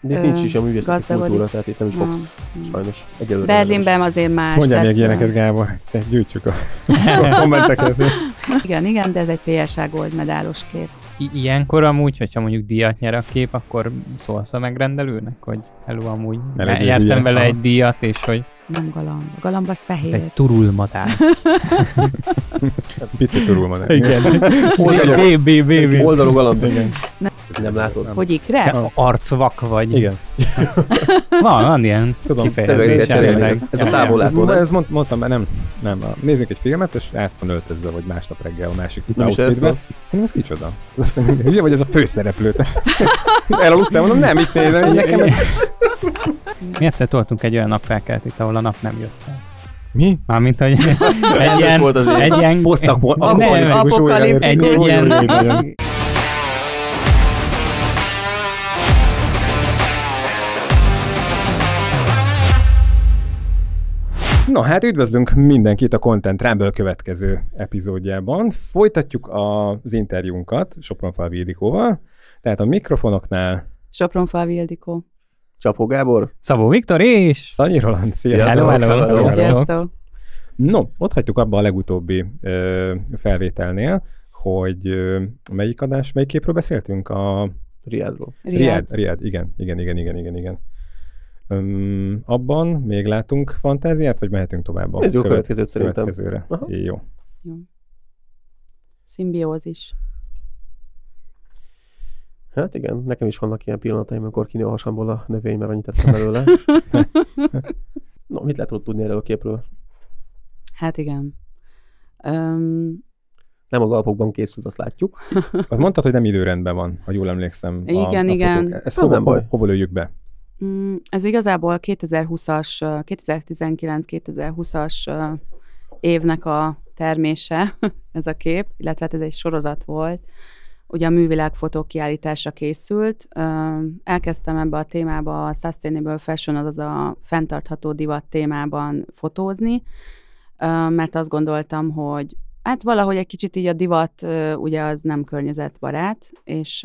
De hm. nincs is a művészeti kultúra, tehát itt nem is fogsz, mm. sajnos. Egyelőre Berlinben nem is. azért más. Mondjál még ilyeneket, Gábor, te gyűjtsük a, a kommenteket. igen, igen, de ez egy PSA Gold medálos kép. I- ilyenkor amúgy, hogyha mondjuk díjat nyer a kép, akkor szólsz a megrendelőnek, hogy hello, amúgy jártam vele egy díjat, és hogy nem galamb. A galamb az fehér. Ez egy turulmadár. Pici turulmadár. Igen. Oldalú galamb. Igen. Nem látod? Nem. Hogy ikre? Te arcvak vagy. Igen. van, van ilyen Tudom, kifejezés. Ez, ez a távollátó. Ez, ez mond, mondtam, mert nem, nem. Nézzünk egy filmet, és át van öltözve, vagy másnap reggel a másik nem outfitbe. Szerintem ez kicsoda. ugye vagy ez a főszereplő? Elaludtam, mondom, nem, itt nézem. Nekem... Mi egyszer toltunk egy olyan itt, ahol a nap nem jött el. Mi? Mármint, hogy egy ilyen... Volt az egy ilyen... Egy ilyen... Egy ilyen... Na hát üdvözlünk mindenkit a Content Rumble következő epizódjában. Folytatjuk az interjúnkat Sopronfalvi Ildikóval, tehát a mikrofonoknál Sopronfalvi Ildikó. Csapó Gábor. Szabó Viktor és... Szanyi Roland. Sziasztok. Hello, hello, hello. Sziasztok. No, ott hagytuk abba a legutóbbi ö, felvételnél, hogy ö, melyik adás, melyik képről beszéltünk? A... Riadról. Riad. Riad, igen, igen, igen, igen, igen, igen. Öm, abban még látunk fantáziát, vagy mehetünk tovább? Ez jó következőt szerintem. Következőre. Aha. Jó. jó. Szimbiózis. Hát igen, nekem is vannak ilyen pillanataim, amikor kinő a hasamból a növény, mert annyit tettem belőle. no, mit lehet ott tudni erről a képről? Hát igen. Um, nem az alapokban készült, azt látjuk. mondtad, hogy nem időrendben van, ha jól emlékszem. Igen, a, a igen. Fotók. Ezt hova, nem baj. hova lőjük be? Mm, ez igazából 2020-as, 2019-2020-as évnek a termése ez a kép, illetve hát ez egy sorozat volt. Ugye a művilág fotókiállítása készült. Elkezdtem ebbe a témába a Sustainable Fashion, azaz a fenntartható divat témában fotózni, mert azt gondoltam, hogy Hát valahogy egy kicsit így a divat, ugye az nem környezetbarát, és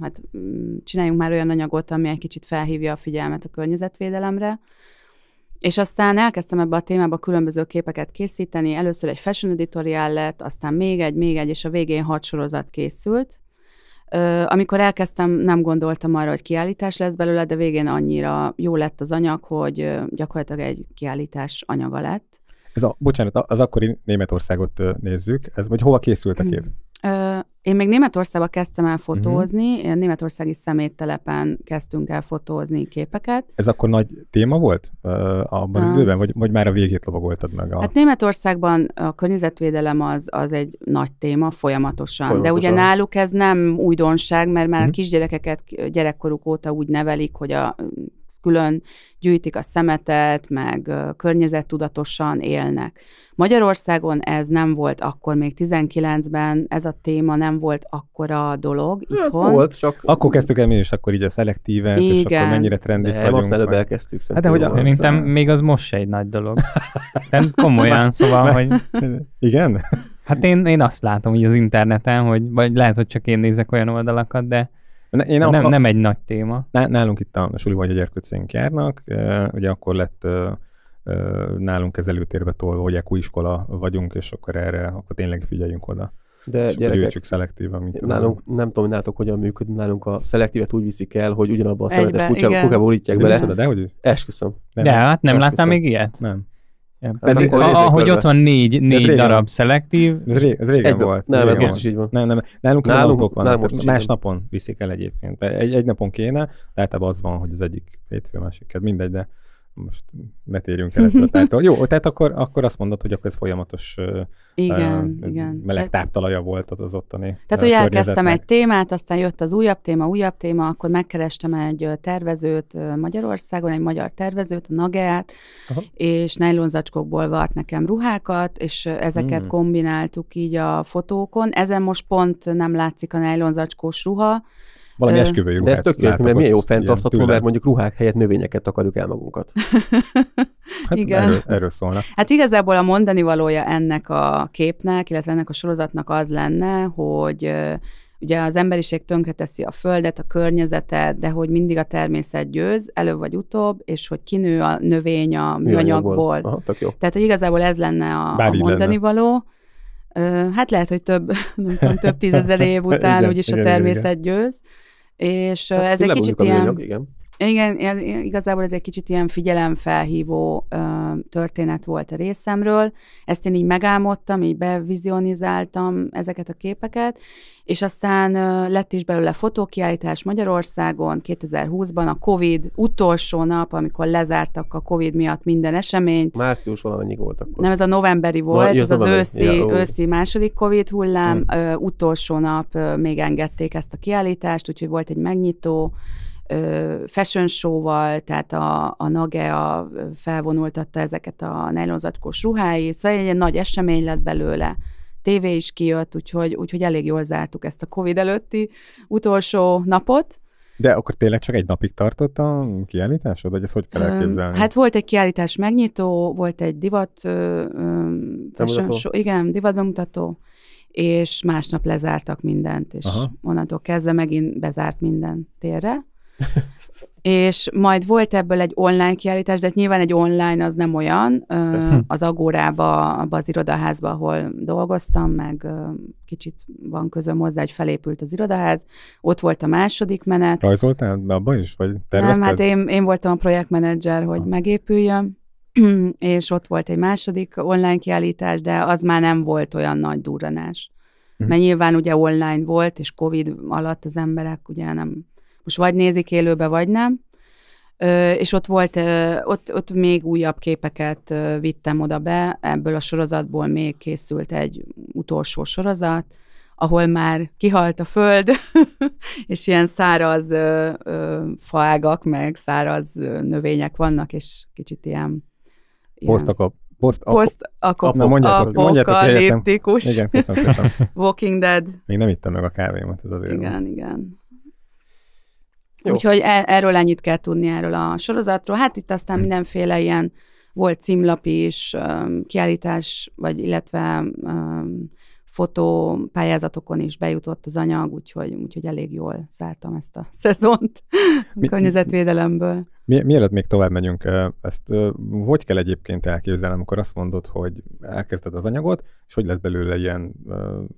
hát mm, csináljunk már olyan anyagot, ami egy kicsit felhívja a figyelmet a környezetvédelemre. És aztán elkezdtem ebbe a témába különböző képeket készíteni. Először egy fashion editorial lett, aztán még egy, még egy, és a végén hat sorozat készült. Amikor elkezdtem, nem gondoltam arra, hogy kiállítás lesz belőle, de végén annyira jó lett az anyag, hogy gyakorlatilag egy kiállítás anyaga lett ez a, bocsánat, az akkori Németországot nézzük, ez, vagy hova készült a kép? Hmm. én még Németországba kezdtem el fotózni, uh-huh. németországi szeméttelepen kezdtünk el fotózni képeket. Ez akkor nagy téma volt abban az időben, vagy, vagy már a végét lovagoltad meg? A... Hát Németországban a környezetvédelem az, az egy nagy téma folyamatosan, folyamatosan. de ugye náluk ez nem újdonság, mert már uh-huh. a hmm. kisgyerekeket gyerekkoruk óta úgy nevelik, hogy a külön gyűjtik a szemetet, meg környezettudatosan élnek. Magyarországon ez nem volt akkor, még 19-ben ez a téma nem volt akkora dolog hát itthon. Volt, csak... Akkor kezdtük el mi is, akkor így a szelektíven, és akkor mennyire trendik vagyunk. Most előbb elkezdtük. Hát de hogy a... Szerintem még az most se egy nagy dolog. Nem komolyan, szóval, hogy... Igen? Hát én, én azt látom így az interneten, hogy vagy lehet, hogy csak én nézek olyan oldalakat, de ne, én nem, a, nem egy nagy téma. Nálunk itt a, suli vagy a gyerkőcénk járnak, eh, ugye akkor lett nálunk ez előtérbe tolva, hogy iskola vagyunk, és akkor erre akkor tényleg figyeljünk oda. De gyerekek, szelektív, amit nálunk, nem tudom, hogy nátok hogyan működik, nálunk a szelektívet úgy viszik el, hogy ugyanabba a szeletes kukába, kukába bele. De, hogy... Esküszöm. Nem. De hát nem láttam még ilyet? Nem. Ez pedig, a, ahogy ott van négy, négy darab szelektív. Ez, ré, ez régen egy, volt. Nem, régen ez most is így van. Nem, nem, nálunk nálunk van. Nálunk most más van. napon viszik el egyébként. Egy, egy napon kéne, de általában az van, hogy az egyik hétfő, másik, hát mindegy, de most ne térjünk el ettől a Jó, tehát akkor, akkor azt mondod, hogy akkor ez folyamatos igen, uh, igen. meleg táptalaja volt az ottani Tehát, hogy elkezdtem egy témát, aztán jött az újabb téma, újabb téma, akkor megkerestem egy tervezőt Magyarországon, egy magyar tervezőt, a Nageát, és nejlonzacskókból vart nekem ruhákat, és ezeket hmm. kombináltuk így a fotókon. Ezen most pont nem látszik a nejlonzacskós ruha, valami esküvői ruhát De ez tökéletes, mert milyen jó fenntartható, mert mondjuk ruhák helyett növényeket takarjuk el magunkat. hát Igen. Erről, erről szólna. Hát igazából a mondani valója ennek a képnek, illetve ennek a sorozatnak az lenne, hogy Ugye az emberiség tönkreteszi a földet, a környezetet, de hogy mindig a természet győz, előbb vagy utóbb, és hogy kinő a növény a műanyagból. Aha, jó. Tehát, hogy igazából ez lenne a, a mondani lenne. való. Hát lehet, hogy több, nem tudom, több tízezer év után igen, úgyis igen, a természet igen. győz és hát, ez egy kicsit ilyen... Lényeg, igen. Igen, igazából ez egy kicsit ilyen figyelemfelhívó ö, történet volt a részemről. Ezt én így megálmodtam, így bevizionizáltam ezeket a képeket, és aztán ö, lett is belőle fotókiállítás Magyarországon 2020-ban, a COVID utolsó nap, amikor lezártak a COVID miatt minden eseményt. Március valamennyi volt akkor. Nem, ez a novemberi volt, Na, ez az, az őszi, ja, ó. őszi második COVID hullám, hmm. ö, utolsó nap ö, még engedték ezt a kiállítást, úgyhogy volt egy megnyitó, fashion show-val, tehát a, a Nagea felvonultatta ezeket a nylonzacskós ruháit, szóval egy nagy esemény lett belőle tévé is kijött, úgyhogy, úgyhogy elég jól zártuk ezt a Covid előtti utolsó napot. De akkor tényleg csak egy napig tartott a kiállításod, vagy ezt hogy kell elképzelni? Hát volt egy kiállítás megnyitó, volt egy divat fashion show, igen, divat bemutató, és másnap lezártak mindent, és Aha. onnantól kezdve megint bezárt minden térre és majd volt ebből egy online kiállítás, de hát nyilván egy online az nem olyan. Ö, hm. Az Agórába, abban az irodaházba, ahol dolgoztam, meg kicsit van közöm hozzá, hogy felépült az irodaház. Ott volt a második menet. Rajzoltál be abban is? Vagy tervezted? Nem, hát én, én voltam a projektmenedzser, hogy ha. Ah. megépüljön és ott volt egy második online kiállítás, de az már nem volt olyan nagy durranás. Hm. Mert nyilván ugye online volt, és Covid alatt az emberek ugye nem most vagy nézik élőbe, vagy nem. Ö, és ott volt, ö, ott, ott még újabb képeket ö, vittem oda be, ebből a sorozatból még készült egy utolsó sorozat, ahol már kihalt a föld, és ilyen száraz ö, ö, faágak, meg száraz ö, növények vannak, és kicsit ilyen... ilyen Hoztak a Post, Post apokaliptikus. Igen, köszönöm szépen. Walking Dead. Még nem ittem meg a kávémat, ez azért. Igen, van. igen. Jó. Úgyhogy e- erről ennyit kell tudni erről a sorozatról. Hát itt aztán hm. mindenféle ilyen volt címlap is, kiállítás, vagy illetve um, fotó pályázatokon is bejutott az anyag, úgyhogy, úgyhogy elég jól zártam ezt a szezont mi, a környezetvédelemből. Mi, mielőtt még tovább megyünk, ezt hogy kell egyébként elképzelni, amikor azt mondod, hogy elkezdted az anyagot, és hogy lesz belőle ilyen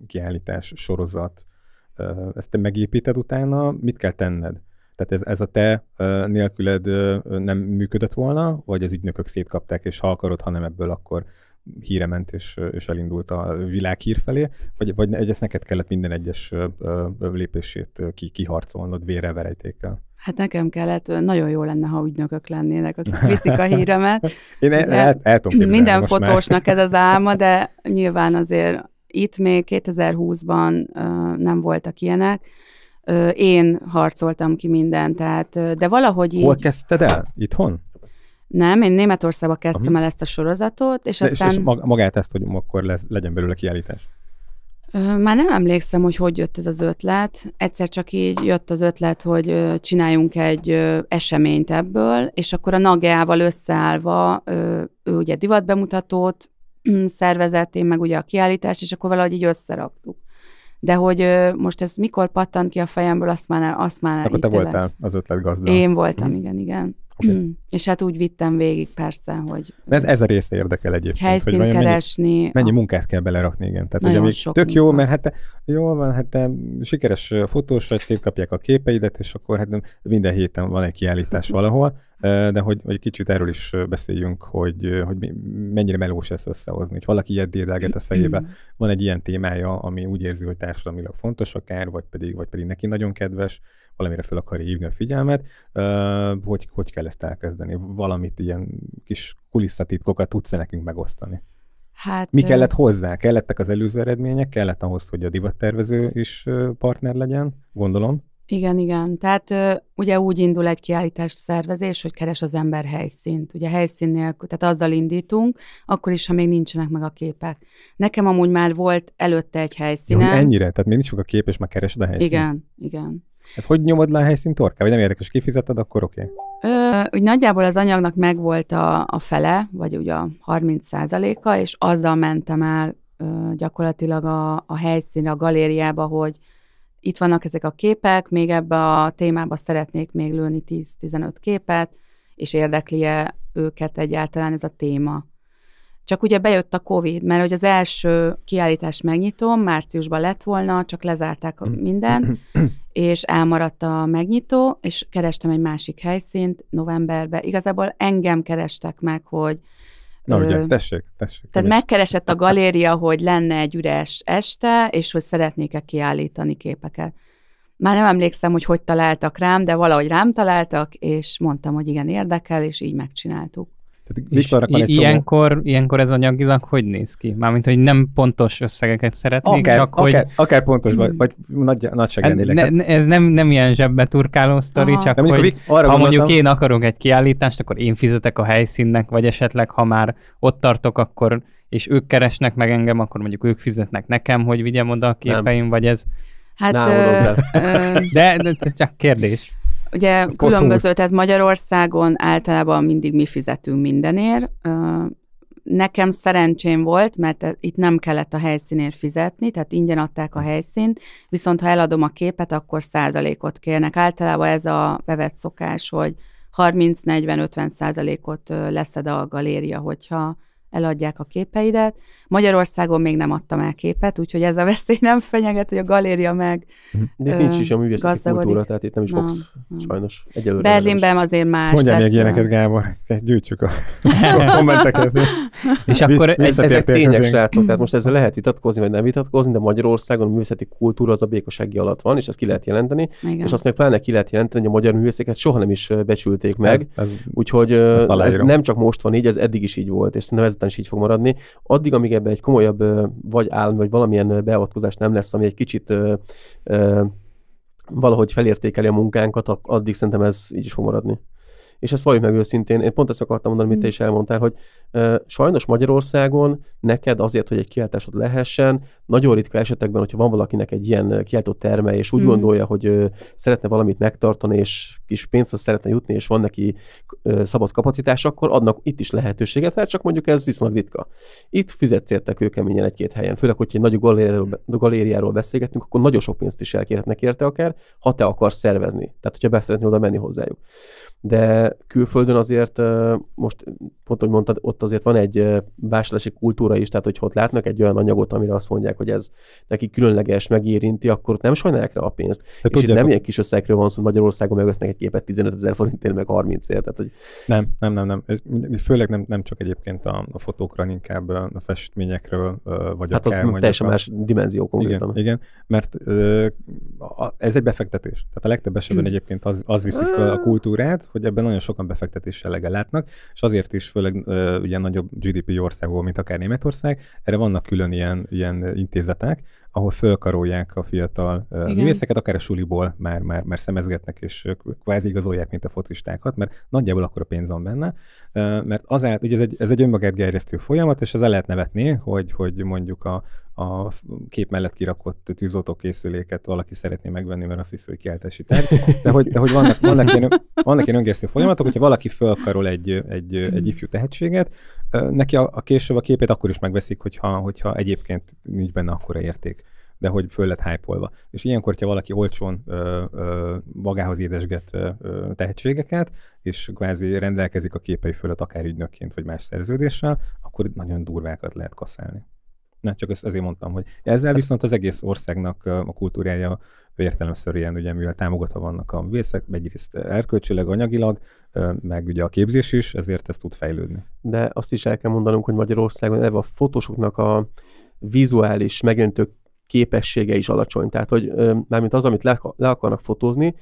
kiállítás, sorozat? Ezt te megépíted utána, mit kell tenned? Tehát ez, ez a te nélküled nem működött volna, vagy az ügynökök szétkapták, és ha akarod, hanem ebből, akkor híre ment, és, és elindult a világhír felé, vagy, vagy ezt neked kellett minden egyes lépését ki, kiharcolnod vére verejtékkel? Hát nekem kellett, nagyon jó lenne, ha ügynökök lennének, akik viszik a híremet. Én el, el, el tudom Minden fotósnak már. ez az álma, de nyilván azért itt még 2020-ban nem voltak ilyenek, én harcoltam ki mindent, tehát, de valahogy így... Hol kezdted el? Itthon? Nem, én Németországba kezdtem el ezt a sorozatot, és de aztán... És, és magát ezt, hogy akkor lesz, legyen belőle kiállítás. Már nem emlékszem, hogy hogy jött ez az ötlet. Egyszer csak így jött az ötlet, hogy csináljunk egy eseményt ebből, és akkor a Nageával összeállva, ő ugye divatbemutatót szervezett, én meg ugye a kiállítás, és akkor valahogy így összeraktuk de hogy ö, most ez mikor pattant ki a fejemből, azt már, el, azt már Akkor te voltál az ötlet gazda. Én voltam, mm. igen, igen. Okay. Mhm. és hát úgy vittem végig persze, hogy... Ez, ez a része érdekel egyébként. Helyszínt hogy keresni. Mennyi, mennyi a... munkát kell belerakni, igen. Tehát Nagyon ugye sok tök munka. jó, mert hát te, jól van, hát te sikeres fotós vagy, szétkapják a képeidet, és akkor hát minden héten van egy kiállítás valahol, de hogy, hogy kicsit erről is beszéljünk, hogy, hogy mennyire melós ezt összehozni. Hogy valaki ilyet dédelget a fejébe, mm-hmm. van egy ilyen témája, ami úgy érzi, hogy társadalmilag fontos akár, vagy pedig, vagy pedig neki nagyon kedves, valamire fel akarja hívni a figyelmet, hogy hogy kell ezt elkezdeni? Valamit ilyen kis kulisszatitkokat tudsz nekünk megosztani? Hát, Mi kellett hozzá? Kellettek az előző eredmények, kellett ahhoz, hogy a divattervező is partner legyen, gondolom. Igen, igen. Tehát ugye úgy indul egy kiállítás szervezés, hogy keres az ember helyszínt. Ugye helyszín nélkül, tehát azzal indítunk, akkor is, ha még nincsenek meg a képek. Nekem amúgy már volt előtte egy helyszín. Ennyire? Tehát még nincs a kép, és már keresed a helyszínt? Igen, igen. Hát hogy nyomod le a helyszínt torká? Vagy nem érdekes, kifizeted, akkor oké. Okay. úgy nagyjából az anyagnak megvolt a, a fele, vagy ugye a 30%-a, és azzal mentem el ö, gyakorlatilag a, a helyszínre, a galériába, hogy itt vannak ezek a képek, még ebbe a témába szeretnék még lőni 10-15 képet, és érdekli-e őket egyáltalán ez a téma. Csak ugye bejött a COVID, mert hogy az első kiállítás megnyitom, márciusban lett volna, csak lezárták mm. mindent, és elmaradt a megnyitó, és kerestem egy másik helyszínt novemberben. Igazából engem kerestek meg, hogy Na ugye, tessék, tessék. Tehát tehát megkeresett a galéria, hogy lenne egy üres este, és hogy szeretnék-e kiállítani képeket. Már nem emlékszem, hogy hogy találtak rám, de valahogy rám találtak, és mondtam, hogy igen, érdekel, és így megcsináltuk. Tehát Viktornak van egy ilyenkor, csomó... ilyenkor ez anyagilag hogy néz ki? Mármint, hogy nem pontos összegeket szeretnék, akár, csak akár, hogy... Akár pontos, vagy, vagy nagy, nagyságrendileg. Hát ne, ne, ez nem, nem ilyen zsebbe turkáló sztori, Aha. csak nem, hogy arra ha gondoltam... mondjuk én akarok egy kiállítást, akkor én fizetek a helyszínnek, vagy esetleg ha már ott tartok, akkor és ők keresnek meg engem, akkor mondjuk ők fizetnek nekem, hogy vigyem oda a képeim, nem. vagy ez... Hát, ö, ö, de, de, de csak kérdés ugye Koszumos. különböző, tehát Magyarországon általában mindig mi fizetünk mindenért. Nekem szerencsém volt, mert itt nem kellett a helyszínért fizetni, tehát ingyen adták a helyszínt, viszont ha eladom a képet, akkor százalékot kérnek. Általában ez a bevett szokás, hogy 30-40-50 százalékot leszed a galéria, hogyha eladják a képeidet. Magyarországon még nem adtam el képet, úgyhogy ez a veszély nem fenyeget, hogy a galéria meg De mhm. ö, nincs is a művészeti kultúra, tehát itt nem is nem, fogsz, nem. sajnos. Egyelőre Berlinben azért más. Mondjál még ilyeneket, Gábor, gyűjtsük a, a kommenteket. És akkor ez, ezek tények, srácok, tehát most ezzel lehet vitatkozni, vagy nem vitatkozni, de Magyarországon a művészeti kultúra az a békosági alatt van, és ezt ki lehet jelenteni, Igen. és azt meg pláne ki lehet jelenteni, hogy a magyar művészeket soha nem is becsülték meg, ez, ez, úgyhogy ez nem csak most van így, ez eddig is így volt, és szerintem ez ezután is így fog maradni. Addig, amíg ebbe egy komolyabb vagy állam, vagy valamilyen beavatkozás nem lesz, ami egy kicsit valahogy felértékeli a munkánkat, addig szerintem ez így is fog maradni és ezt valljuk meg őszintén, én pont ezt akartam mondani, amit te mm. is elmondtál, hogy uh, sajnos Magyarországon neked azért, hogy egy kiáltásod lehessen, nagyon ritka esetekben, hogyha van valakinek egy ilyen kiáltó terme, és úgy mm. gondolja, hogy ö, szeretne valamit megtartani, és kis pénzhez szeretne jutni, és van neki ö, szabad kapacitás, akkor adnak itt is lehetőséget, mert hát csak mondjuk ez viszonylag ritka. Itt fizetsz érte keményen egy-két helyen, főleg, hogyha egy nagy galériáról, galériáról beszélgetünk, akkor nagyon sok pénzt is elkérhetnek érte akár, ha te akarsz szervezni. Tehát, hogyha be szeretnél oda menni hozzájuk de külföldön azért most pont, hogy mondtad, ott azért van egy vásárlási kultúra is, tehát hogy ott látnak egy olyan anyagot, amire azt mondják, hogy ez neki különleges, megérinti, akkor ott nem sajnálják rá a pénzt. De és tudjátok. itt nem ilyen kis összegről van szó, hogy Magyarországon megvesznek egy képet 15 ezer forintért, meg 30 ért. Tehát, hogy... Nem, nem, nem, nem. főleg nem, nem csak egyébként a, a fotókra, inkább a festményekről, vagy hát akár, az mondjuk teljesen a... más dimenzió konkrétan. Igen, igen mert ö, a, ez egy befektetés. Tehát a legtöbb esetben hmm. egyébként az, az viszi fel a kultúrát, hogy ebben nagyon sokan befektetéssel látnak, és azért is főleg ö, ugye nagyobb GDP országból, mint akár Németország, erre vannak külön ilyen, ilyen intézetek, ahol fölkarolják a fiatal Igen. művészeket, akár a suliból már, már, már szemezgetnek, és kvázi igazolják, mint a focistákat, mert nagyjából akkor a pénz van benne, mert azért, ugye ez egy, ez egy önmagát gerjesztő folyamat, és ez el lehet nevetni, hogy, hogy mondjuk a, a kép mellett kirakott tűzoltókészüléket valaki szeretné megvenni, mert azt hiszi, hogy kiáltási terv. De hogy, de hogy vannak, vannak, ilyen, vannak ilyen öngesztő folyamatok, hogyha valaki fölkarol egy, egy, egy ifjú tehetséget, neki a, a később a képét akkor is megveszik, hogyha, hogyha egyébként nincs benne akkora érték de hogy föl lett hype És ilyenkor, ha valaki olcsón ö, ö, magához édesget ö, tehetségeket, és kvázi rendelkezik a képei fölött akár ügynökként vagy más szerződéssel, akkor nagyon durvákat lehet kaszálni. Na, csak ezt ezért mondtam, hogy ezzel hát- viszont az egész országnak a kultúrája értelemszerűen, ugye, mivel támogatva vannak a művészek, egyrészt erkölcsileg, anyagilag, meg ugye a képzés is, ezért ez tud fejlődni. De azt is el kell mondanunk, hogy Magyarországon eleve a fotósoknak a vizuális megjelentő képessége is alacsony. Tehát, hogy mármint az, amit le, le akarnak fotózni,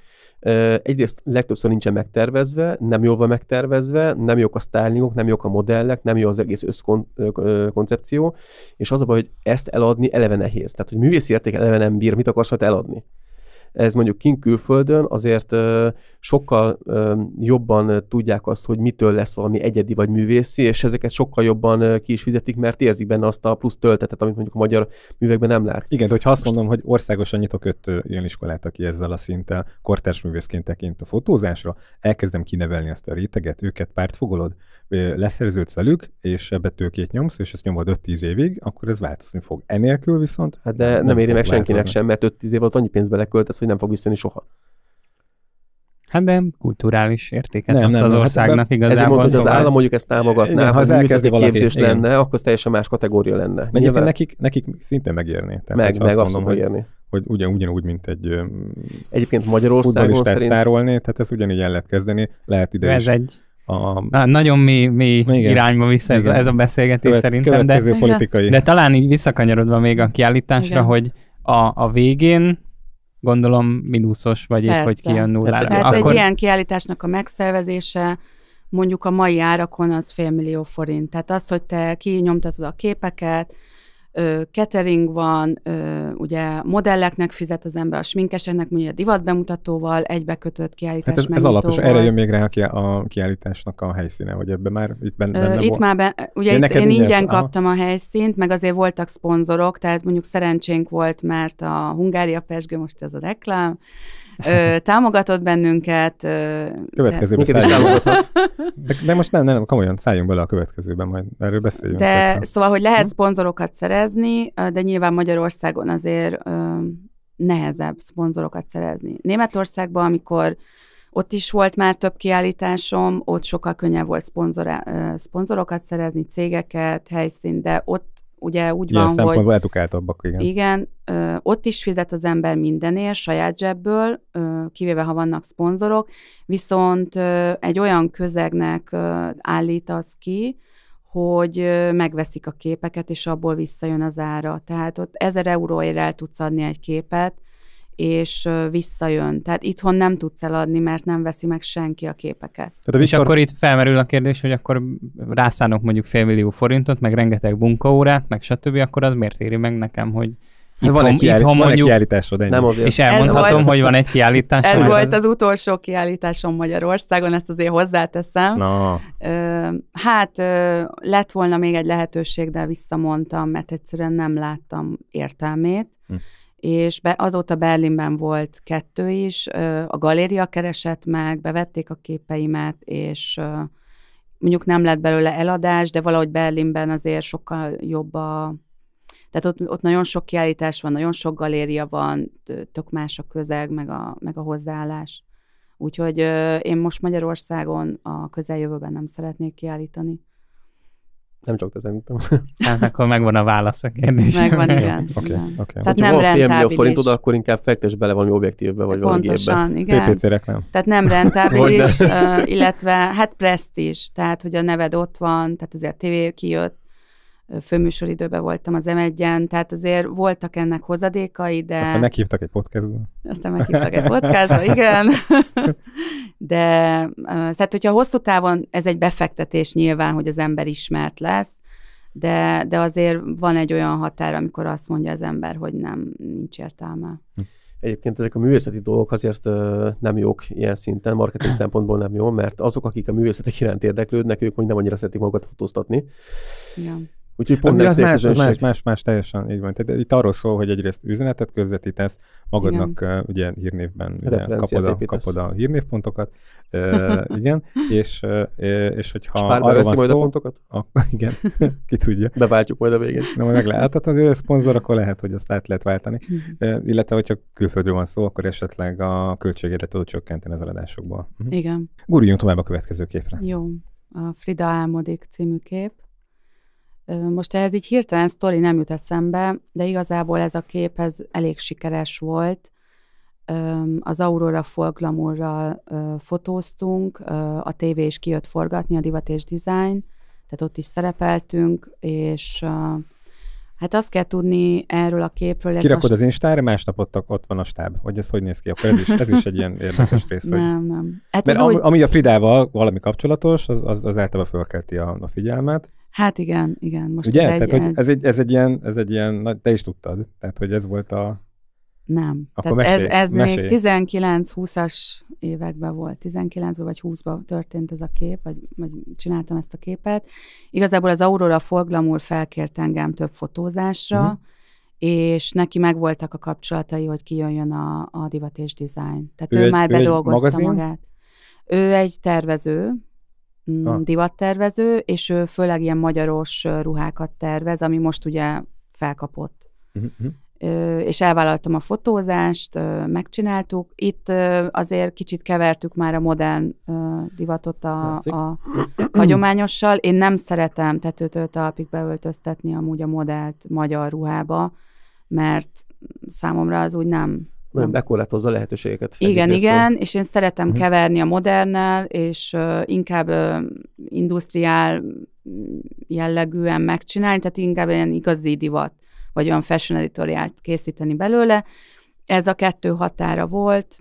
egyrészt legtöbbször nincsen megtervezve, nem jól van megtervezve, nem jók a stylingok, nem jók a modellek, nem jó az egész összkoncepció, és az a baj, hogy ezt eladni eleve nehéz. Tehát, hogy művészi érték eleve nem bír, mit akarsz eladni ez mondjuk kint külföldön azért sokkal jobban tudják azt, hogy mitől lesz valami egyedi vagy művészi, és ezeket sokkal jobban ki is fizetik, mert érzik benne azt a plusz töltetet, amit mondjuk a magyar művekben nem látsz. Igen, de hogyha azt mondom, hogy országosan nyitok öt ilyen iskolát, aki ezzel a szinttel kortárs művészként tekint a fotózásra, elkezdem kinevelni ezt a réteget, őket pártfogolod, leszerződsz velük, és ebbe tőkét nyomsz, és ezt nyomod 5-10 évig, akkor ez változni fog. Enélkül viszont... Hát de nem, nem éri meg senkinek változni. sem, mert 5-10 év alatt annyi pénzt beleköltesz, hogy hogy nem fog visszajönni soha. Hát nem kulturális értéket nem, nem, az nem, hát országnak hát, igazából. Ezért mondta, hogy az szóval- állam mondjuk ezt támogatná, ha az elkezdi képzés igen. lenne, akkor teljesen más kategória lenne. Meg nekik, nekik szinte megérni. Tehát, meg, meg azt mondom, hogy, érni. hogy ugyan, ugyanúgy, mint egy Egyébként Magyarországon szerint... tárolni, tehát ezt ugyanígy el lehet kezdeni, lehet ide Ez is. egy a... Na, nagyon mi, mi igen, irányba vissza igen. ez, ez a beszélgetés Követ, szerintem, de, politikai. de talán így visszakanyarodva még a kiállításra, igen. hogy a, a végén gondolom mínuszos, vagy Persze. épp, hogy kijön nullára. Tehát Akkor... egy ilyen kiállításnak a megszervezése, mondjuk a mai árakon az félmillió forint. Tehát az, hogy te kinyomtatod a képeket, catering van, ugye modelleknek fizet az ember, a sminkeseknek, mondja bemutatóval, egybekötött kiállítás hát ez, ez alapos, erre jön még rá a, ki, a kiállításnak a helyszíne, vagy ebben már itt benne, benne Itt volt. már, be, ugye én, itt, én ingyen, ez, kaptam a helyszínt, meg azért voltak szponzorok, tehát mondjuk szerencsénk volt, mert a Hungária Pesgő, most ez a reklám, ö, támogatott bennünket. Ö, Következőben de... is De, de most nem, nem, komolyan szálljunk bele a következőben, majd erről beszéljünk. De tehát, szóval, hogy lehet mhm. szponzorokat szerezni, de nyilván Magyarországon azért ö, nehezebb szponzorokat szerezni. Németországban, amikor ott is volt már több kiállításom, ott sokkal könnyebb volt szponzorokat szerezni, cégeket, helyszínt, de ott ugye úgy Ilyen van, hogy... edukáltabbak, igen. Igen, ö, ott is fizet az ember mindenért, saját zsebből, ö, kivéve ha vannak szponzorok, viszont ö, egy olyan közegnek ö, állítasz ki, hogy megveszik a képeket, és abból visszajön az ára. Tehát ott 1000 euróért el tudsz adni egy képet, és visszajön. Tehát itthon nem tudsz eladni, mert nem veszi meg senki a képeket. Tehát és Viktor... akkor itt felmerül a kérdés, hogy akkor rászánok mondjuk félmillió forintot, meg rengeteg bunkaórát, meg stb., akkor az miért éri meg nekem, hogy hát Itthon, van egy, kiállít, itthon mondjuk, van egy kiállításod, ennyi. Nem És elmondhatom, volt, hogy van egy kiállítás. Ez volt az utolsó kiállításom Magyarországon, ezt azért hozzáteszem. No. Hát lett volna még egy lehetőség, de visszamondtam, mert egyszerűen nem láttam értelmét. Hm és be, azóta Berlinben volt kettő is, a galéria keresett meg, bevették a képeimet, és mondjuk nem lett belőle eladás, de valahogy Berlinben azért sokkal jobb a... Tehát ott, ott nagyon sok kiállítás van, nagyon sok galéria van, tök más a közeg, meg a, meg a hozzáállás. Úgyhogy én most Magyarországon a közeljövőben nem szeretnék kiállítani. Nem csak te szerintem. Hát akkor megvan a válasz a kérdésre. Megvan, igen. Oké, okay, okay. Tehát nem ha forint, oda, akkor inkább fektes bele valami objektívbe, vagy Pontosan, valami gépbe. igen. PPC reklám. Tehát nem rentábilis, illetve hát presztízs, tehát hogy a neved ott van, tehát azért a tévé kijött, főműsoridőben voltam az m tehát azért voltak ennek hozadékai, de... Aztán meghívtak egy podcastba. Aztán meghívtak egy podcastba, igen. De tehát, hogyha hosszú távon ez egy befektetés nyilván, hogy az ember ismert lesz, de, de azért van egy olyan határ, amikor azt mondja az ember, hogy nem, nincs értelme. Egyébként ezek a művészeti dolgok azért ö, nem jók ilyen szinten, marketing szempontból nem jó, mert azok, akik a művészetek iránt érdeklődnek, ők mondjuk nem annyira szeretik magukat fotóztatni. Igen. Úgyhogy pont az más, az más, más, más, teljesen így van. Tehát itt arról szól, hogy egyrészt üzenetet közvetítesz, magadnak uh, ugye hírnévben ugye, kapod, a, kapod a hírnévpontokat, uh, igen, és, uh, és hogyha Spárba arra van majd szó, a pontokat? A, igen, ki tudja. Beváltjuk majd a végén. Na, majd meg lehet, tehát ha szponzor, akkor lehet, hogy azt át lehet váltani. Uh, illetve, hogyha külföldről van szó, akkor esetleg a költségedet tudod csökkenteni az eladásokból. Uh-huh. Igen. Guruljunk tovább a következő képre. Jó. A Frida álmodik című kép most ehhez így hirtelen sztori nem jut eszembe, de igazából ez a kép ez elég sikeres volt. Az Aurora Folklamurral fotóztunk, a tévé is kijött forgatni, a Divat és Design, tehát ott is szerepeltünk, és Hát azt kell tudni erről a képről. Kirakod most... az Instára, másnap ott, ott van a stáb. Hogy ez hogy néz ki? Akkor ez is, ez is egy ilyen érdekes rész. nem, hogy... nem. Hát Mert ami, úgy... ami a Fridával valami kapcsolatos, az, az, az általában fölkelti a, a figyelmet. Hát igen, igen. Most Ugye? Ez, tehát, egy, hogy ez... Ez, egy, ez egy ilyen, ez egy ilyen, na, te is tudtad, tehát hogy ez volt a... Nem. Akkor tehát mesélj, ez, ez mesélj. még 19-20-as években volt, 19-ben vagy 20-ban történt ez a kép, vagy, vagy csináltam ezt a képet. Igazából az Aurora Forglamur felkért engem több fotózásra, uh-huh és neki megvoltak a kapcsolatai, hogy kijönjön a, a divat és design. Tehát ő, ő egy, már ő bedolgozta magát. Ő egy tervező, Mm, ah. divattervező, és ő főleg ilyen magyaros ruhákat tervez, ami most ugye felkapott. Uh-huh. Ö, és elvállaltam a fotózást, ö, megcsináltuk. Itt ö, azért kicsit kevertük már a modern divatot a, a hagyományossal. Én nem szeretem tetőtől talpig beöltöztetni amúgy a modellt magyar ruhába, mert számomra az úgy nem nagyon bekorlátozza a lehetőségeket. Igen, igen, és én szeretem uh-huh. keverni a modernnel, és uh, inkább uh, industriál jellegűen megcsinálni, tehát inkább ilyen igazi divat, vagy olyan fashion editoriált készíteni belőle. Ez a kettő határa volt,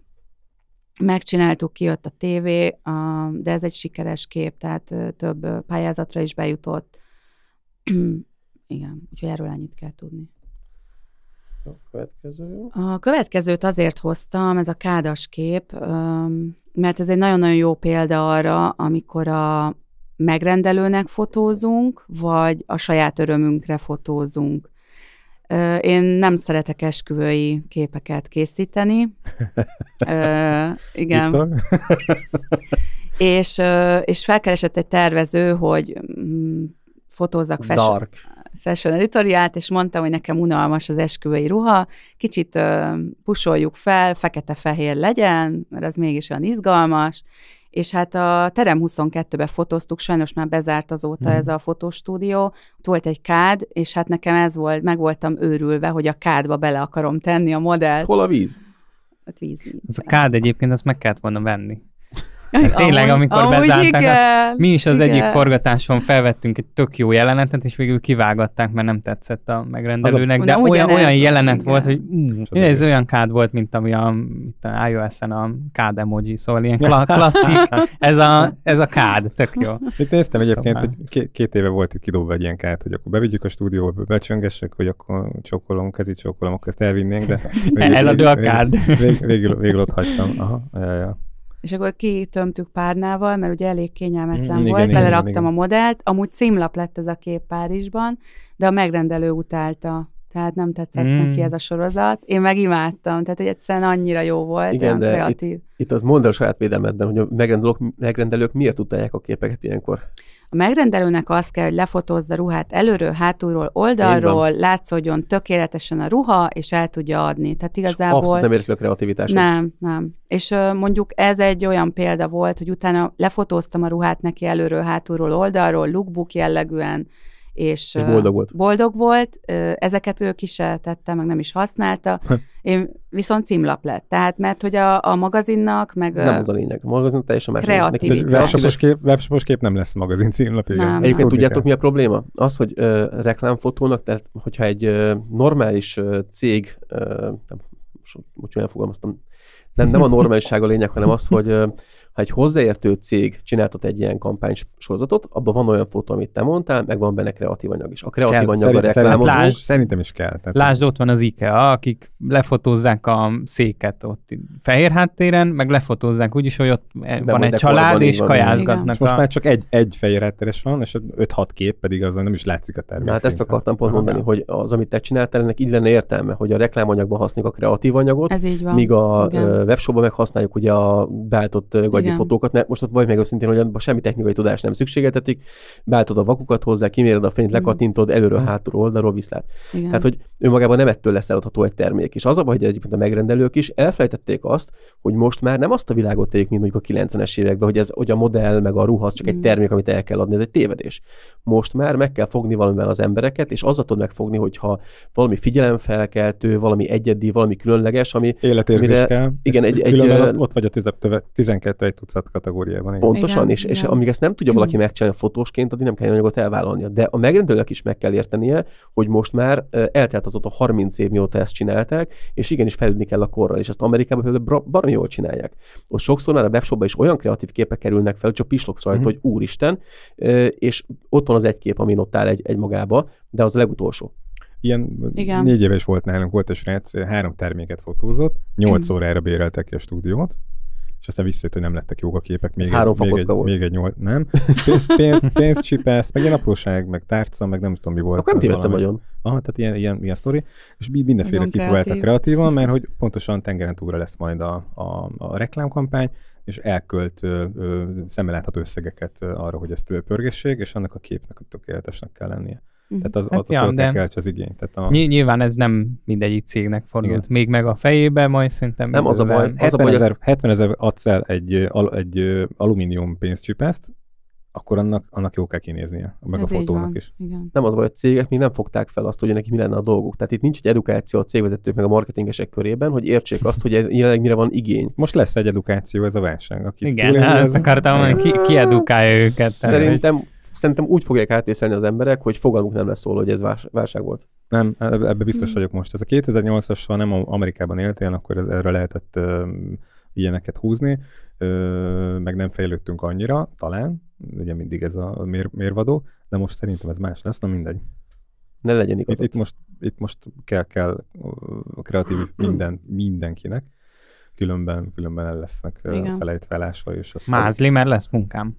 megcsináltuk, kijött a tévé, uh, de ez egy sikeres kép, tehát uh, több pályázatra is bejutott. igen, úgyhogy erről ennyit kell tudni. A következő? A következőt azért hoztam, ez a kádas kép, mert ez egy nagyon-nagyon jó példa arra, amikor a megrendelőnek fotózunk, vagy a saját örömünkre fotózunk. Én nem szeretek esküvői képeket készíteni. Ö, igen. és, és felkeresett egy tervező, hogy mm, fotózzak fest. Dark fashion editoriát, és mondtam, hogy nekem unalmas az esküvői ruha, kicsit ö, pusoljuk fel, fekete-fehér legyen, mert az mégis olyan izgalmas, és hát a Terem 22-be fotóztuk, sajnos már bezárt azóta mm. ez a fotostúdió, ott volt egy kád, és hát nekem ez volt, meg voltam őrülve, hogy a kádba bele akarom tenni a modellt. Hol a víz? Ott víz nincs. Ez a kád egyébként, azt meg kellett volna venni. Hát tényleg, amikor amúgy, bezárták, igen, azt, mi is az igen. egyik forgatáson felvettünk egy tök jó jelenetet, és végül kivágatták, mert nem tetszett a megrendelőnek, a, de olyan, olyan jelenet igen. volt, hogy mm, ez olyan kád volt, mint ami a, itt a iOS-en a kád emoji, szóval ilyen kla- klasszik, ez a, ez a kád, tök jó. Itt néztem egyébként, szóval. hogy Két, két éve volt itt kidobva egy ilyen kád, hogy akkor bevigyük a stúdióba, becsöngessek, hogy akkor csokolom, kezi csokolom, akkor ezt elvinnénk, de... Végül, Eladó a kád. Végül, végül, végül, végül ott hagytam. Aha, jaj, jaj és akkor kitömtük párnával, mert ugye elég kényelmetlen mm, volt, igen, beleraktam igen, a modellt, amúgy címlap lett ez a kép Párizsban, de a megrendelő utálta tehát nem tetszett mm. neki ez a sorozat. Én meg imádtam, tehát hogy egyszerűen annyira jó volt, Igen, de kreatív. Itt, itt az mondd a saját védelmedben, hogy a megrendelők, megrendelők miért utálják a képeket ilyenkor? A megrendelőnek az kell, hogy lefotózza a ruhát előről, hátulról, oldalról, látszódjon tökéletesen a ruha, és el tudja adni. Tehát igazából... abszolút nem érti a kreativitást. Nem, nem. És mondjuk ez egy olyan példa volt, hogy utána lefotóztam a ruhát neki előről, hátulról, oldalról, lookbook jellegűen, és, és boldog volt. Boldog volt, ezeket ő ki se tette, meg nem is használta. Én viszont címlap lett. Tehát, mert hogy a, a magazinnak, meg... Nem az a lényeg. A magazin teljesen más. Kreatív. Webshopos kép, webshopos kép nem lesz magazin címlap. Egyébként tudjátok, mi a probléma? Az, hogy ö, reklámfotónak, tehát hogyha egy ö, normális ö, cég, ö, nem, most, most olyan fogalmaztam, nem, nem a normálisága a lényeg, hanem az, hogy ha egy hozzáértő cég csináltat egy ilyen sorozatot, abban van olyan fotó, amit te mondtál, meg van benne kreatív anyag is. A kreatív kell, anyag szerint, a reklámozó. Szerint, szerintem is kell. Tehát lásd, ott van az IKEA, akik lefotózzák a széket ott fehér háttéren, meg lefotózzák úgyis, hogy ott De van egy család, van, és van, kajázgatnak. Igen. És most a... már csak egy, egy fehér háttéres van, és 5-6 kép pedig azon nem is látszik a termék. Hát ezt akartam pont mondani, hogy az, amit te csináltál, ennek így lenne értelme, hogy a reklámanyagban használjuk a kreatív anyagot, Ez így van. míg a webshopban meghasználjuk ugye a beállított régi Igen. fotókat, mert most ott vagy meg őszintén, hogy abban semmi technikai tudás nem szükségetetik, beálltod a vakukat hozzá, kiméred a fényt, lekatintod, előről, hátulról, oldalról viszlát. Igen. Tehát, hogy önmagában nem ettől lesz eladható egy termék. És az a baj, hogy egyébként a megrendelők is elfelejtették azt, hogy most már nem azt a világot éljük, mint mondjuk a 90-es években, hogy, ez, hogy a modell meg a ruha az csak egy termék, amit el kell adni, ez egy tévedés. Most már meg kell fogni valamivel az embereket, és azzal tud megfogni, hogyha valami figyelemfelkeltő, valami egyedi, valami különleges, ami életérzés mire, kell. Igen, egy, egy, egy, ott vagy a 12 tucat kategóriában. Igen. Pontosan, igen, és, igen. és amíg ezt nem tudja hmm. valaki megcsinálni fotósként, addig nem kell anyagot elvállalnia. De a megrendelőnek is meg kell értenie, hogy most már eltelt azóta 30 év, mióta ezt csinálták, és igenis felülni kell a korral, és ezt Amerikában például baromi jól csinálják. Ott sokszor már a webshopba is olyan kreatív képek kerülnek fel, csak pislogsz rajta, hmm. hogy úristen, és ott van az egy kép, amin ott áll egy, egy magába, de az a legutolsó ilyen Igen. négy éves volt nálunk, volt egy srác, három terméket fotózott, nyolc hmm. órára béreltek ki a stúdiót, és aztán visszajött, hogy nem lettek jók a képek. Még egy, három még egy, volt. Még egy nyolc, nem. Pénz, pénz csipesz, meg ilyen apróság, meg tárca, meg nem tudom mi volt. Akkor nem tévedtem nagyon. Aha, tehát ilyen, ilyen, ilyen sztori. És mindenféle nagyon kipróbáltak kreatív. kreatívan, mert hogy pontosan tengeren túlra lesz majd a, a, a reklámkampány, és elkölt ö, ö, összegeket arra, hogy ezt pörgessék, és annak a képnek tökéletesnek kell lennie. Mhm. Tehát az, hát az, ja, de... kell, az igény. Tehát a... Ny- nyilván ez nem mindegyik cégnek fordult Igen. még meg a fejébe, majd szerintem... Nem az a baj. 70 ezer, 70 adsz el egy, al, egy alumínium pénzcsipeszt, akkor annak, annak jó kell kinéznie, meg Ez a fotónak is. Igen. Nem az a baj, a cégek még nem fogták fel azt, hogy neki mi lenne a dolguk. Tehát itt nincs egy edukáció a cégvezetők meg a marketingesek körében, hogy értsék azt, hogy jelenleg mire van igény. Most lesz egy edukáció, ez a válság. Aki Igen, túlél, ezt akartam mondani, ki, ki edukálja őket. Szerintem szerintem úgy fogják átészelni az emberek, hogy fogalmuk nem lesz szól, hogy ez válság volt. Nem, e-, e-, ebbe biztos hmm. vagyok most. Ez a 2008-as, ha nem Amerikában éltél, akkor ez, erre lehetett ilyeneket húzni, ö, meg nem fejlődtünk annyira, talán, ugye mindig ez a mér, mérvadó, de most szerintem ez más lesz, na mindegy. Ne legyen igazat. Itt, most, itt most kell, kell kreatív minden, mindenkinek, különben, különben el lesznek Igen. felejtve, elásva, és azt... Mázli, mert lesz munkám.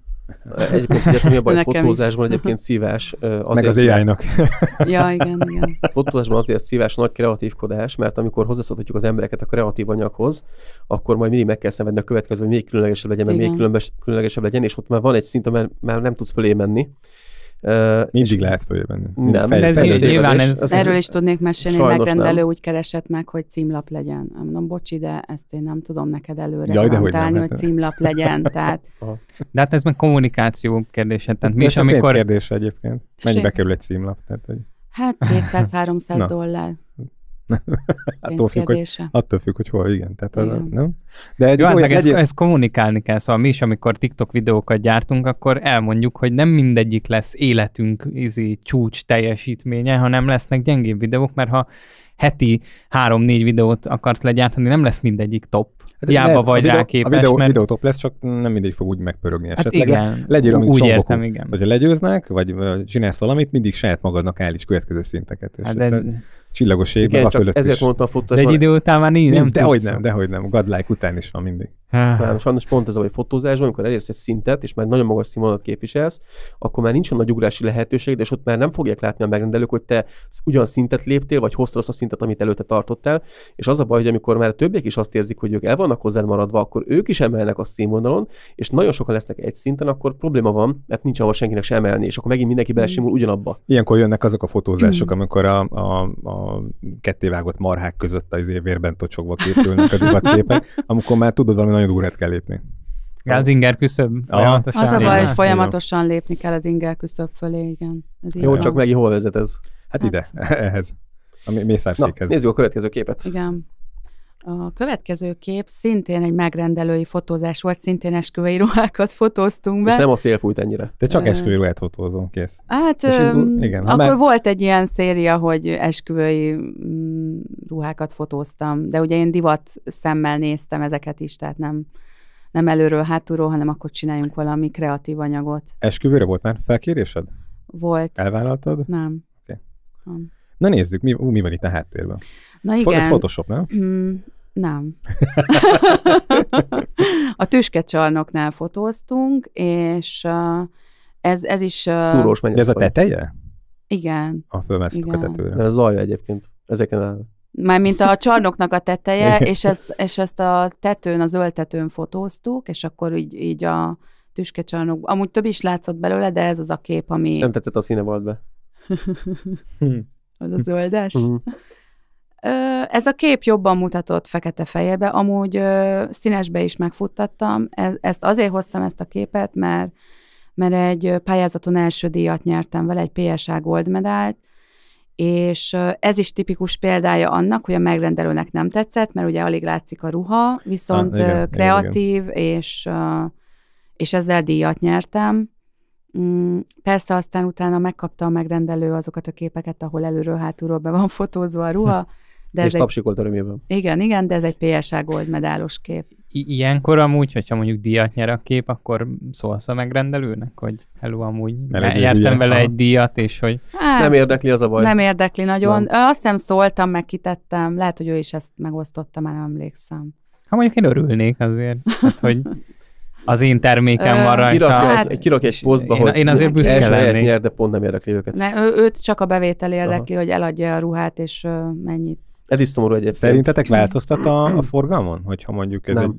Egyébként ugye, mi a baj Nekem fotózásban is. egyébként szívás. Azért, Meg az AI-nak. ja, igen, igen. Fotózásban azért szívás nagy kreatívkodás, mert amikor hozzászoktatjuk az embereket a kreatív anyaghoz, akkor majd mindig meg kell szenvedni a következő, hogy még különlegesebb legyen, mert még különlegesebb legyen, és ott már van egy szint, amely már nem tudsz fölé menni Uh, Mindig lehet fölvenni. Nem, fel, ez fej, nyilván ez, ez, Erről is tudnék mesélni, egy megrendelő nem. úgy keresett meg, hogy címlap legyen. Mondom, bocsi, de ezt én nem tudom neked előre Jaj, garantálni, hogy, nem, hogy címlap legyen. Tehát... de hát ez meg kommunikáció kérdése. Tehát mi is, a amikor... kérdése egyébként. Mennyibe kerül egy címlap? Tehát, hogy... Hát 200-300 dollár. attól, függ, hogy, attól függ, hogy hol, igen. Tehát igen. Az, nem? De egy Jó, olyan, meg egy... ezt, ezt kommunikálni kell, szóval mi is, amikor TikTok videókat gyártunk, akkor elmondjuk, hogy nem mindegyik lesz életünk izi, csúcs teljesítménye, hanem lesznek gyengébb videók, mert ha heti három-négy videót akarsz legyártani, nem lesz mindegyik top, Hát lehet, vagy a videó, rá képes. A videó, mert... videó top lesz, csak nem mindig fog úgy megpörögni hát esetleg. Hát igen, Legyél, amit úgy csombokon. értem, igen. Vagy legyőznek, vagy csinálsz valamit, mindig saját magadnak állíts következő szinteket. És hát de... Csillagos igen, a fölött Ezért is. mondtam a futás. De egy idő után már nincs, nem, nem hogy nem, hogy nem. Godlike után is van mindig. Nem, sajnos pont ez, hogy fotózásban, amikor elérsz egy szintet, és már nagyon magas színvonalat képviselsz, akkor már nincs olyan nagy ugrási lehetőség, de és ott már nem fogják látni a megrendelők, hogy te ugyan szintet léptél, vagy hoztad azt a szintet, amit előtte tartottál. És az a baj, hogy amikor már többiek is azt érzik, hogy ők el vannak hozzád maradva, akkor ők is emelnek a színvonalon, és nagyon sokan lesznek egy szinten, akkor probléma van, mert nincs ahol senkinek sem emelni, és akkor megint mindenki belesimul mm. ugyanabba. Ilyenkor jönnek azok a fotózások, mm. amikor a, a, a kettévágott marhák között az évérben izé tocsogva készülnek a divatképek, amikor már tudod, valami nagyon durát kell lépni. az inger küszöb folyamatosan. Az a baj, hogy folyamatosan lépni kell az inger küszöb fölé, igen. Ez Jó, van. csak meg hova vezet ez? Hát, hát ide, ehhez. A mészárszékhez. Na, nézzük a következő képet. Igen. A következő kép szintén egy megrendelői fotózás volt, szintén esküvői ruhákat fotóztunk be. És nem a szél fújt ennyire. De csak esküvői ruhát fotózom, kész. Hát, És, um, igen, akkor már... volt egy ilyen széria, hogy esküvői mm, ruhákat fotóztam, de ugye én divat szemmel néztem ezeket is, tehát nem, nem előről, hátulról, hanem akkor csináljunk valami kreatív anyagot. Esküvőre volt már felkérésed? Volt. Elvállaltad? Nem. Okay. nem. Na nézzük, mi, ú, mi van itt a háttérben. Na igen. Ez Photoshop, nem? Mm, nem. a tüskecsarnoknál fotóztunk, és ez, ez is... Szúrós mennyi. ez a teteje? Igen. A fölmásztuk a tetőre. De ez zajja egyébként. Ezeken a... Mármint a csarnoknak a teteje, és ezt, és ezt a tetőn, az tetőn fotóztuk, és akkor így, így a tüskecsarnok... Amúgy több is látszott belőle, de ez az a kép, ami... Nem tetszett a színe volt be. az a zöldes? Mhm. Ez a kép jobban mutatott fekete-fehérbe, amúgy színesbe is megfuttattam. E, ezt azért hoztam ezt a képet, mert, mert egy pályázaton első díjat nyertem vele, egy PSA Gold medált, és ez is tipikus példája annak, hogy a megrendelőnek nem tetszett, mert ugye alig látszik a ruha, viszont ha, ah, igen, kreatív, igen. És, és ezzel díjat nyertem. Mm, persze aztán utána megkapta a megrendelő azokat a képeket, ahol előről-hátulról be van fotózva a ruha, De és tapsikolt örömében. Igen, igen, de ez egy PSA Gold medálos kép. I- ilyenkor amúgy, hogyha mondjuk díjat nyer a kép, akkor szólsz a megrendelőnek, hogy hello, amúgy jártam vele egy díjat, és hogy... Hát, nem érdekli az a baj. Nem érdekli nagyon. Van. Azt hiszem szóltam, meg kitettem. Lehet, hogy ő is ezt megosztotta, már nem emlékszem. Ha mondjuk én örülnék azért, hát, hogy az én termékem van rajta. Kirakja, hát, kirak egy posztba, én, hogy én azért büszke lennék. Nyer, de pont nem érdekli őket. Ne, ő, őt csak a bevétel érdekli, Aha. hogy eladja a ruhát, és mennyit ez is szomorú egyébként. Szerintetek változtat a, a forgalmon? Hogyha mondjuk ez nem.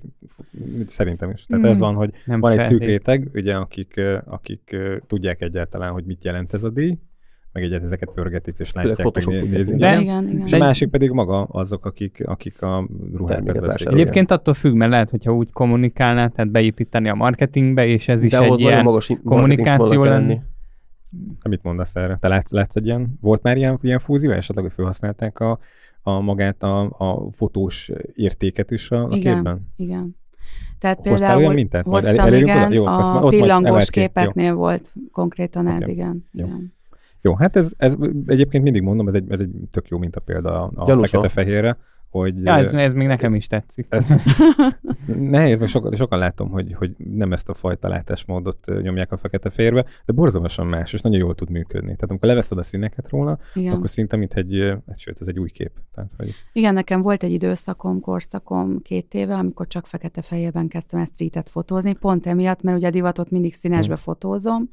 egy... Szerintem is. Tehát mm. ez van, hogy nem van egy szűk réteg, ugye, akik, akik tudják egyáltalán, hogy mit jelent ez a díj, meg egyet ezeket pörgetik, és Főleg látják, hogy nézik. De, igen, igen. igen. És a másik pedig maga azok, akik, akik a ruhákat veszik. Egyébként attól függ, mert lehet, hogyha úgy kommunikálná, tehát beépíteni a marketingbe, és ez is De egy ilyen magas kommunikáció lenni. Hát mit mondasz erre? Te látsz, látsz egy ilyen, volt már ilyen, ilyen fúzió, esetleg, hogy felhasználták a a magát a, a fotós értéket is a, a igen, képben? Igen. Tehát Hoztál például olyan mintát? Majd hoztam, el, igen, oda? Jó, a pillangós képeknél jó. volt konkrétan ez, okay. igen. Jó. igen. Jó, hát ez, ez egyébként mindig mondom, ez egy, ez egy tök jó mintapélda a, a fekete-fehérre hogy... Ja, ez, ez még nekem is tetszik. Ez, nehéz, mert sokan, sokan látom, hogy, hogy nem ezt a fajta látásmódot nyomják a fekete férbe, de borzalmasan más, és nagyon jól tud működni. Tehát amikor leveszed a színeket róla, Igen. akkor szinte, mint egy, egy, hát sőt, ez egy új kép. Tehát, hogy... Igen, nekem volt egy időszakom, korszakom két éve, amikor csak fekete fejében kezdtem ezt streetet fotózni, pont emiatt, mert ugye a divatot mindig színesbe hmm. fotózom,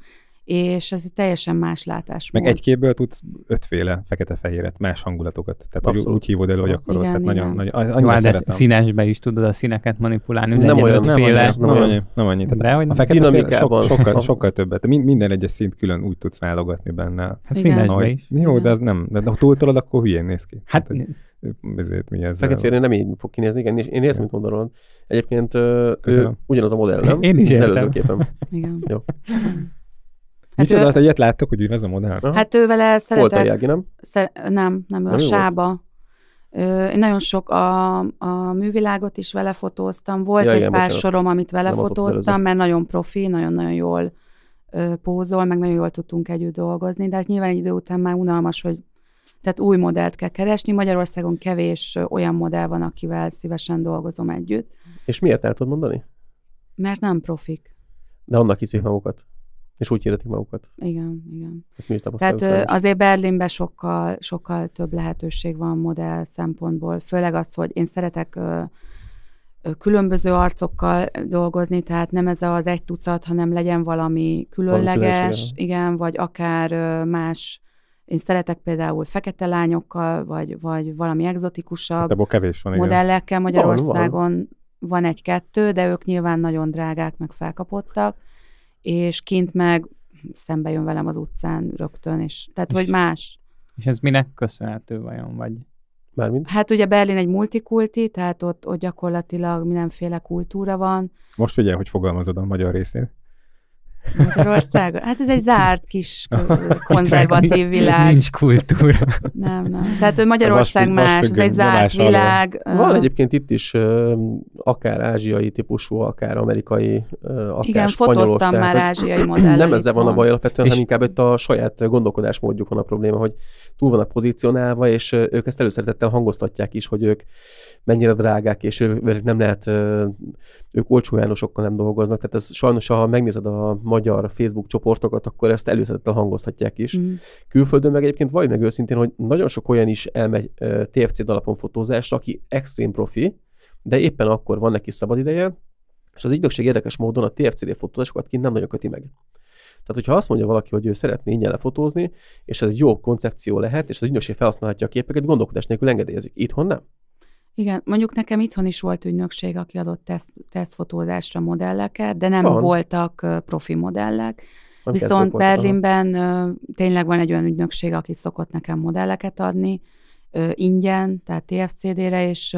és ez egy teljesen más látás. Meg egy képből tudsz ötféle fekete-fehéret, más hangulatokat. Tehát Abszolút. úgy hívod elő, hogy akarod. Igen, tehát igen. Nagyon, nagyon, annyira Jó, hát szeretem. színesbe is tudod a színeket manipulálni. Nem olyan, nem nem, nem, olyan. nem annyi. Tehát de, hogy a fekete so, sokkal, sokkal többet. Minden egyes szint külön úgy tudsz válogatni benne. Hát színesbe is. Jó, de az nem. De ha túltolod, akkor hülyén néz ki. Hát, ezért mi ez. Fekete nem így fog kinézni, igen, és én értem, mit mondanom. Egyébként ő, ugyanaz a modell, nem? Én is értem. Igen. Jó. Hát Micsoda, ő... hát egyet láttak, hogy ez a modell? Aha. Hát ő vele szeretett... Volt a Jági, nem? Szer- nem, nem, ő a sába. Ö, Én nagyon sok a, a művilágot is vele fotóztam. Volt ja, egy igen, pár bocsánat. sorom, amit vele nem fotóztam, mert nagyon profi, nagyon-nagyon jól ö, pózol, meg nagyon jól tudtunk együtt dolgozni, de hát nyilván egy idő után már unalmas, hogy tehát új modellt kell keresni. Magyarországon kevés olyan modell van, akivel szívesen dolgozom együtt. És miért el tudod mondani? Mert nem profik. De annak hiszik magukat. És úgy hirdetik magukat. Igen, igen. Ezt mi is Tehát ö, azért Berlinben sokkal, sokkal több lehetőség van modell szempontból, főleg az, hogy én szeretek ö, ö, különböző arcokkal dolgozni, tehát nem ez az egy tucat, hanem legyen valami különleges, igen, vagy akár ö, más én szeretek például fekete lányokkal, vagy, vagy valami egzotikusabb hát kevés van, modellekkel Magyarországon van, van. van egy-kettő, de ők nyilván nagyon drágák, meg felkapottak és kint meg szembe jön velem az utcán rögtön, és tehát, és, hogy más. És ez minek köszönhető vajon, vagy? Mármint? Hát ugye Berlin egy multikulti, tehát ott, ott gyakorlatilag mindenféle kultúra van. Most ugye, hogy fogalmazod a magyar részén. Magyarország? Hát ez egy zárt kis konzervatív világ. Nincs kultúra. Nem, nem. Tehát Magyarország hát más, más ez egy zárt világ. Alól. Van egyébként itt is akár ázsiai típusú, akár amerikai, akár Igen, spanyolos. fotoztam tehát, már ázsiai modellt. Nem ezzel van, van a baj alapvetően, és hanem inkább itt a saját gondolkodásmódjuk van a probléma, hogy túl vannak pozícionálva, és ők ezt előszeretettel hangoztatják is, hogy ők mennyire drágák, és ők nem lehet, ők olcsó nem dolgoznak. Tehát ez sajnos, ha megnézed a magyar Facebook csoportokat, akkor ezt előzettel hangozhatják is. Mm. Külföldön meg egyébként vagy meg őszintén, hogy nagyon sok olyan is elmegy TFC alapon fotózásra, aki extrém profi, de éppen akkor van neki szabad ideje, és az ügynökség érdekes módon a TFCD fotózásokat ki nem nagyon köti meg. Tehát, hogyha azt mondja valaki, hogy ő szeretné ingyen lefotózni, és ez egy jó koncepció lehet, és az ügynökség felhasználhatja a képeket, gondolkodás nélkül engedélyezik. Itthon nem. Igen, mondjuk nekem itthon is volt ügynökség, aki adott teszt, tesztfotózásra modelleket, de nem van. voltak profi modellek. Nem Viszont Berlinben a... tényleg van egy olyan ügynökség, aki szokott nekem modelleket adni, ingyen, tehát TFCD-re, és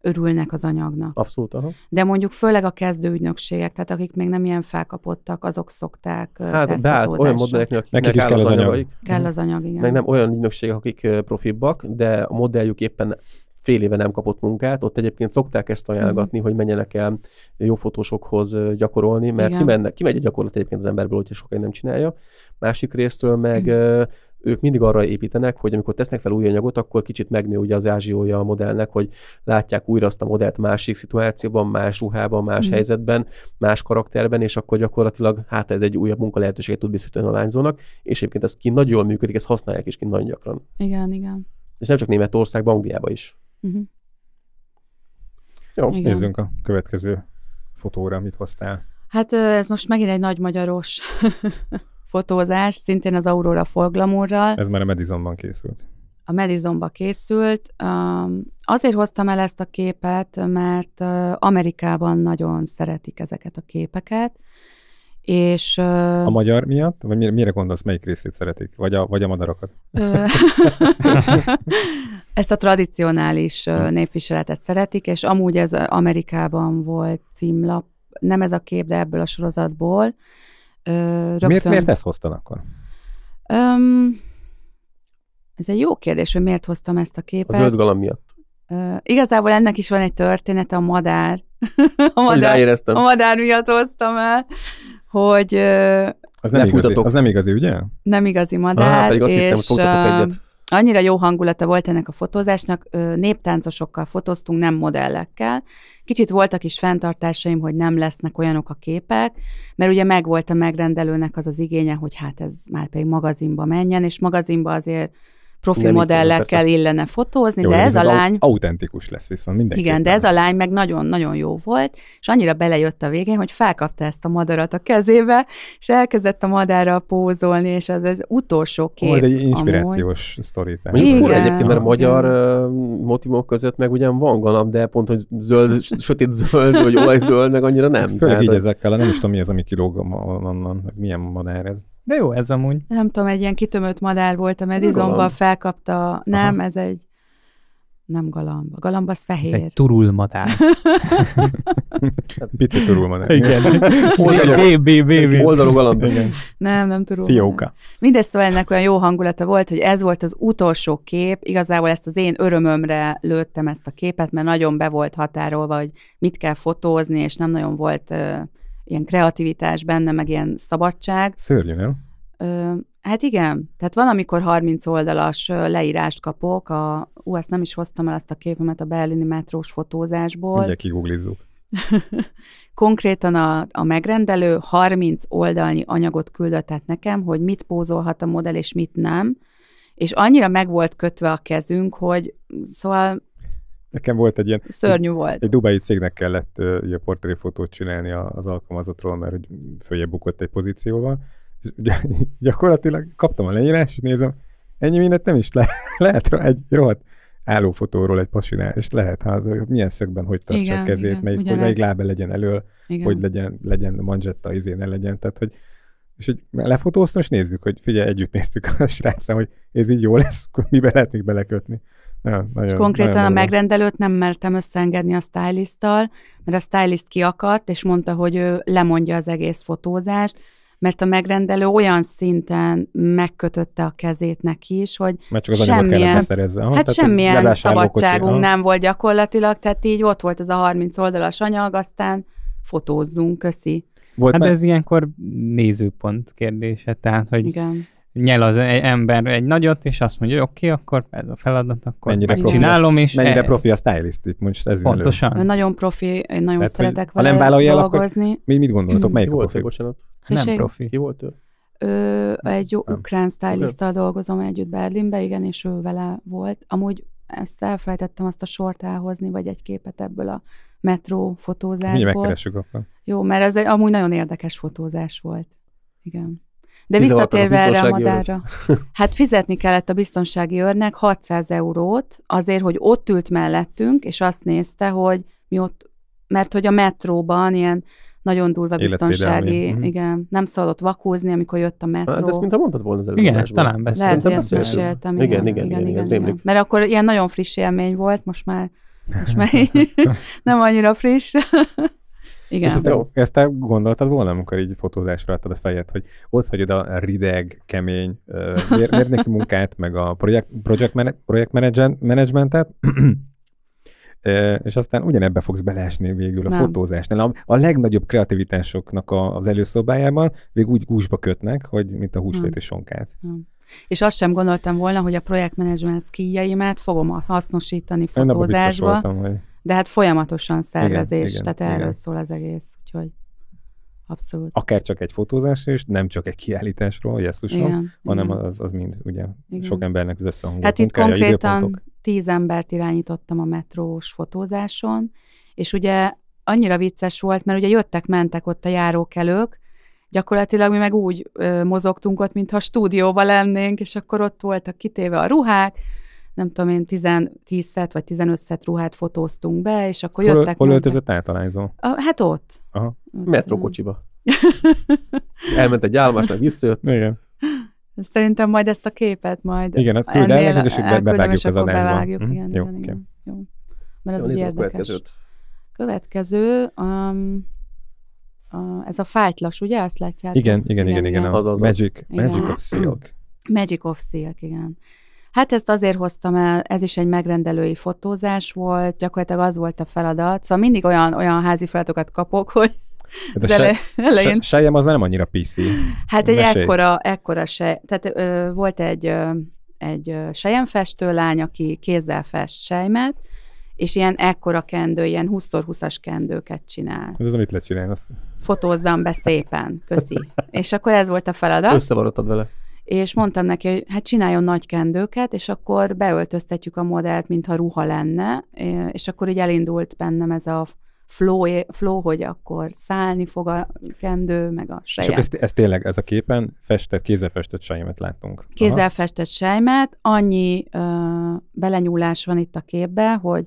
örülnek az anyagnak. Abszolút, aha. De mondjuk főleg a kezdő ügynökségek, tehát akik még nem ilyen felkapottak, azok szokták Hát hát olyan modellek, akiknek Nekik is kell az anyag. anyag. Kell az anyag, igen. Meg nem olyan ügynökségek, akik profibbak, de a modelljük éppen fél éve nem kapott munkát, ott egyébként szokták ezt ajánlgatni, uh-huh. hogy menjenek el jó fotósokhoz gyakorolni, mert Igen. kimenne, kimegy a gyakorlat egyébként az emberből, hogyha sokáig nem csinálja. Másik részről meg mhm. ők mindig arra építenek, hogy amikor tesznek fel új anyagot, akkor kicsit megnő ugye az ázsiója a modellnek, hogy látják újra azt a modellt másik szituációban, más ruhában, más uh-huh. helyzetben, más karakterben, és akkor gyakorlatilag hát ez egy újabb munka lehetőséget tud biztosítani a lányzónak, és egyébként ez ki nagyon jól működik, ezt használják is ki nagyon gyakran. Igen, igen. És nem csak Németországban, Angliában is. Uh-huh. Jó, Igen. nézzünk a következő fotóra, mit hoztál. Hát ez most megint egy nagy magyaros fotózás, szintén az Aurora Folglamurral. Ez már a Medizonban készült. A Medizonban készült. Azért hoztam el ezt a képet, mert Amerikában nagyon szeretik ezeket a képeket, és, a magyar miatt? Vagy mire, mire gondolsz, melyik részét szeretik? Vagy a, vagy a madarakat? Ezt a tradicionális hm. népviseletet szeretik, és amúgy ez Amerikában volt címlap, nem ez a kép, de ebből a sorozatból. Rögtön... Miért, miért ezt hoztad akkor? Um, ez egy jó kérdés, hogy miért hoztam ezt a képet. Az zöld miatt. Uh, igazából ennek is van egy története, a madár. a, madár a madár miatt hoztam el hogy... Az nem, igazi, az nem igazi, ugye? Nem igazi madár, Aha, pedig azt és... Hittem, hogy egyet. Annyira jó hangulata volt ennek a fotózásnak, néptáncosokkal fotóztunk, nem modellekkel. Kicsit voltak is fenntartásaim, hogy nem lesznek olyanok a képek, mert ugye megvolt a megrendelőnek az az igénye, hogy hát ez már pedig magazinba menjen, és magazinba azért profi modellekkel illene fotózni, Jó, de ez a lány... Autentikus lesz viszont mindenki. Igen, de ez a lány meg nagyon-nagyon jó volt, és annyira belejött a végén, hogy felkapta ezt a madarat a kezébe, és elkezdett a madárra pózolni, és az, az utolsó kép. Ó, ez egy inspirációs amúgy. sztori. Mondjuk fura egyébként, mert a magyar igen. motivok között meg ugyan van galap, de pont, hogy zöld, sötét zöld, vagy olajzöld, meg annyira nem. Főleg így ezekkel, nem is tudom, mi ez, ami kilóg onnan, milyen madár ez. De jó ez amúgy. Nem tudom, egy ilyen kitömött madár volt a medizomban, felkapta, nem, Aha. ez egy, nem A galamb az fehér. Ez egy madár. Pici turul madár. Igen. Oldalú, Oldalú galamb. Nem, nem turul. Fióka. Mindez szóval ennek olyan jó hangulata volt, hogy ez volt az utolsó kép. Igazából ezt az én örömömre lőttem ezt a képet, mert nagyon be volt határolva, hogy mit kell fotózni, és nem nagyon volt ilyen kreativitás benne, meg ilyen szabadság. Szörnyű, nem? Ö, hát igen, tehát van amikor 30 oldalas leírást kapok, a, ú, ezt nem is hoztam el azt a képemet a berlini metrós fotózásból. Ugye kiguglizzuk. Konkrétan a, a megrendelő 30 oldalnyi anyagot küldött nekem, hogy mit pózolhat a modell és mit nem, és annyira meg volt kötve a kezünk, hogy szóval Nekem volt egy ilyen... Szörnyű volt. Egy dubai cégnek kellett ugye, portréfotót csinálni az alkalmazatról, mert hogy följebb bukott egy pozícióval. És gyakorlatilag kaptam a leírás, és nézem, ennyi mindent nem is le- lehet rá egy rohadt állófotóról egy pasinál, és lehet, az, hát, hogy milyen szögben hogy tartsa a kezét, igen, melyik, hogy melyik lábe legyen elől, igen. hogy legyen, legyen manzsetta, izé ne legyen, tehát hogy és hogy lefotóztam, és nézzük, hogy figyelj, együtt néztük a srácán, hogy ez így jó lesz, akkor mibe lehet még belekötni. Ja, nagyon, és konkrétan nagyon a megrendelőt nem mertem összeengedni a stylisttal, mert a stylist kiakadt, és mondta, hogy ő lemondja az egész fotózást, mert a megrendelő olyan szinten megkötötte a kezét neki is, hogy Mert csak az semmilyen, Aha, hát semmilyen szabadságunk nem volt gyakorlatilag, tehát így ott volt ez a 30 oldalas anyag, aztán fotózzunk, köszi. Volt hát meg... ez ilyenkor nézőpont kérdése, tehát hogy Igen nyel az e- ember egy nagyot, és azt mondja, hogy oké, okay, akkor ez a feladat, akkor mennyire profi csinálom, és... Mennyire e... profi a stylist itt most ez Pontosan. Elő. Nagyon profi, én nagyon Mert, szeretek vele nem dolgozni. Akkor mit, mit gondoltok, melyik volt profi? Bocsánat. Nem Tessék? profi. Ki volt ő? Ö, egy nem. ukrán stylisttal dolgozom együtt Berlinbe, igen, és ő vele volt. Amúgy ezt elfelejtettem azt a sort elhozni, vagy egy képet ebből a metró fotózásból. Mi megkeressük akkor. Jó, mert ez egy, amúgy nagyon érdekes fotózás volt. Igen. De visszatérve erre a madárra. hát fizetni kellett a biztonsági őrnek 600 eurót azért, hogy ott ült mellettünk, és azt nézte, hogy mi ott, mert hogy a metróban ilyen nagyon durva biztonsági, Életvédelmi. Mhm. igen, nem szabadott vakózni, amikor jött a hát, metró. Hát ezt mintha mondtad volna az Igen, ezt talán beszéltem. Lehet, hogy ezt meséltem. Igen, igen, igen, igen, igen, igen, igen. Mert akkor ilyen nagyon friss élmény volt, most már, most már nem annyira friss. Igen. És ezt, te, ezt te gondoltad volna, amikor így fotózásra adtad a fejed, hogy ott hagyod a rideg, kemény uh, mérnöki munkát, meg a project, project, man- project managementet, és aztán ugyanebbe fogsz beleesni végül a nem. fotózásnál. A, a legnagyobb kreativitásoknak a, az előszobájában végül úgy gúzsba kötnek, hogy mint a húsvét és sonkát. Nem. És azt sem gondoltam volna, hogy a projektmenedzsment skilljeimet fogom hasznosítani fotózásba. Én voltam, hogy... De hát folyamatosan szervezés, igen, tehát igen, erről igen. szól az egész, úgyhogy abszolút. Akár csak egy fotózás és nem csak egy kiállításról, jesszusom, igen, hanem igen. Az, az mind ugye igen. sok embernek az összehangolt Hát itt konkrétan időpontok. tíz embert irányítottam a metrós fotózáson, és ugye annyira vicces volt, mert ugye jöttek-mentek ott a járókelők, gyakorlatilag mi meg úgy ö, mozogtunk ott, mintha stúdióba lennénk, és akkor ott voltak kitéve a ruhák, nem tudom én, 10 szet vagy 15 szet ruhát fotóztunk be, és akkor hol, jöttek. Hol öltözött általányzó? A, hát ott. Aha. Metrókocsiba. Elment egy állomásnak, visszajött. Igen. Szerintem majd ezt a képet majd. Igen, hát küld el, el, és be, bevágjuk az adásba. Bevágjuk, mm-hmm. igen, jó, igen, okay. igen, jó. Mert jó, úgy érdekes. Következőt. Következő, um, a, ez a fájtlas, ugye? Azt látjátok? Igen, igen, igen, igen. igen, igen. A az, az, Magic, igen. of Silk. Magic of Silk, igen. Hát ezt azért hoztam el, ez is egy megrendelői fotózás volt, gyakorlatilag az volt a feladat. Szóval mindig olyan, olyan házi feladatokat kapok, hogy hát de a se, elején... se, sejem az nem annyira PC. Hát egy Mesélj. ekkora, ekkora se, tehát ö, volt egy, ö, egy sejemfestő lány, aki kézzel fest sejmet, és ilyen ekkora kendő, ilyen 20x20-as kendőket csinál. Hát ez amit lecsinálni. Azt... Fotózzam be szépen, köszi. és akkor ez volt a feladat. Összevarodtad vele és mondtam neki, hogy hát csináljon nagy kendőket, és akkor beöltöztetjük a modellt, mintha ruha lenne, és akkor így elindult bennem ez a flow, flow hogy akkor szállni fog a kendő, meg a sejem. És ez, ez tényleg, ez a képen festett, kézzel festett sejmet látunk. Kézzel Aha. festett sejmet, annyi ö, belenyúlás van itt a képbe, hogy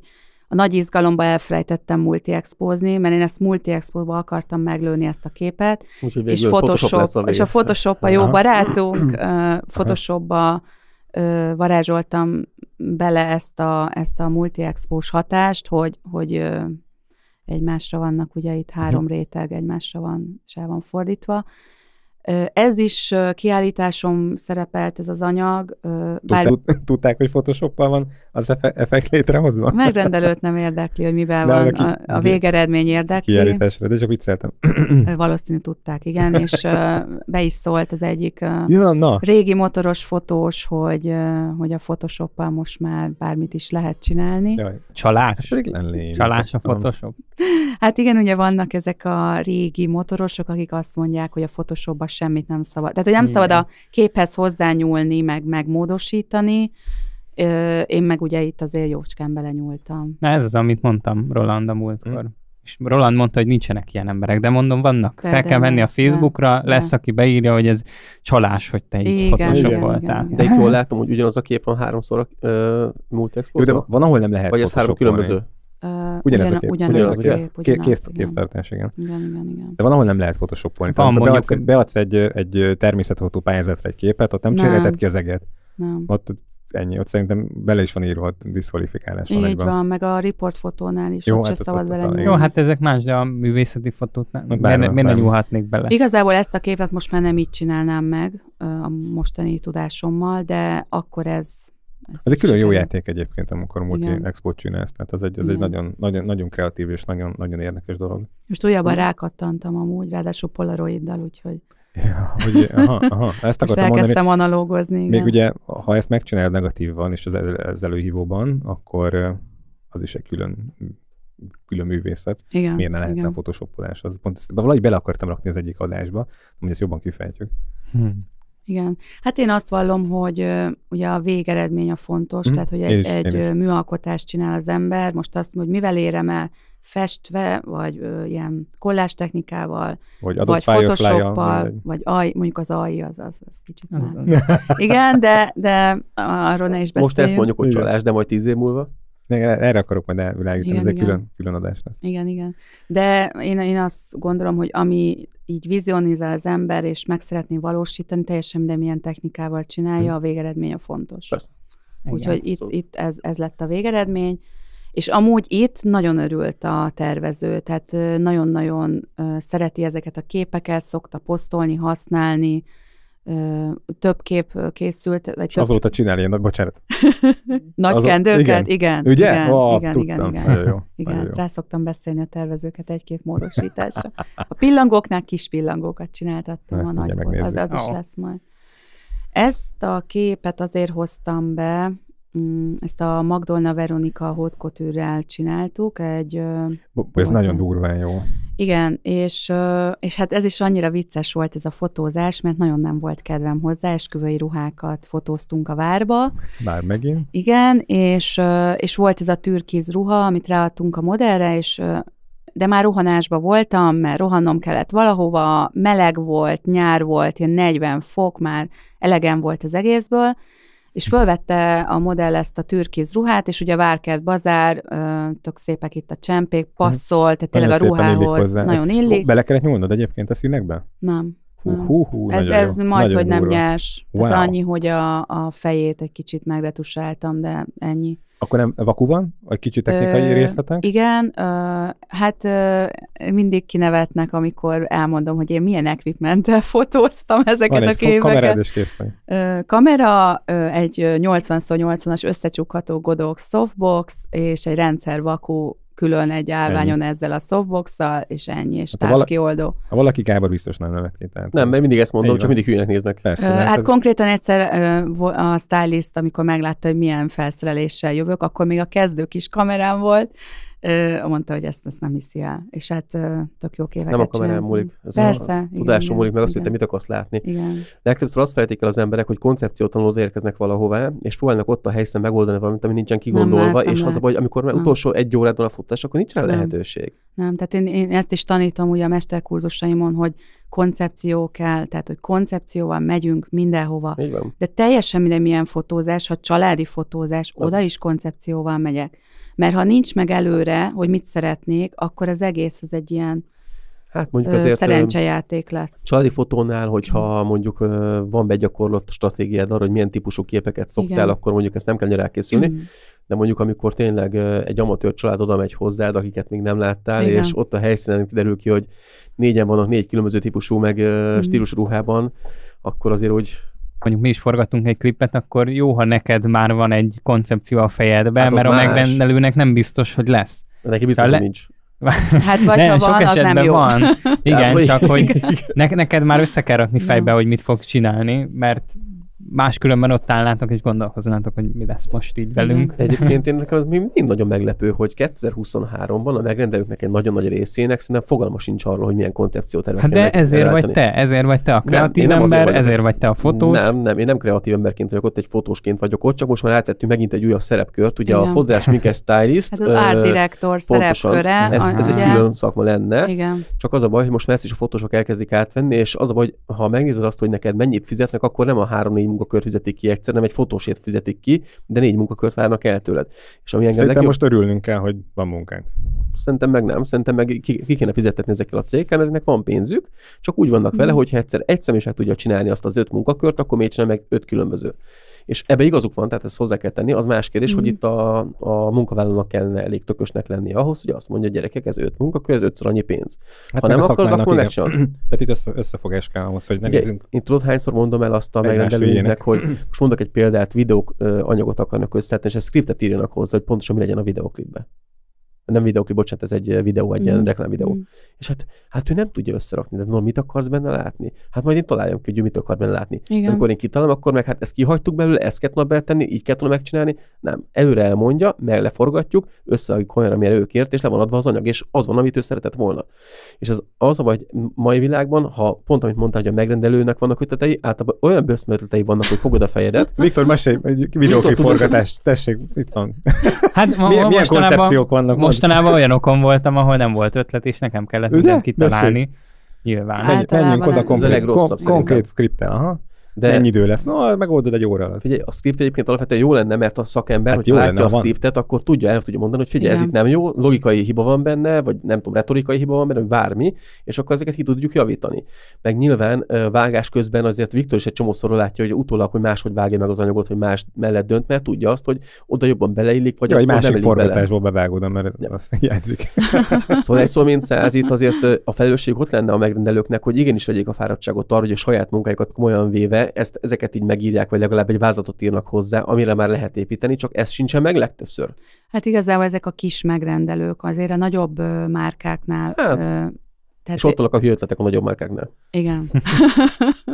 a nagy izgalomba elfelejtettem multi mert én ezt multi akartam meglőni ezt a képet, Úgy, és, Photoshop, Photoshop a és a Photoshop a jó Aha. barátunk, Photoshopba varázsoltam bele ezt a, ezt a multi hatást, hogy, hogy egymásra vannak, ugye itt három mhm. réteg egymásra van, és el van fordítva, ez is kiállításom szerepelt, ez az anyag. Bár... Tudták, tudták hogy photoshoppal van az effekt létrehozva? Megrendelőt nem érdekli, hogy mivel Na, van. a, a, a végeredmény érdekli. Kiállításra, de csak vicceltem. Valószínű tudták, igen, és be is szólt az egyik ja, na. régi motoros fotós, hogy, hogy a photoshoppal most már bármit is lehet csinálni. Jaj. Csalás? Csalás a photoshop? Hát igen, ugye vannak ezek a régi motorosok, akik azt mondják, hogy a photoshop semmit nem szabad. Tehát, hogy nem Igen. szabad a képhez hozzányúlni, meg megmódosítani, én meg ugye itt azért jócskán belenyúltam. Na ez az, amit mondtam Roland a múltkor. Hmm. És Roland mondta, hogy nincsenek ilyen emberek, de mondom, vannak. De, Fel de, kell venni a Facebookra, de, lesz, aki beírja, hogy ez csalás, hogy te így photoshop voltál. De itt jól látom, hogy ugyanaz a kép van háromszor a múlt expozó. Van, ahol nem lehet Vagy ez három különböző? Én. Uh, ugyanez ugyan, a kép. Ugyanez, ugyanez a kép. kép ugyanaz, kész, igen. tartás, igen. Igen, igen, igen. De van, ahol nem lehet photoshopolni. Van, mondjuk beadsz, egy... beadsz, egy, egy természetfotó pályázatra egy képet, ott nem, nem. cserélted ki az eget. Nem. Ott ennyi, ott szerintem bele is van írva a diszkvalifikálás. Így van, van, meg a report is, Jó, hát ott hát se szabad vele Jó, hát ezek más, de a művészeti fotót nem, bár, miért, miért nem nyúlhatnék bele? Igazából ezt a képet most már nem így csinálnám meg a mostani tudásommal, de akkor ez ez egy külön jó játék egyébként, amikor multi expot csinálsz, tehát az egy, az egy nagyon, nagyon, nagyon kreatív és nagyon, nagyon érdekes dolog. Most újabban hm. rákattantam amúgy, ráadásul polaroiddal, úgyhogy Ja, hogy, aha, aha, ezt akartam elkezdtem mondani. analógozni. Igen. Még ugye, ha ezt megcsinálod negatívan és az, elő, az előhívóban, akkor az is egy külön külön művészet. Igen, Miért ne lehetne a photoshopolás? Az pont de valahogy bele akartam rakni az egyik adásba, hogy ezt jobban kifejtjük. Hmm. Igen. Hát én azt vallom, hogy ugye a végeredmény a fontos, hm. tehát hogy egy, is, egy műalkotást csinál az ember, most azt mondja, hogy mivel érem el, festve, vagy ö, ilyen kollás technikával, vagy, vagy photoshoppal, vagy aj, mondjuk az aj, az, az, az kicsit az már. Igen, de, de arról ne is beszéljünk. Most ezt mondjuk, hogy csalás, de majd tíz év múlva? Erre akarok majd elvilágítani, igen, ez igen. egy külön, külön adás lesz. Igen, igen. De én, én azt gondolom, hogy ami így vizionizál az ember, és meg szeretné valósítani, teljesen de milyen technikával csinálja, hm. a végeredmény a fontos. Persze. Úgyhogy itt, itt ez, ez lett a végeredmény. És amúgy itt nagyon örült a tervező, tehát nagyon-nagyon szereti ezeket a képeket, szokta posztolni, használni, több kép készült. Vagy több... Azóta csinál ilyen, bocsánat. Nagy Azó... kendőket? Igen. igen. Ugye? Igen, oh, igen, igen, igen. jó, igen. jó. Rá szoktam beszélni a tervezőket egy-két módosításra. A pillangóknál kis pillangókat csináltattam Na, a nagyból. Az, az is oh. lesz majd. Ezt a képet azért hoztam be, mm, ezt a Magdolna Veronika hótkotűrrel csináltuk, egy... Bo- ez nagyon durván jó. Igen, és, és hát ez is annyira vicces volt ez a fotózás, mert nagyon nem volt kedvem hozzá, esküvői ruhákat fotóztunk a várba. Már megint? Igen, és, és volt ez a türkiz ruha, amit ráadtunk a modellre, és de már rohanásba voltam, mert rohannom kellett valahova, meleg volt, nyár volt, ilyen 40 fok, már elegem volt az egészből, és fölvette a modell ezt a türkiz ruhát, és ugye a Várkert bazár, tök szépek itt a csempék, mhm. passzol, tehát tényleg a ruhához illik nagyon illik. Ezt bele kellett nyúlnod egyébként a színekbe? Nem. Hú, hú, hú, ez ez majd, hogy nem nyers. Wow. Tehát annyi, hogy a, a fejét egy kicsit megretusáltam, de ennyi. Akkor nem vaku van? Egy kicsit technikai ö, részletek? Igen, ö, hát ö, mindig kinevetnek, amikor elmondom, hogy én milyen equipment fotóztam ezeket van a képeket. Van kamerád is kész ö, Kamera, ö, egy 80x80-as összecsukható Godox softbox, és egy rendszer vakú külön egy állványon ennyi. ezzel a softbox és ennyi, és hát távkioldó. Ha, ha valaki Gábor biztos nem nevet ki. Tehát nem, mert mindig ezt mondom, csak mindig hülyének néznek. Persze, ö, hát ez... konkrétan egyszer ö, a stylist, amikor meglátta, hogy milyen felszereléssel jövök, akkor még a kezdő kis kamerám volt, Ö, mondta, hogy ezt, ezt nem hiszi el. És hát tök jó éveket Nem a kamerán múlik. Ez Persze. A, a tudásom múlik meg azt, hogy te mit akarsz látni. Igen. Legtöbbször azt felejtik el az emberek, hogy koncepciótanulóra érkeznek valahová, és próbálnak ott a helyszínen megoldani valamit, ami nincsen kigondolva, nem, és az a baj, amikor már utolsó egy órát van a futás, akkor nincs rá nem. lehetőség. Nem, tehát én, én ezt is tanítom ugye a mesterkurzusaimon, hogy koncepció kell, tehát hogy koncepcióval megyünk mindenhova. De teljesen minden milyen fotózás, ha családi fotózás, Na, oda is koncepcióval megyek mert ha nincs meg előre, hogy mit szeretnék, akkor az egész az egy ilyen Hát mondjuk azért szerencsejáték lesz. Családi fotónál, hogyha mondjuk van begyakorlott stratégiád arra, hogy milyen típusú képeket szoktál, Igen. akkor mondjuk ezt nem kell rákészülni. Mm. De mondjuk amikor tényleg egy amatőr család oda megy hozzád, akiket még nem láttál, Igen. és ott a helyszínen derül ki, hogy négyen vannak négy különböző típusú, meg mm. stílus ruhában, akkor azért úgy mondjuk mi is forgatunk egy klipet, akkor jó, ha neked már van egy koncepció a fejedben, hát mert más. a megrendelőnek nem biztos, hogy lesz. Neki biztos, szóval le... nincs. Hát vagy nem, ha van, az nem jó. Van. Igen, hát, csak hogy ne, neked már össze kell rakni fejbe, hogy mit fogsz csinálni, mert máskülönben ott állnátok és gondolkoznátok, hogy mi lesz most így velünk. Mhm. Egyébként én nekem az mind nagyon meglepő, hogy 2023-ban a megrendelőknek egy nagyon nagy részének szerintem fogalma sincs arról, hogy milyen koncepciót tervezünk. hát de ezért elváltani. vagy te, ezért vagy te a kreatív nem, ember, vagyok, ezért vagy te a fotós. Nem, nem, én nem kreatív emberként vagyok ott, egy fotósként vagyok ott, csak most már eltettünk megint egy újabb szerepkört, ugye Igen. a fodrás Mike Stylist. Hát az art director szerepköre. Ez, ez egy külön szakma lenne. Igen. Csak az a baj, hogy most már ezt is a fotósok elkezdik átvenni, és az a baj, hogy ha megnézed azt, hogy neked mennyit fizetnek, akkor nem a három munkakört fizetik ki egyszer, nem egy fotósért fizetik ki, de négy munkakört várnak el tőled. És ami engem legjobb... most örülnünk kell, hogy van munkánk. Szerintem meg nem, szerintem meg ki, ki kéne fizetni ezekkel a cégekkel, ezeknek van pénzük, csak úgy vannak vele, hmm. hogy egyszer egy személy tudja csinálni azt az öt munkakört, akkor miért csinál meg öt különböző. És ebbe igazuk van, tehát ezt hozzá kell tenni. Az más kérdés, mm. hogy mhm. itt a, a munkavállalónak kellene elég tökösnek lennie ahhoz, hogy azt mondja, gyerekek, ez öt munkakör, ez ötször annyi pénz. Hát ha nem akkor, akkor megcsinálod. Tehát itt össze, összefogás kell ahhoz, hogy ne nézzünk. Én tudod, hányszor mondom el azt a megrendelőjének, hogy most mondok egy példát, videók anyagot akarnak összetenni, és a scriptet írjanak hozzá, hogy pontosan mi legyen a videoklipbe nem videóklip, bocsánat, ez egy eh, videó, egy mm. ilyen mm-hmm. reklámvideó. Mm. És hát, hát ő nem tudja összerakni, de mondom, mit akarsz benne látni? Hát majd én találjam ki, hogy mit akar benne látni. Igen. Amikor én kitalálom, akkor meg hát ezt kihagytuk belőle, ezt kellett volna így kellett volna megcsinálni. Nem, előre elmondja, meg leforgatjuk, összeadjuk olyan, amire ő kért, és le van adva az anyag, és az van, amit ő szeretett volna. És az, az a vagy mai világban, ha pont amit mondtál, hogy a megrendelőnek vannak ötletei, általában olyan böszmötletei vannak, hogy fogod a fejedet. Viktor, mesélj egy videóki forgatás, tessék, itt van. Hát ma, milyen, ma milyen koncepciók vannak? Most mostanában olyan okon voltam, ahol nem volt ötlet, és nekem kellett mindent kitalálni. Nyilván. Hát menjünk oda konkrét, konkrét skriptel. Aha. De mennyi idő lesz? No, megoldod egy óra alatt. Figyelj, a script egyébként alapvetően jó lenne, mert a szakember, hát hogy látja lenne, a van. akkor tudja, el tudja mondani, hogy figyelj, Igen. ez itt nem jó, logikai hiba van benne, vagy nem tudom, retorikai hiba van benne, vagy bármi, és akkor ezeket ki tudjuk javítani. Meg nyilván vágás közben azért Viktor is egy csomószor látja, hogy utólag, hogy máshogy vágja meg az anyagot, hogy más mellett dönt, mert tudja azt, hogy oda jobban beleillik, vagy egy másik forgatásból bevágod, mert ja. azt játszik. szóval egy szó, mint száz, itt azért a felelősség ott lenne a megrendelőknek, hogy igenis vegyék a fáradtságot arra, hogy a saját munkájukat komolyan véve be, ezt, ezeket így megírják, vagy legalább egy vázatot írnak hozzá, amire már lehet építeni, csak ez sincsen meg legtöbbször. Hát igazából ezek a kis megrendelők, azért a nagyobb ö, márkáknál... Hát, ö, tehát és ott a hülye ötletek a nagyobb márkáknál. Igen.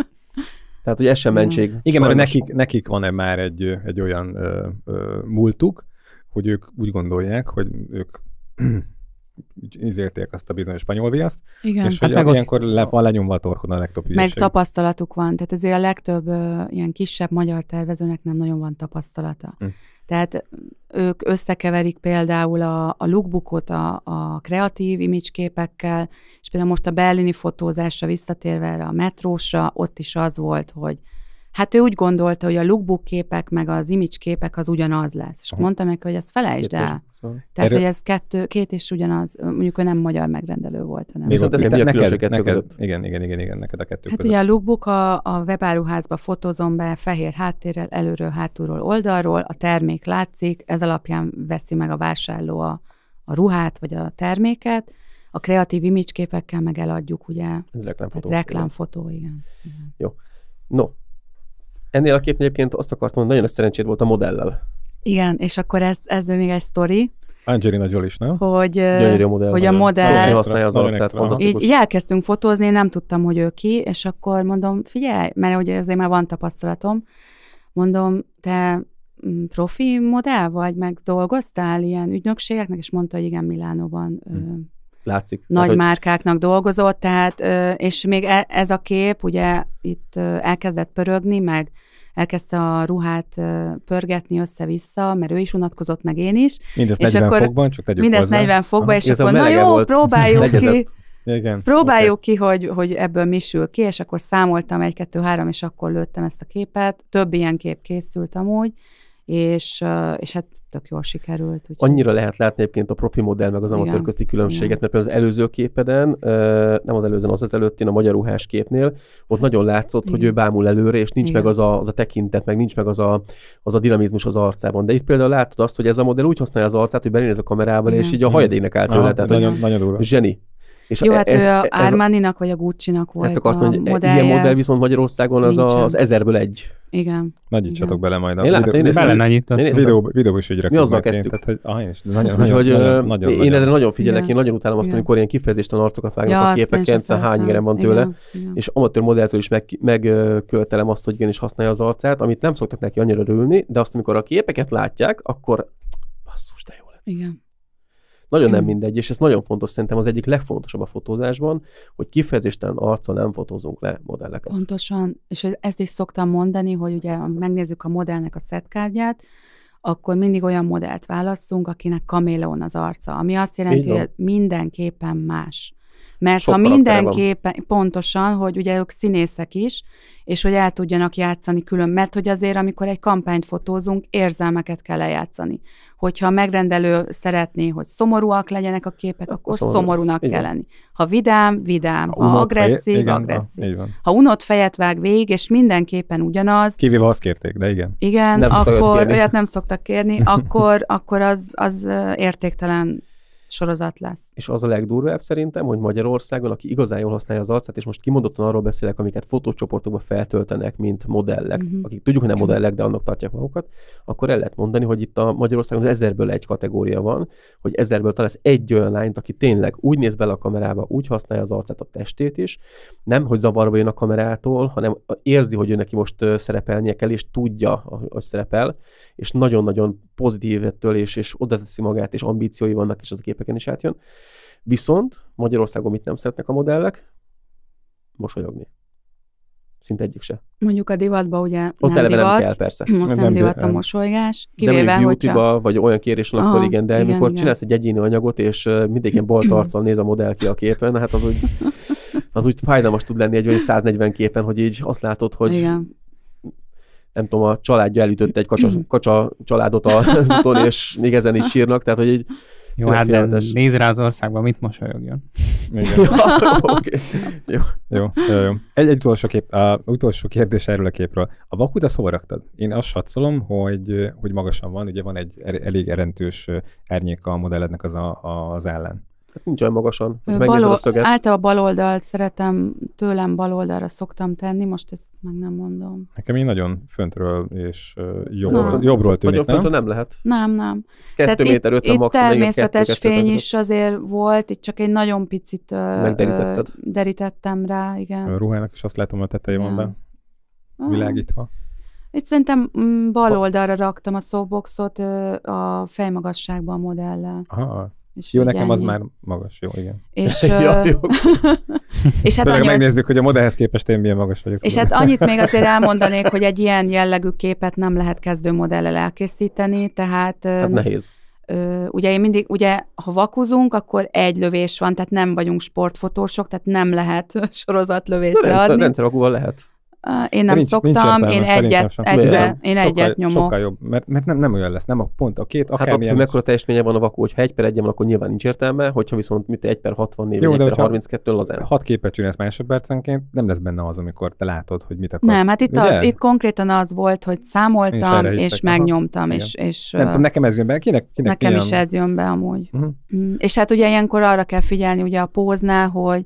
tehát, hogy ez sem mentség. Igen, Sajnos. mert nekik, nekik van-e már egy, egy olyan ö, ö, múltuk, hogy ők úgy gondolják, hogy ők ízérték azt a bizonyos spanyol viaszt, Igen. és hát hogy hát meg ilyenkor le, van lenyomva a torkon a legtöbb hülyeség. Meg tapasztalatuk van, tehát ezért a legtöbb ö, ilyen kisebb magyar tervezőnek nem nagyon van tapasztalata. Hm. Tehát ők összekeverik például a, a lookbookot a, a kreatív image képekkel, és például most a berlini fotózásra visszatérve erre a metrósra, ott is az volt, hogy hát ő úgy gondolta, hogy a lookbook képek meg az image képek az ugyanaz lesz. És Aha. mondtam neki, hogy ezt felejtsd el. Szóval. Tehát, Erről... hogy ez kettő, két is ugyanaz, mondjuk ő nem magyar megrendelő volt, hanem. Viszont ez neked, neked, neked, igen, igen, igen, igen, neked a kettő Hát között. ugye a lookbook a, a webáruházba fotózom be fehér háttérrel, előről, hátulról, oldalról, a termék látszik, ez alapján veszi meg a vásárló a, a ruhát vagy a terméket, a kreatív image képekkel meg eladjuk, ugye? Ez reklámfotó. Tehát reklámfotó, igen. igen. Jó. No, Ennél a képnél egyébként azt akartam, hogy nagyon szerencsét volt a modellel. Igen, és akkor ez, ez még egy sztori, Angelina Jolie is, nem? Hogy, a modell. Hogy a modell... használja az arcát, fantasztikus. Így elkezdtünk fotózni, nem tudtam, hogy ő ki, és akkor mondom, figyelj, mert ugye ezért már van tapasztalatom, mondom, te mm, profi modell vagy, meg dolgoztál ilyen ügynökségeknek, és mondta, hogy igen, Milánóban hm látszik. Nagy hát, márkáknak dolgozott, tehát, és még e, ez a kép ugye itt elkezdett pörögni, meg elkezdte a ruhát pörgetni össze-vissza, mert ő is unatkozott, meg én is. Mindezt 40 akkor fokban, csak tegyük Mindezt 40 fokban, és akkor na jó, volt. próbáljuk Legyezett. ki. Igen, próbáljuk okay. ki, hogy, hogy ebből mi sül ki, és akkor számoltam egy, kettő, három, és akkor lőttem ezt a képet. Több ilyen kép készült amúgy, és, és hát tök jól sikerült. Úgyhogy... Annyira lehet látni egyébként a profi modell meg az amatőr közti különbséget, Igen. mert például az előző képeden, nem az előzőn, az az előttén a magyar ruhás képnél, ott nagyon látszott, Igen. hogy ő bámul előre, és nincs Igen. meg az a, az a tekintet, meg nincs meg az a, az a dinamizmus az arcában. De itt például látod azt, hogy ez a modell úgy használja az arcát, hogy belénéz a kamerával, Igen. és így a hajadének állt tőle. Tehát, nagyon, nagyon zseni. És Jó, e- hát ez, ő a Armani-nak vagy a Gucci-nak volt ezt akart, a mondani, e- modellje. Ilyen modell viszont Magyarországon az Nincsen. az ezerből egy. Igen. Nagyítsatok bele majd a én videó, én bele ne Videó, videó is ügyre. Mi azzal kezdtük. Tehát, hogy, ah, én is, nagyon, nagyon, hogy, nagyon, nagyon, én ezre nagyon figyelek, én nagyon utálom azt, amikor ilyen kifejezéstelen arcok vágnak a képeken, szóval hány ingeren van tőle, és amatőr modelltől is megköltelem azt, hogy igenis használja az arcát, amit nem szoktak neki annyira örülni, de azt, amikor a képeket látják, akkor basszus, de jó lett. Igen. Nagyon nem mindegy, és ez nagyon fontos, szerintem az egyik legfontosabb a fotózásban, hogy kifejezéstelen arccal nem fotózunk le modelleket. Pontosan, és ezt is szoktam mondani, hogy ugye megnézzük a modellnek a szetkárgyát, akkor mindig olyan modellt válasszunk, akinek kaméleon az arca, ami azt jelenti, hogy mindenképpen más. Mert Sok ha mindenképpen, pontosan, hogy ugye ők színészek is, és hogy el tudjanak játszani külön, mert hogy azért, amikor egy kampányt fotózunk, érzelmeket kell eljátszani. Hogyha a megrendelő szeretné, hogy szomorúak legyenek a képek, akkor Szomorú, szomorúnak igen. kell lenni. Ha vidám, vidám. Ha, ha agresszív, igen, agresszív. Ha, ha unott fejet vág végig, és mindenképpen ugyanaz. Kivéve azt kérték, de igen. Igen, nem akkor olyat nem szoktak kérni, akkor, akkor az, az értéktelen sorozat lesz. És az a legdurvább szerintem, hogy Magyarországon, aki igazán jól használja az arcát, és most kimondottan arról beszélek, amiket fotócsoportokba feltöltenek, mint modellek, uh-huh. akik tudjuk, hogy nem modellek, de annak tartják magukat, akkor el lehet mondani, hogy itt a Magyarországon az ezerből egy kategória van, hogy ezerből találsz egy olyan lányt, aki tényleg úgy néz bele a kamerába, úgy használja az arcát, a testét is, nem, hogy zavarba jön a kamerától, hanem érzi, hogy ő neki most szerepelnie kell, és tudja, hogy szerepel, és nagyon-nagyon pozitív ettől, és, és oda teszi magát, és ambíciói vannak, és az a gépeken is átjön. Viszont Magyarországon mit nem szeretnek a modellek? Mosolyogni. Szinte egyik se. Mondjuk a divatba ugye Ott nem divat, nem kell, persze. Ott nem, nem divat a mosolygás, kivéve, de hogyha... vagy olyan kérés van, akkor igen, de igen, amikor igen. csinálsz egy egyéni anyagot, és mindegyik bal tartal néz a modell ki a képen, hát az úgy, az úgy fájdalmas tud lenni egy olyan 140 képen, hogy így azt látod, hogy igen nem tudom, a családja elütötte egy kacsa, kacsa családot az úton, és még ezen is sírnak, tehát hogy így jó, hát de nézd rá az országban, mit mosolyogjon. jó. Jó, jó, jó. Egy, egy utolsó, kép, a, utolsó kérdés erről a képről. A vakut azt hova raktad? Én azt satszolom, hogy, hogy magasan van, ugye van egy er-, elég erentős árnyéka a modellednek az, a, az ellen. Nincs olyan magasan, hogy a szöget. Általában baloldalt szeretem, tőlem baloldalra szoktam tenni, most ezt meg nem mondom. Nekem így nagyon föntről és jobbról, nem. jobbról tűnik, nagyon nem? Nagyon nem lehet. Nem, nem. Kettő Tehát méter, itt, itt természetes kettő, fény kettő, is azért volt, itt csak egy nagyon picit derítettem rá, igen. A ruhának is azt látom, a tetején van benne ah. világítva. Itt szerintem mm, bal oldalra raktam a szóboxot a fejmagasságban a modellel. Aha. És jó, nekem az már magas, jó, igen. És, ja, jó. és hát annyi, megnézzük, hogy a modellhez képest én milyen magas vagyok. És hát annyit még azért elmondanék, hogy egy ilyen jellegű képet nem lehet kezdő modellel elkészíteni, tehát... Hát nehéz. Ö, ugye én mindig, ugye ha vakuzunk, akkor egy lövés van, tehát nem vagyunk sportfotósok, tehát nem lehet sorozatlövést leadni. Rendszer, rendszervakúval lehet. Én nem nincs, szoktam, nincs én egyet, sem. egyszer, én sokkal, egyet nyomok. Sokkal jobb, mert, mert nem, nem olyan lesz, nem a pont a két, hát akármilyen. Hát hogy mekkora teljesítménye van a vakó, hogyha egy per egy van, akkor nyilván nincs értelme, hogyha viszont mit egy per 64 vagy egy per 32 lazán. Hat képet csinálsz másodpercenként, nem lesz benne az, amikor te látod, hogy mit akarsz. Nem, hát itt, az, itt konkrétan az volt, hogy számoltam, és, megnyomtam, és, és... Nem tudom, nekem ez jön be, kinek, kinek Nekem ilyen... is ez jön be amúgy. Uh-huh. És hát ugye ilyenkor arra kell figyelni ugye a póznál, hogy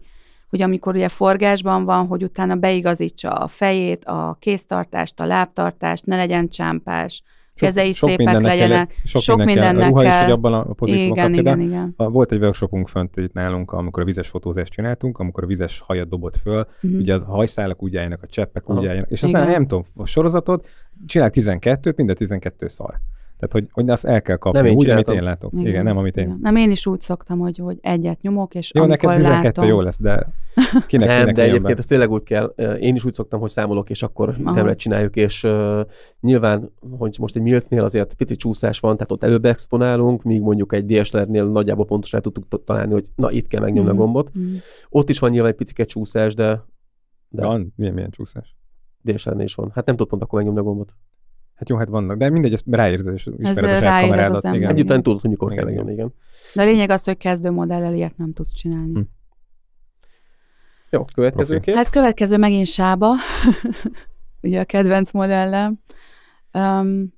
hogy amikor ugye forgásban van, hogy utána beigazítsa a fejét, a kéztartást, a lábtartást, ne legyen csámpás, sok, kezei sok szépek legyenek, kell, sok, sok mindennek, kell. kell. Ruha kell. is, hogy abban a pozícióban igen, igen, igen. Volt egy workshopunk fönt itt nálunk, amikor a vizes fotózást csináltunk, amikor a vizes hajat dobott föl, mm-hmm. ugye az hajszálak úgy álljanak, a cseppek Aha. úgy álljanak, és aztán igen. nem tudom, a sorozatot csinál 12-t, minden 12 szar. Tehát, hogy, hogy azt el kell kapni, nem úgy, amit én látok. Igen, Igen nem amit én. Igen. Nem, én is úgy szoktam, hogy, hogy egyet nyomok, és Jó, neked 12 látom... jó lesz, de kinek, kinek Nem, kinek de egyébként ezt tényleg úgy kell. Én is úgy szoktam, hogy számolok, és akkor internet csináljuk, és uh, nyilván, hogy most egy Millsnél azért pici csúszás van, tehát ott előbb exponálunk, míg mondjuk egy DSLR-nél nagyjából pontosan tudtuk találni, hogy na, itt kell megnyomni mm. a mhm. gombot. Mm. Ott is van nyilván egy picike csúszás, de... de... Van? Milyen, milyen csúszás? DSLR-nél is van. Hát nem tudod pont akkor megnyomni a gombot. Hát jó, hát vannak, de mindegy, ez ráérzés, ismered ez a kamerádat. Az igen. Egyután tudod, hogy mikor kell igen, igen. De a lényeg az, hogy kezdő modellel ilyet nem tudsz csinálni. Hm. Jó, következő okay. Hát következő megint sába, ugye a kedvenc modellem. Um,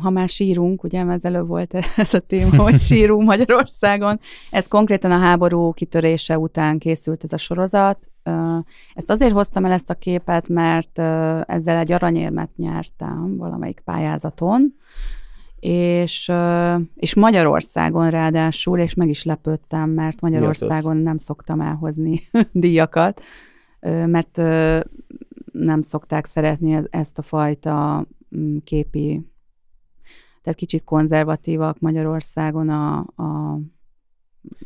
ha már sírunk, ugye ezelőtt volt ez a téma, hogy sírunk Magyarországon, ez konkrétan a háború kitörése után készült ez a sorozat. Ezt azért hoztam el ezt a képet, mert ezzel egy aranyérmet nyertem valamelyik pályázaton, és, és Magyarországon ráadásul, és meg is lepődtem, mert Magyarországon nem szoktam elhozni díjakat, mert nem szokták szeretni ezt a fajta mm, képi tehát kicsit konzervatívak Magyarországon a, a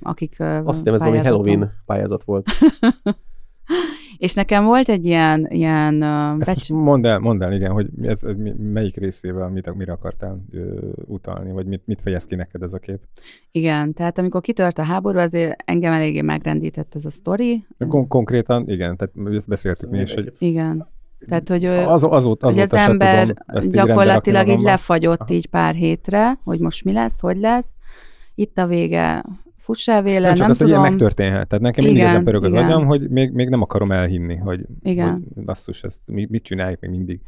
akik Azt hiszem, ez valami Halloween pályázat volt. És nekem volt egy ilyen... ilyen becs... mondd, el, mondd el, igen, hogy ez, melyik részével, mit, mire akartál ö, utalni, vagy mit, mit fejez ki neked ez a kép? Igen, tehát amikor kitört a háború, azért engem eléggé megrendített ez a sztori. Kon- konkrétan, igen, tehát ezt beszéltük mi is, hogy... Igen. Tehát, hogy, az, azóta, hogy az ember tudom gyakorlatilag így, így lefagyott Aha. így pár hétre, hogy most mi lesz, hogy lesz. Itt a vége, fuss el véle, nem, csak nem az, tudom. hogy ilyen megtörténhet. Tehát nekem mindig igen, ezen pörög az agyam, hogy még, még nem akarom elhinni, hogy, igen. hogy basszus, ezt, mi, mit csináljuk még mindig.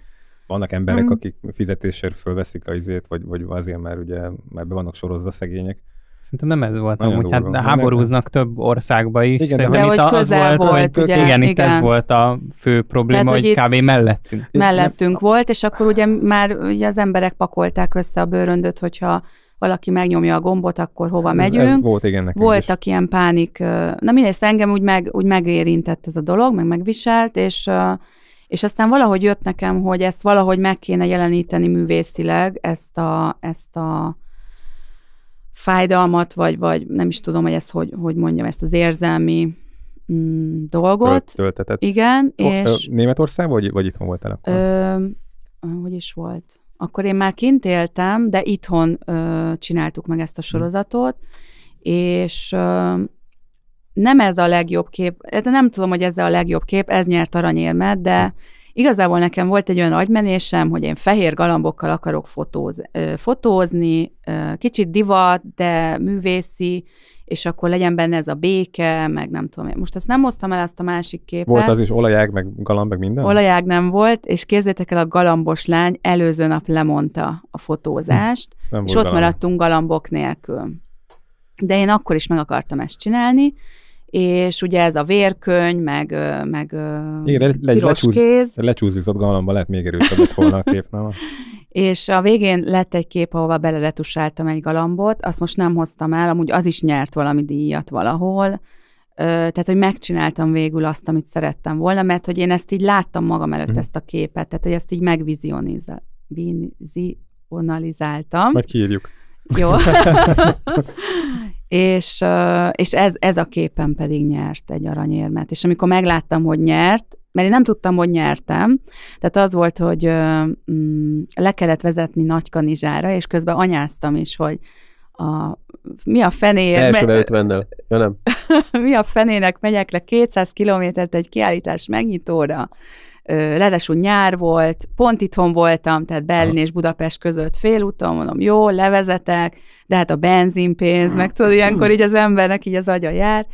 Vannak emberek, hmm. akik fizetésért fölveszik a izét, vagy, vagy azért, mert ugye már be vannak sorozva szegények Szerintem nem ez volt, amúgy, hát háborúznak több országba is. Igen, Szerintem de itt hogy az volt, volt hogy, ugye, igen, itt igen. ez volt a fő probléma, Tehát, hogy, hogy kb. mellettünk. Mellettünk volt, és akkor ugye már ugye az emberek pakolták össze a bőröndöt, hogyha valaki megnyomja a gombot, akkor hova ez, megyünk. Ez volt, igen, Voltak is. ilyen pánik, na mindegy, szóval engem úgy, meg, úgy megérintett ez a dolog, meg megviselt, és és aztán valahogy jött nekem, hogy ezt valahogy meg kéne jeleníteni művészileg, ezt a, ezt a fájdalmat, vagy, vagy nem is tudom, hogy ezt hogy, hogy mondjam, ezt az érzelmi mm, dolgot. Töltetett. Igen, Oh, és... Németország, vagy, vagy itthon voltál akkor? Ö, hogy is volt? Akkor én már kint éltem, de itthon ö, csináltuk meg ezt a hm. sorozatot, és ö, nem ez a legjobb kép, hát nem tudom, hogy ez a legjobb kép, ez nyert aranyérmet, de... Hm Igazából nekem volt egy olyan agymenésem, hogy én fehér galambokkal akarok fotóz, fotózni, kicsit divat, de művészi, és akkor legyen benne ez a béke, meg nem tudom. Most ezt nem hoztam el, ezt a másik képet. Volt az is olajág, meg galamb, meg minden? Olajág nem volt, és kézzétek el, a galambos lány előző nap lemondta a fotózást, hm, és ott galamb. maradtunk galambok nélkül. De én akkor is meg akartam ezt csinálni, és ugye ez a vérkönyv, meg, meg Igen, le, le, lecsúz, kéz. lett még erősebbet volna a kép, nem? és a végén lett egy kép, ahova beleretusáltam egy galambot, azt most nem hoztam el, amúgy az is nyert valami díjat valahol, tehát, hogy megcsináltam végül azt, amit szerettem volna, mert hogy én ezt így láttam magam előtt, mm. ezt a képet, tehát, hogy ezt így megvizionizáltam. Majd kiírjuk. Jó. És, és ez, ez a képen pedig nyert egy aranyérmet. És amikor megláttam, hogy nyert, mert én nem tudtam, hogy nyertem. Tehát az volt, hogy mm, le kellett vezetni Nagykanizsára, és közben anyáztam is, hogy a, mi a fenéért... Elsőbe me- ja nem? mi a fenének megyek le 200 kilométert egy kiállítás megnyitóra, Ráadásul nyár volt, pont itthon voltam, tehát Berlin és Budapest között félúton, mondom, jó, levezetek, de hát a benzinpénz, meg tudod, ilyenkor így az embernek így az agya jár,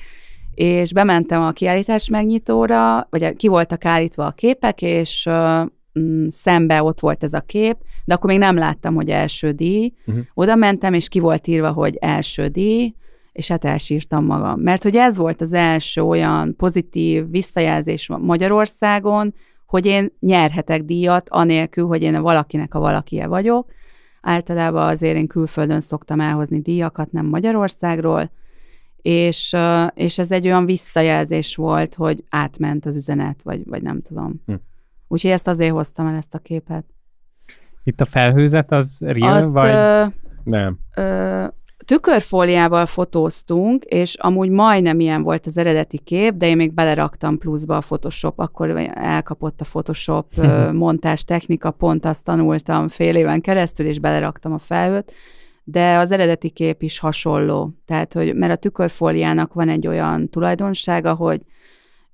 és bementem a kiállítás megnyitóra, vagy ki voltak állítva a képek, és mm, szembe ott volt ez a kép, de akkor még nem láttam, hogy első díj. Uh-huh. Oda mentem, és ki volt írva, hogy első díj, és hát elsírtam magam. Mert hogy ez volt az első olyan pozitív visszajelzés Magyarországon, hogy én nyerhetek díjat, anélkül, hogy én valakinek a valakie vagyok. Általában azért én külföldön szoktam elhozni díjakat, nem Magyarországról, és, és ez egy olyan visszajelzés volt, hogy átment az üzenet, vagy, vagy nem tudom. Hm. Úgyhogy ezt azért hoztam el ezt a képet. Itt a felhőzet az real, Azt, vagy? Ö, nem. Ö, tükörfóliával fotóztunk, és amúgy majdnem ilyen volt az eredeti kép, de én még beleraktam pluszba a Photoshop, akkor elkapott a Photoshop montás technika, pont azt tanultam fél éven keresztül, és beleraktam a felhőt, de az eredeti kép is hasonló. Tehát, hogy mert a tükörfóliának van egy olyan tulajdonsága, hogy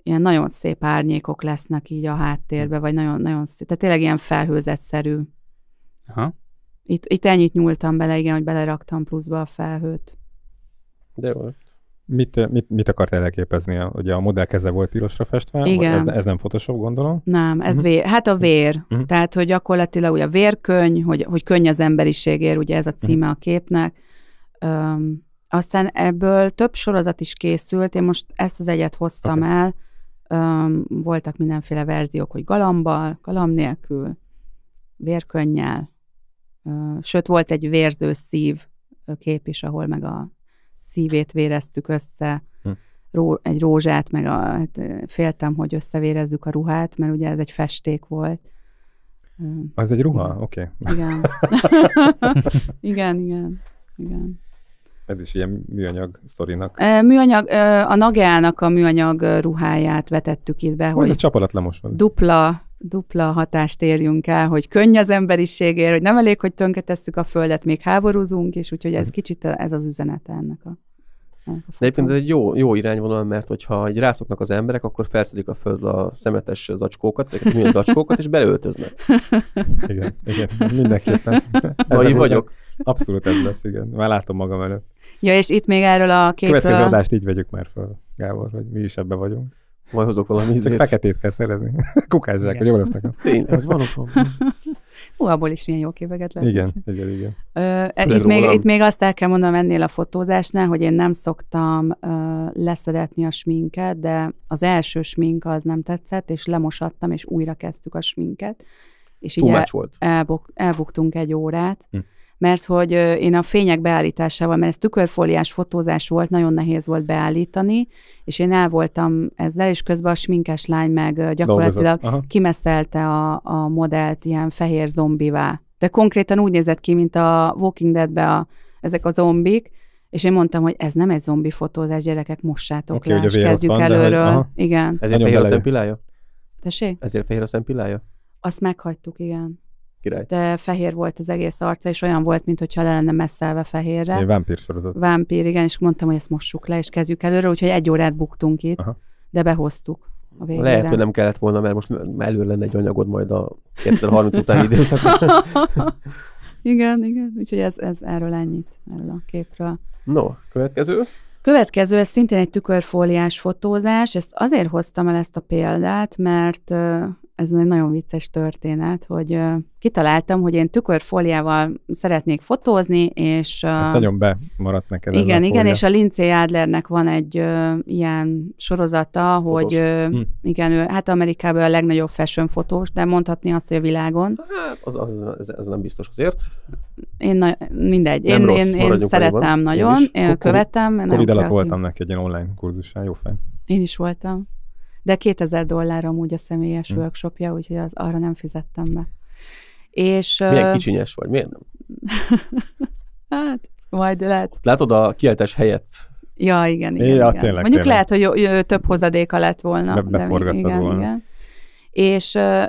ilyen nagyon szép árnyékok lesznek így a háttérbe, vagy nagyon, nagyon szép, tehát tényleg ilyen felhőzetszerű. Aha. Itt, itt ennyit nyúltam bele, igen, hogy beleraktam pluszba a felhőt. De jó. Mit, mit, mit akart elképezni? Ugye a modell keze volt pirosra festve, Igen. Ez, ez nem Photoshop, gondolom? Nem, ez uh-huh. vér, hát a mhm. vér. Uh-huh. Tehát, hogy gyakorlatilag ugye a vérköny, hogy, hogy könny az emberiségért, ugye ez a címe uh-huh. a képnek. Um, aztán ebből több sorozat is készült, én most ezt az egyet hoztam okay. el. Um, voltak mindenféle verziók, hogy galambal, galamb nélkül, vérkönnyel, Sőt, volt egy vérző szív kép is, ahol meg a szívét véreztük össze, hm. egy rózsát, meg a, hát féltem, hogy összevérezzük a ruhát, mert ugye ez egy festék volt. Az egy ruha? Oké. Okay. Igen. igen, igen, igen. Ez is ilyen műanyag sztorinak. Műanyag, a Nageának a műanyag ruháját vetettük itt be. Hogy ez csapalat lemosod. Dupla dupla hatást érjünk el, hogy könny az emberiségért, hogy nem elég, hogy tönkretesszük a földet, még háborúzunk és úgyhogy ez mm. kicsit ez az üzenete ennek a de egyébként ez egy jó, jó irányvonal, mert hogyha így rászoknak az emberek, akkor felszedik a föld a szemetes zacskókat, ezeket mi a zacskókat, és belöltöznek. igen, igen, mindenképpen. Mai vagyok. Abszolút ez lesz, igen. Már látom magam előtt. Ja, és itt még erről a két... Következő adást így vegyük már fel, Gábor, hogy mi is ebbe vagyunk. Majd hozok valami ízét. Feketét kell szerezni. igen. hogy jó lesz nekem. Tényleg, az van otthon. Hú, abból is milyen jó képeket lehet. Igen, igen, igen. Ö, e, itt, még, itt még azt el kell mondanom ennél a fotózásnál, hogy én nem szoktam ö, leszedetni a sminket, de az első smink az nem tetszett, és lemosattam, és újra kezdtük a sminket. És Túl így el, volt. Elbuk, elbuktunk egy órát. Hm mert hogy én a fények beállításával, mert ez tükörfóliás fotózás volt, nagyon nehéz volt beállítani, és én el voltam ezzel, és közben a sminkes lány meg gyakorlatilag kimeszelte a, a modellt ilyen fehér zombivá. De konkrétan úgy nézett ki, mint a Walking Dead-be a, ezek a zombik, és én mondtam, hogy ez nem egy zombi fotózás, gyerekek, mossátok okay, le, és kezdjük van, előről. hogy, igen. Ezért fehér a szempillája? Tessék? Ezért fehér a szempillája? Azt meghagytuk, igen. Király. De fehér volt az egész arca, és olyan volt, mintha le lenne messzelve fehérre. Én vámpír sorozat. Vámpír, igen, és mondtam, hogy ezt mossuk le, és kezdjük előre, úgyhogy egy órát buktunk itt, Aha. de behoztuk. A végére. Lehet, hogy nem kellett volna, mert most elő lenne egy anyagod majd a 2030 utáni időszakban. igen, igen, úgyhogy ez, ez erről ennyit, erről a képről. No, következő. Következő, ez szintén egy tükörfóliás fotózás, ezt azért hoztam el ezt a példát, mert ez egy nagyon vicces történet, hogy uh, kitaláltam, hogy én tükörfóliával szeretnék fotózni, és... Uh, ez nagyon bemaradt neked Igen, igen, és a Lindsay Adlernek van egy uh, ilyen sorozata, Fotóz. hogy uh, hm. igen, ő, hát Amerikában a legnagyobb fashion fotós, de mondhatni azt, hogy a világon. Az, az, az, az, az nem biztos azért. Én na, mindegy, nem én, rossz, én, én szeretem nagyon, én, én követem. Covid alatt voltam neki egy ilyen online kurzusán, jó fel. Én is voltam. De 2000 dollár amúgy a személyes hmm. workshopja, úgyhogy az, arra nem fizettem be. És, Milyen uh... kicsinyes vagy, miért nem? hát, majd lehet. látod a kiáltás helyett Ja, igen, igen. Ja, igen. Tényleg, Mondjuk tényleg. lehet, hogy jö, jö, több hozadéka lett volna. Be, de igen, volna. igen. És uh,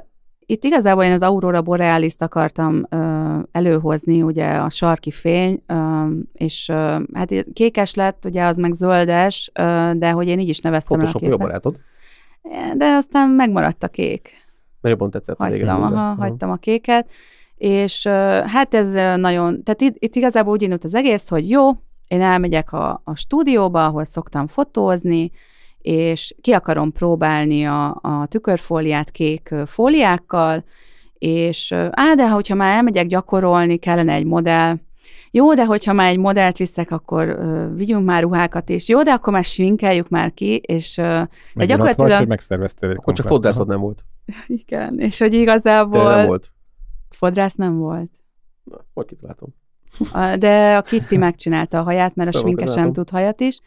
itt igazából én az Aurora borealis akartam uh, előhozni, ugye a sarki fény, uh, és uh, hát kékes lett, ugye az meg zöldes, uh, de hogy én így is neveztem Photoshop a képet. barátod? de aztán megmaradt a kék. Mert jobban tetszett hagytam, a végre. Aha, hagytam a kéket, és hát ez nagyon, tehát itt, itt igazából úgy indult az egész, hogy jó, én elmegyek a, a stúdióba, ahol szoktam fotózni, és ki akarom próbálni a, a tükörfóliát kék fóliákkal, és á, de hogyha már elmegyek gyakorolni, kellene egy modell, jó, de hogyha már egy modellt viszek, akkor ö, vigyünk már ruhákat is. Jó, de akkor már sminkeljük már ki, és ö, de gyakorlatilag... Vagy, hogy megszerveztél egy Akkor csak fodrászod nem volt. Igen, és hogy igazából... nem volt? Fodrász nem volt. Na, itt látom. De a Kitty megcsinálta a haját, mert a sminke sem tud hajat is.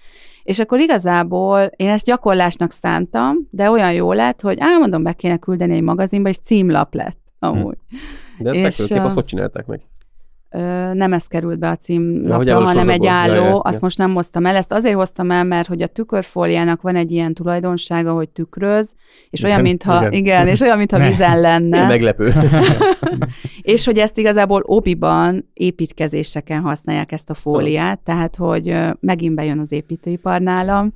És akkor igazából én ezt gyakorlásnak szántam, de olyan jó lett, hogy álmodom, be kéne küldeni egy magazinba, és címlap lett hm. amúgy. De ezt és, a... azt hogy csinálták meg? nem ez került be a címlapra, ja, hanem egy álló, ja, ja, ja. azt most nem hoztam el. Ezt azért hoztam el, mert hogy a tükörfóliának van egy ilyen tulajdonsága, hogy tükröz, és igen, olyan, mintha, igen. igen, és olyan, mintha ne. vizen lenne. meglepő. és hogy ezt igazából obiban építkezéseken használják ezt a fóliát, tehát hogy megint bejön az építőipar nálam,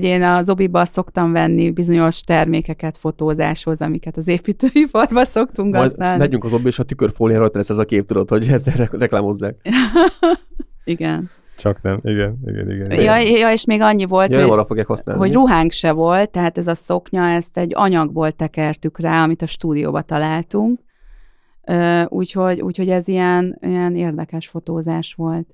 hogy én a Zobiba szoktam venni bizonyos termékeket fotózáshoz, amiket az építőiparban szoktunk Majd használni. Megyünk az obiba, és a tükörfólián rajta lesz ez a kép, tudod, hogy ezzel reklámozzák. igen. Csak nem, igen, igen, igen. igen. Ja, ja, és még annyi volt, ja, hogy, fogják használni. hogy ruhánk se volt, tehát ez a szoknya, ezt egy anyagból tekertük rá, amit a stúdióba találtunk, úgyhogy, úgyhogy ez ilyen, ilyen érdekes fotózás volt.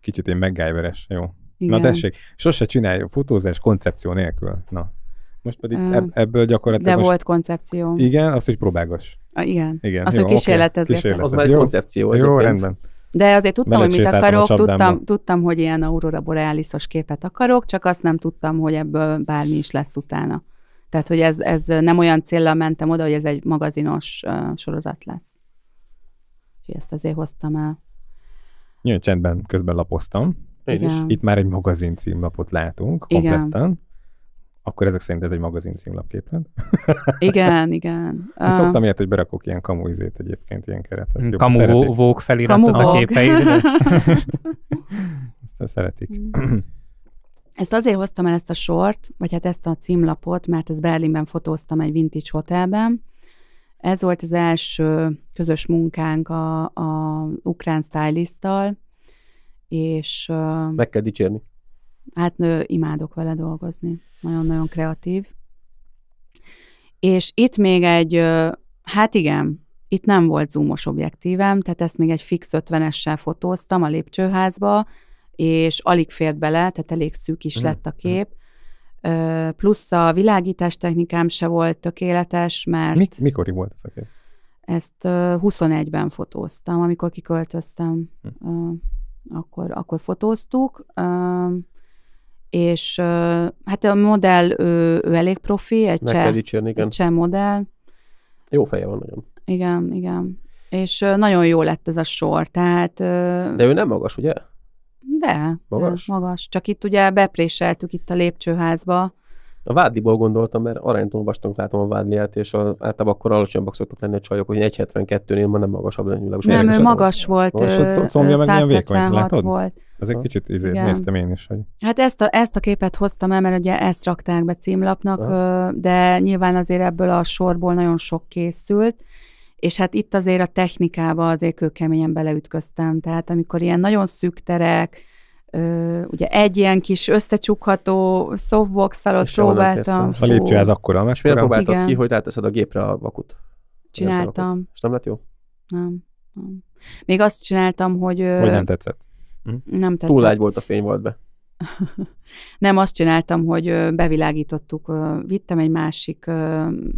Kicsit én meggájveres, jó? Igen. Na tessék, sose a fotózás koncepció nélkül. Na, most pedig eb- ebből gyakorlatilag... De most... volt koncepció. Igen, azt, hogy próbálgass. A, igen. igen. Az, jó, hogy kísérletezett. Okay. Az már egy koncepció. Jó, jó rendben. De azért tudtam, hogy mit akarok, tudtam, tudtam, hogy ilyen aurora borealisos képet akarok, csak azt nem tudtam, hogy ebből bármi is lesz utána. Tehát, hogy ez, ez nem olyan célra mentem oda, hogy ez egy magazinos uh, sorozat lesz. Úgyhogy ezt azért hoztam el. Jó, csendben közben lapoztam. Én is. Itt már egy magazin címlapot látunk kompletten. Igen. Akkor ezek szerint ez egy magazin címlapképlet. igen, igen. Én szoktam ilyet, hogy berakok ilyen kamuizét egyébként, ilyen keretet. Kamu vók felirat az a képeid. Ezt szeretik. Mm. Ezt azért hoztam el ezt a sort, vagy hát ezt a címlapot, mert ezt Berlinben fotóztam egy vintage hotelben. Ez volt az első közös munkánk a, a ukrán stylisttal, és, Meg kell dicsérni. Hát imádok vele dolgozni. Nagyon-nagyon kreatív. És itt még egy, hát igen, itt nem volt zoomos objektívem, tehát ezt még egy fix 50-essel fotóztam a lépcsőházba, és alig fért bele, tehát elég szűk is mhm, lett a mhm. kép. Plusz a világítás technikám se volt tökéletes, mert... Mik, mikor volt ez a kép? Ezt 21-ben fotóztam, amikor kiköltöztem. Hm akkor, akkor fotóztuk, és hát a modell, ő, ő elég profi, egy cseh, dicsérni, Egy cseh modell. Jó feje van nagyon. Igen, igen. És nagyon jó lett ez a sor, tehát... De ő nem magas, ugye? De. Magas? Magas. Csak itt ugye bepréseltük itt a lépcsőházba, a vádliból gondoltam, mert aránytól vastag látom a vádliát, és a, általában akkor alacsonyabbak szoktak lenni a csajok, hogy 1,72-nél már nem magasabb, nem Nem, ő magas volt, volt szomja meg ilyen vékony, látod? volt. Ez egy kicsit izé, Igen. néztem én is. Hogy... Hát ezt a, ezt a képet hoztam el, mert ugye ezt rakták be címlapnak, Aha. de nyilván azért ebből a sorból nagyon sok készült, és hát itt azért a technikába azért kőkeményen beleütköztem, tehát amikor ilyen nagyon szűk terek, Ö, ugye egy ilyen kis összecsukható softbox alatt próbáltam. lépcső ez akkor a más Miért próbáltad igen. ki, hogy ráteszed a gépre a vakut? Csináltam. A És nem lett jó? Nem, nem. Még azt csináltam, hogy... Hogy nem tetszett? Hm? Nem tetszett. Túl lágy volt a fény volt be. nem, azt csináltam, hogy bevilágítottuk, vittem egy másik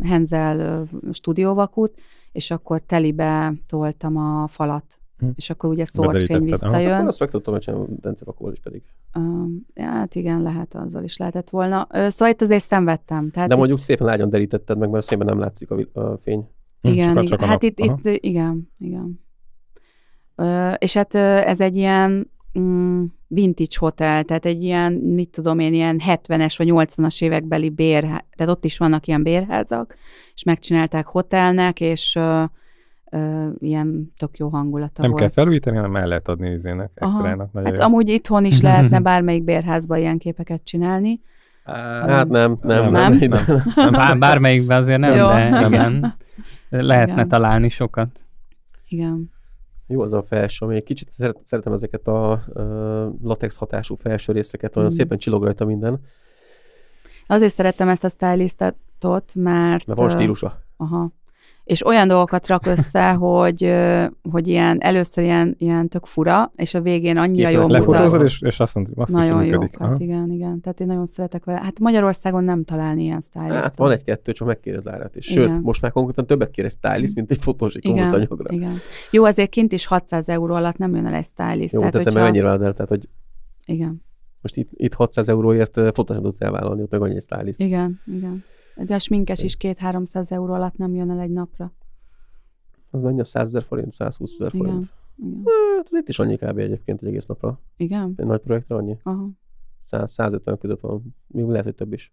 Henzel stúdióvakut, és akkor telibe toltam a falat Hm. és akkor ugye szólt fény visszajön. Hát azt meg tudtam hogy a dencevakulval is pedig. Uh, hát igen, lehet azzal is lehetett volna. Szóval itt azért szenvedtem. Tehát De mondjuk szépen lágyan derítetted meg, mert a szépen nem látszik a, a fény. Hm, igen, csak, igen. Csak a hát itt, itt, igen, igen. Uh, és hát ez egy ilyen um, vintage hotel, tehát egy ilyen, mit tudom én, ilyen 70-es vagy 80-as évekbeli bér, tehát ott is vannak ilyen bérházak, és megcsinálták hotelnek, és ö, ilyen tök jó hangulata Nem volt. kell felújítani, hanem el lehet adni izének, extrának. Hát jó. amúgy itthon is lehetne bármelyik bérházban ilyen képeket csinálni. Hát nem, nem, nem. nem, nem. nem. Bár, bármelyikben azért nem, jó. de nem, igen. Lehetne igen. találni sokat. Igen. Jó az a felső, ami egy kicsit szeret, szeretem ezeket a uh, latex hatású felső részeket, olyan mm. szépen csillog rajta minden. Azért szerettem ezt a stylistatot, mert... Mert van stílusa. Uh, aha és olyan dolgokat rak össze, hogy, hogy ilyen, először ilyen, ilyen tök fura, és a végén annyira jó mutat, és, és azt mondja, azt nagyon is működik. Hát igen, igen. Tehát én nagyon szeretek vele. Hát Magyarországon nem találni ilyen stylist. Hát van egy-kettő, csak megkér az árat is. Sőt, igen. most már konkrétan többet kér egy stylist, mint egy fotós egy igen, anyagra. Igen. Jó, azért kint is 600 euró alatt nem jön el egy stylist. Jó, tehát, tehát hogyha... mennyire el, tehát hogy... Igen. Most itt, itt 600 euróért fotót nem tudsz elvállalni, ott meg annyi stylist. Igen, igen. De a sminkes is 2-300 euró alatt nem jön el egy napra. Az mennyi a 100 ezer forint, 120 ezer forint? Igen. Hát az itt is annyi kb. egyébként egy egész napra. Igen? Egy nagy projektre annyi. Aha. 100, 150 között van, még lehet, hogy több is.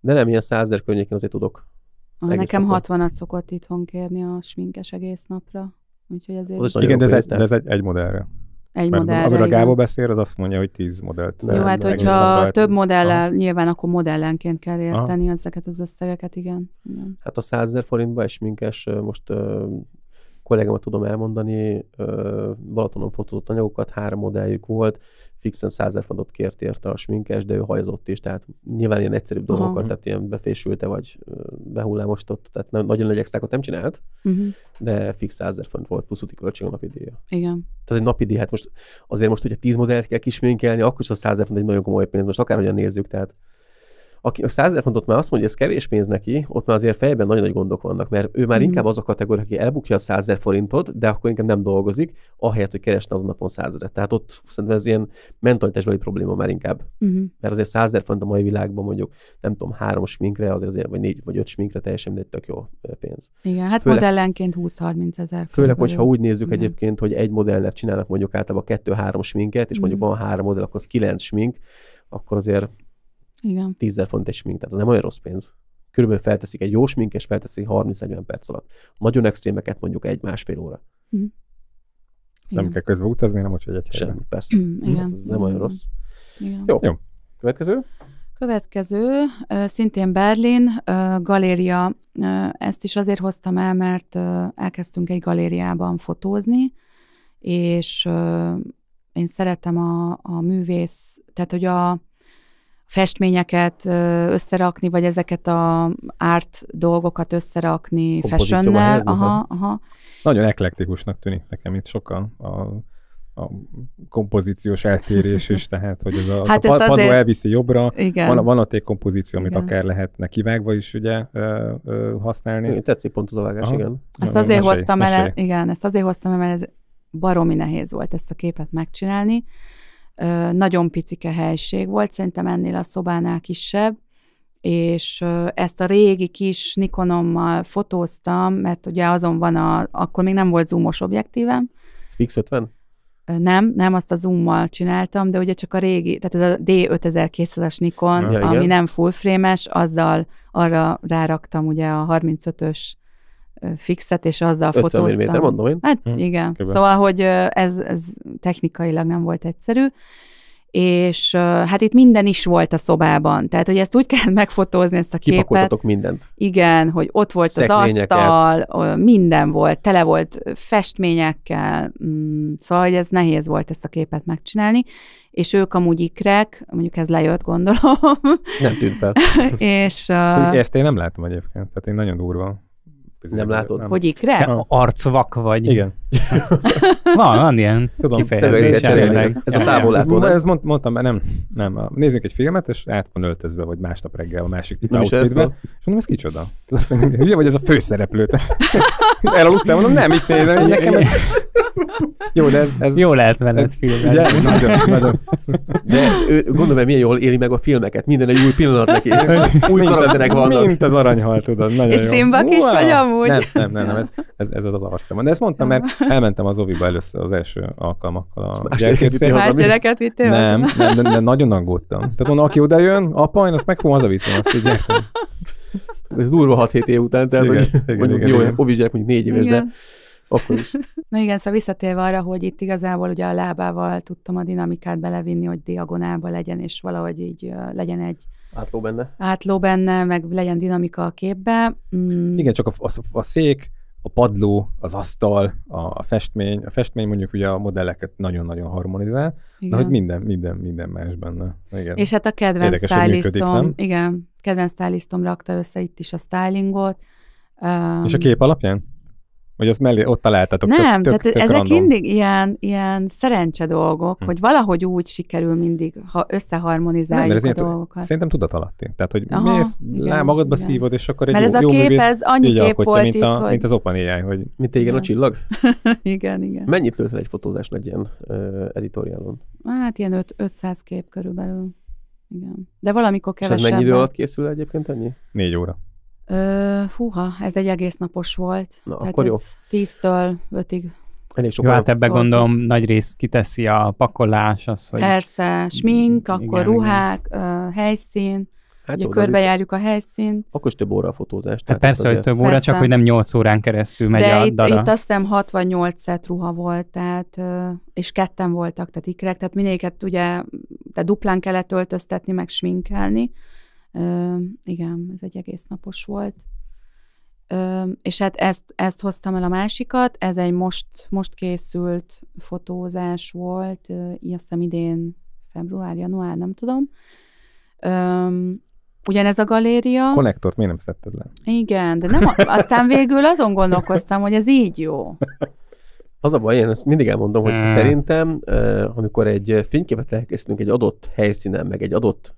De nem, ilyen 100 ezer környékén azért tudok. Ah, nekem 60-at szokott itthon kérni a sminkes egész napra. Úgyhogy azért... Az igen, de ez, egy, de ez egy, egy modellre egy Mert modellre. Amiről Gábor beszél, az azt mondja, hogy 10 modellt. Jó, hát hogyha több modell nyilván akkor modellenként kell érteni Aha. ezeket az összegeket, igen. igen. Hát a 100 ezer forintba esminkes most kollégámat tudom elmondani, Balatonon fotózott anyagokat, három modelljük volt, fixen 100 fontot kért érte a sminkes, de ő hajzott is, tehát nyilván ilyen egyszerűbb dolgokat, Aha. tehát ilyen befésülte vagy behullámostott, tehát nem, nagyon nagy extrákat nem csinált, uh-huh. de fix 100 font volt plusz úti költség a napi díja. Igen. Tehát egy napi díj, hát most azért most, hogyha 10 modellt kell kisminkelni, akkor is a 100 font egy nagyon komoly pénz, most akárhogyan nézzük, tehát aki a 100 ezer fontot már azt mondja, hogy ez kevés pénz neki, ott már azért fejben nagyon nagy gondok vannak, mert ő már mm. inkább az a kategória, aki elbukja a 100 ezer forintot, de akkor inkább nem dolgozik, ahelyett, hogy keresne azon napon 100 ezeret. Tehát ott szerintem ez ilyen mentalitásbeli probléma már inkább. Mm. Mert azért 100 ezer font a mai világban mondjuk, nem tudom, három sminkre, azért, azért vagy négy vagy öt sminkre teljesen mindegy, tök jó pénz. Igen, hát főleg, modellenként 20-30 ezer. Főleg, hogyha úgy nézzük Igen. egyébként, hogy egy modellnek csinálnak mondjuk általában kettő-három sminket, és mm. mondjuk mhm. van három modell, akkor az kilenc smink, akkor azért igen. 10 font egy smink, tehát nem olyan rossz pénz. Körülbelül felteszik egy jó smink, és felteszik 30-40 perc alatt. Nagyon extrémeket mondjuk egy-másfél óra. Mm. Nem Igen. kell közbe utazni, nem hogy egy Semmi, persze. Mm, igen. Hát ez nem olyan rossz. Igen. Jó. Jó. Következő? Következő, szintén Berlin, galéria. Ezt is azért hoztam el, mert elkezdtünk egy galériában fotózni, és én szeretem a, a művész, tehát hogy a, festményeket összerakni, vagy ezeket a árt dolgokat összerakni fashionnel. Aha, aha. Nagyon eklektikusnak tűnik nekem itt sokan a, a kompozíciós eltérés is, tehát, hogy ez a, hát a padló azért... elviszi jobbra, Igen. van, van ott egy kompozíció, amit Igen. akár lehetne kivágva is ugye ö, ö, használni. Igen, tetszik pont az a vágás, Aha. igen. Ezt azért mesélj, hoztam mesélj. el, igen, ezt azért hoztam el, mert ez baromi nehéz volt ezt a képet megcsinálni. Nagyon picike helység volt, szerintem ennél a szobánál kisebb, és ezt a régi kis Nikonommal fotóztam, mert ugye azon van a, akkor még nem volt zoomos objektívem. Fix 50? Nem, nem, azt a zoommal csináltam, de ugye csak a régi, tehát ez a D5200-as Nikon, ja, ami igen. nem full frame azzal arra ráraktam ugye a 35-ös fixet, és azzal 50 fotóztam. 50 mm, mondom én? Hát hmm. igen. Köbben. Szóval, hogy ez, ez technikailag nem volt egyszerű és hát itt minden is volt a szobában. Tehát, hogy ezt úgy kell megfotózni, ezt a képet. mindent. Igen, hogy ott volt az asztal, minden volt, tele volt festményekkel, mm, szóval, hogy ez nehéz volt ezt a képet megcsinálni, és ők amúgy ikrek, mondjuk ez lejött, gondolom. Nem tűnt fel. és... Uh... Ezt én nem látom egyébként, tehát én nagyon durva. Nem látod? Nem. Hogy ikre? Te ah. arcvak vagy. Igen. van, van ilyen. Tudom, ez, ez a távolától. Ez, ez mond, mondtam, mert nem, nem. Nézzünk egy filmet, és át van öltözve, vagy másnap reggel a másik outfitbe. és mondom, ez kicsoda? ugye vagy ez a főszereplő? Elaludtam, mondom, nem, itt nézem, nekem egy... Jó, de ez, ez... Jó lehet veled film. De, Nagyon, nagyon. De ő, gondolom, milyen jól éli meg a filmeket. Minden egy új pillanat neki. Új karakterek vannak. Mint az aranyhal, tudod. Nagyon és Szimbak is vagy a amúgy. Nem, nem, nem, nem ez, ez, ez az arcra van. De ezt mondtam, mert elmentem az oviba először az első alkalmakkal a más gyerekét. Más gyereket vittél Nem, nem, de, de, nagyon aggódtam. Tehát mondom, aki oda jön, apa, én azt meg fogom hazaviszni, azt így gyertem. Ez durva 6-7 év után, tehát igen, hogy, igen, mondjuk igen, jó, igen. gyerek, mondjuk 4 éves, igen. de akkor is. Na igen, szóval visszatérve arra, hogy itt igazából ugye a lábával tudtam a dinamikát belevinni, hogy diagonálba legyen, és valahogy így legyen egy Átló benne. Átló benne, meg legyen dinamika a képbe. Mm. Igen, csak a, a, a szék, a padló, az asztal, a, a festmény, a festmény mondjuk ugye a modelleket nagyon-nagyon harmonizál, de hogy minden, minden, minden más benne. Igen. És hát a kedvenc Érdekes, stylistom, működik, igen, kedvenc stylistom rakta össze itt is a stylingot. Um, és a kép alapján? Vagy azt mellé, ott találtatok? Nem, tök, tehát tök, tök ezek random. mindig ilyen, ilyen szerencse dolgok, hm. hogy valahogy úgy sikerül mindig, ha összeharmonizáljuk nem, a dolgokat. Szerintem tudatalatti. Tehát, hogy Aha, mész, igen, le magadba igen. szívod, és akkor egy Mert jó, ez a jó kép, művész, ez annyi kép volt mint itt, a, hogy... Mint az Open AI, hogy... Mint igen, a csillag? igen, igen. Mennyit lősz egy fotózás egy ilyen uh, editoriálon? Hát ilyen 500 kép körülbelül. Igen. De valamikor kevesebb. És ez mennyi idő alatt készül egyébként ennyi? Négy óra. Ö, fúha, ez egy egész napos volt. Na, Tehát akkor jó. 10-től 5-ig Elég sok jó, hát ebbe voltunk. gondolom nagy rész kiteszi a pakolás, az, hogy... Persze, smink, akkor igen, ruhák, igen. helyszín, Hát Ugye körbejárjuk a helyszínt. Akkor is több óra a fotózás. Hát tehát persze, hát hogy több óra, persze. csak hogy nem 8 órán keresztül megy De a itt, dara. itt azt hiszem 68 szett ruha volt, tehát, és ketten voltak, tehát ikrek, tehát minéket ugye tehát duplán kellett öltöztetni, meg sminkelni, Ö, igen, ez egy egész napos volt. Ö, és hát ezt, ezt hoztam el a másikat, ez egy most, most készült fotózás volt, így azt hiszem idén február, január, nem tudom. Ö, ugyanez a galéria. Konnektort miért nem szedted le? Igen, de nem, aztán végül azon gondolkoztam, hogy ez így jó. Az a baj, én ezt mindig elmondom, hogy hmm. szerintem, amikor egy fényképet elkészítünk egy adott helyszínen, meg egy adott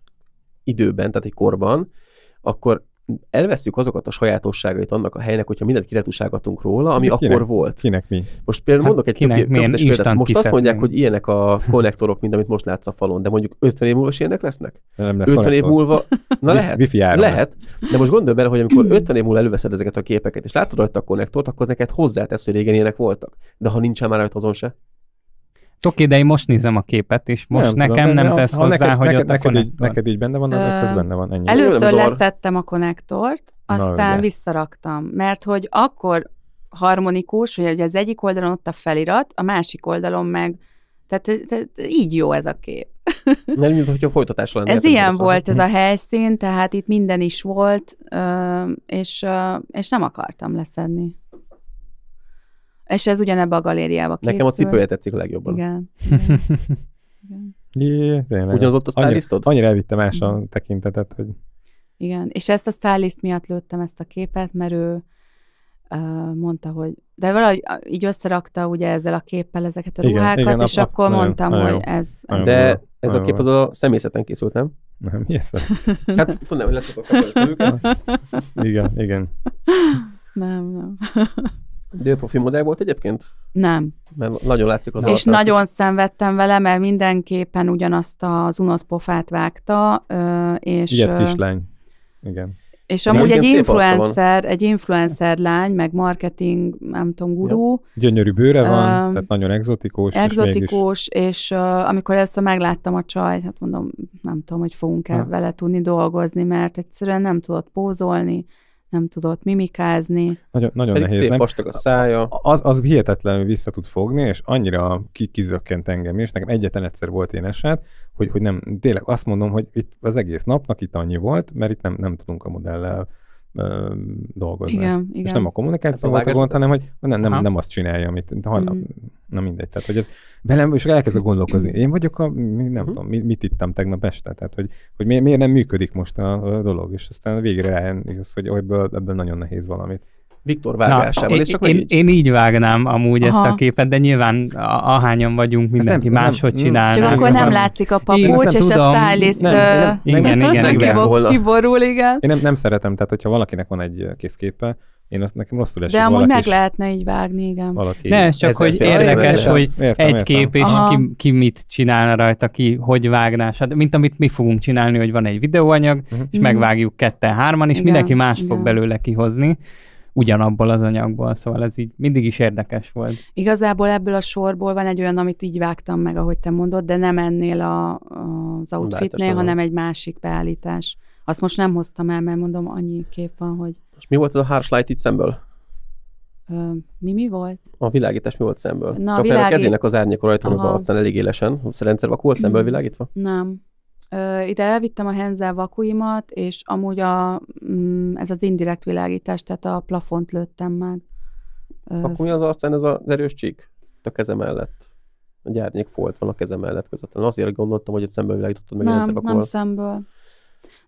időben, tehát egy korban, akkor elveszük azokat a sajátosságait annak a helynek, hogyha mindent kiretusálgatunk róla, ami kinek, akkor volt. Kinek mi? Most például hát mondok egy kinek több, több példát. Most azt mondják, hogy ilyenek a konnektorok, mint amit most látsz a falon, de mondjuk 50 év múlva is ilyenek lesznek? nem lesz 50 konnektor. év múlva, na lehet, wifi lehet, lesz. de most gondolj bele, hogy amikor 50 év múlva előveszed ezeket a képeket, és látod rajta a konnektort, akkor neked hozzátesz, hogy régen ilyenek voltak. De ha nincsen már rajta azon se, Oké, de én most nézem a képet, és most nem, nekem tudom, nem, tesz ha hozzá, neked, hogy ott neked, a így, neked így benne van, az, Ö, ez benne van. Ennyi. Először leszettem a konnektort, aztán Na, visszaraktam, mert hogy akkor harmonikus, hogy az egyik oldalon ott a felirat, a másik oldalon meg, tehát, tehát így jó ez a kép. Nem, mint hogyha folytatás lenne. Ez hát ilyen volt ez a hm. helyszín, tehát itt minden is volt, és, és nem akartam leszedni. És ez ugyanebben a galériában készül. Nekem a cipője tetszik legjobban. Igen. igen. igen. Ugyanaz volt a stylistod? Annyira, annyira elvitte más a tekintetet, hogy... Igen, és ezt a stylist miatt lőttem ezt a képet, mert ő uh, mondta, hogy de valahogy így összerakta ugye ezzel a képpel ezeket a igen, ruhákat, igen, és a, akkor nagyon, mondtam, nagyon, hogy ez... Nagyon, de jó. ez a kép az a személyzeten készült, nem? Nem, mi ez? Hát tudom, hogy leszokok a Igen, igen. Nem, nem. De profi modell volt egyébként? Nem. Mert nagyon látszik az És nagyon szenvedtem vele, mert mindenképpen ugyanazt az unott pofát vágta, és... Ügyett kislány. Igen. És amúgy Igen, egy influencer, egy influencer lány, meg marketing, nem tudom, gurú. Ja. Gyönyörű bőre van, um, tehát nagyon exotikus. Exotikus, és, mégis... és uh, amikor először megláttam a csajt, hát mondom, nem tudom, hogy fogunk-e ha. vele tudni dolgozni, mert egyszerűen nem tudott pózolni, nem tudott mimikázni. Nagyon, nagyon Pedig nehéz, szép nem? vastag a szája. Az, az hihetetlenül vissza tud fogni, és annyira kizökkent engem, és nekem egyetlen egyszer volt én eset, hogy, hogy nem, tényleg azt mondom, hogy itt az egész napnak itt annyi volt, mert itt nem, nem tudunk a modellel dolgozni. Igen, igen. És nem a kommunikáció hát volt a gond, hanem hogy nem, nem, nem azt csinálja, amit hajnap, mm. na mindegy. Tehát, hogy ez velem, és elkezdek gondolkozni. Én vagyok a, nem mm. tudom, mit, mit ittam tegnap este, tehát, hogy, hogy mi, miért nem működik most a, a dolog, és aztán végre rájön, hogy ebből, ebből nagyon nehéz valamit. Viktor vágásával. Na, és csak én, így. én így vágnám amúgy Aha. ezt a képet, de nyilván a, ahányan vagyunk, mindenki nem, máshogy nem, csinál. Csak akkor nem látszik a papucs, és tudom. a stylist igen, igen, kiborul, igen. Én nem, nem szeretem, tehát hogyha valakinek van egy készképe, én azt nekem rosszul esik. De amúgy meg is, lehetne így vágni, igen. Valaki ne, ez csak, hogy érdekes, hogy értem, egy értem. kép, és ki, ki, mit csinálna rajta, ki hogy vágná. Hát, mint amit mi fogunk csinálni, hogy van egy videóanyag, uh-huh. és mhm. megvágjuk ketten-hárman, és igen, mindenki más igen. fog belőle kihozni ugyanabból az anyagból, szóval ez így mindig is érdekes volt. Igazából ebből a sorból van egy olyan, amit így vágtam meg, ahogy te mondod, de nem ennél a, az outfitnél, hanem egy másik beállítás. Azt most nem hoztam el, mert mondom, annyi kép van, hogy... És mi volt az a Harsh Light itt szemből? mi mi volt? A világítás mi volt szemből? Na, Csak világi... a kezének az árnyék rajta van az arcán elég élesen. A rendszervak volt szemből mhm. világítva? Nem. Itt ide elvittem a Henzel vakuimat, és amúgy a, mm, ez az indirekt világítás, tehát a plafont lőttem meg. Vakumi az arcán, ez az erős csík a keze mellett a gyárnyék folt van a kezem mellett közvetlenül. Azért gondoltam, hogy egy szemből világítottad meg nem, a Nem, szemből.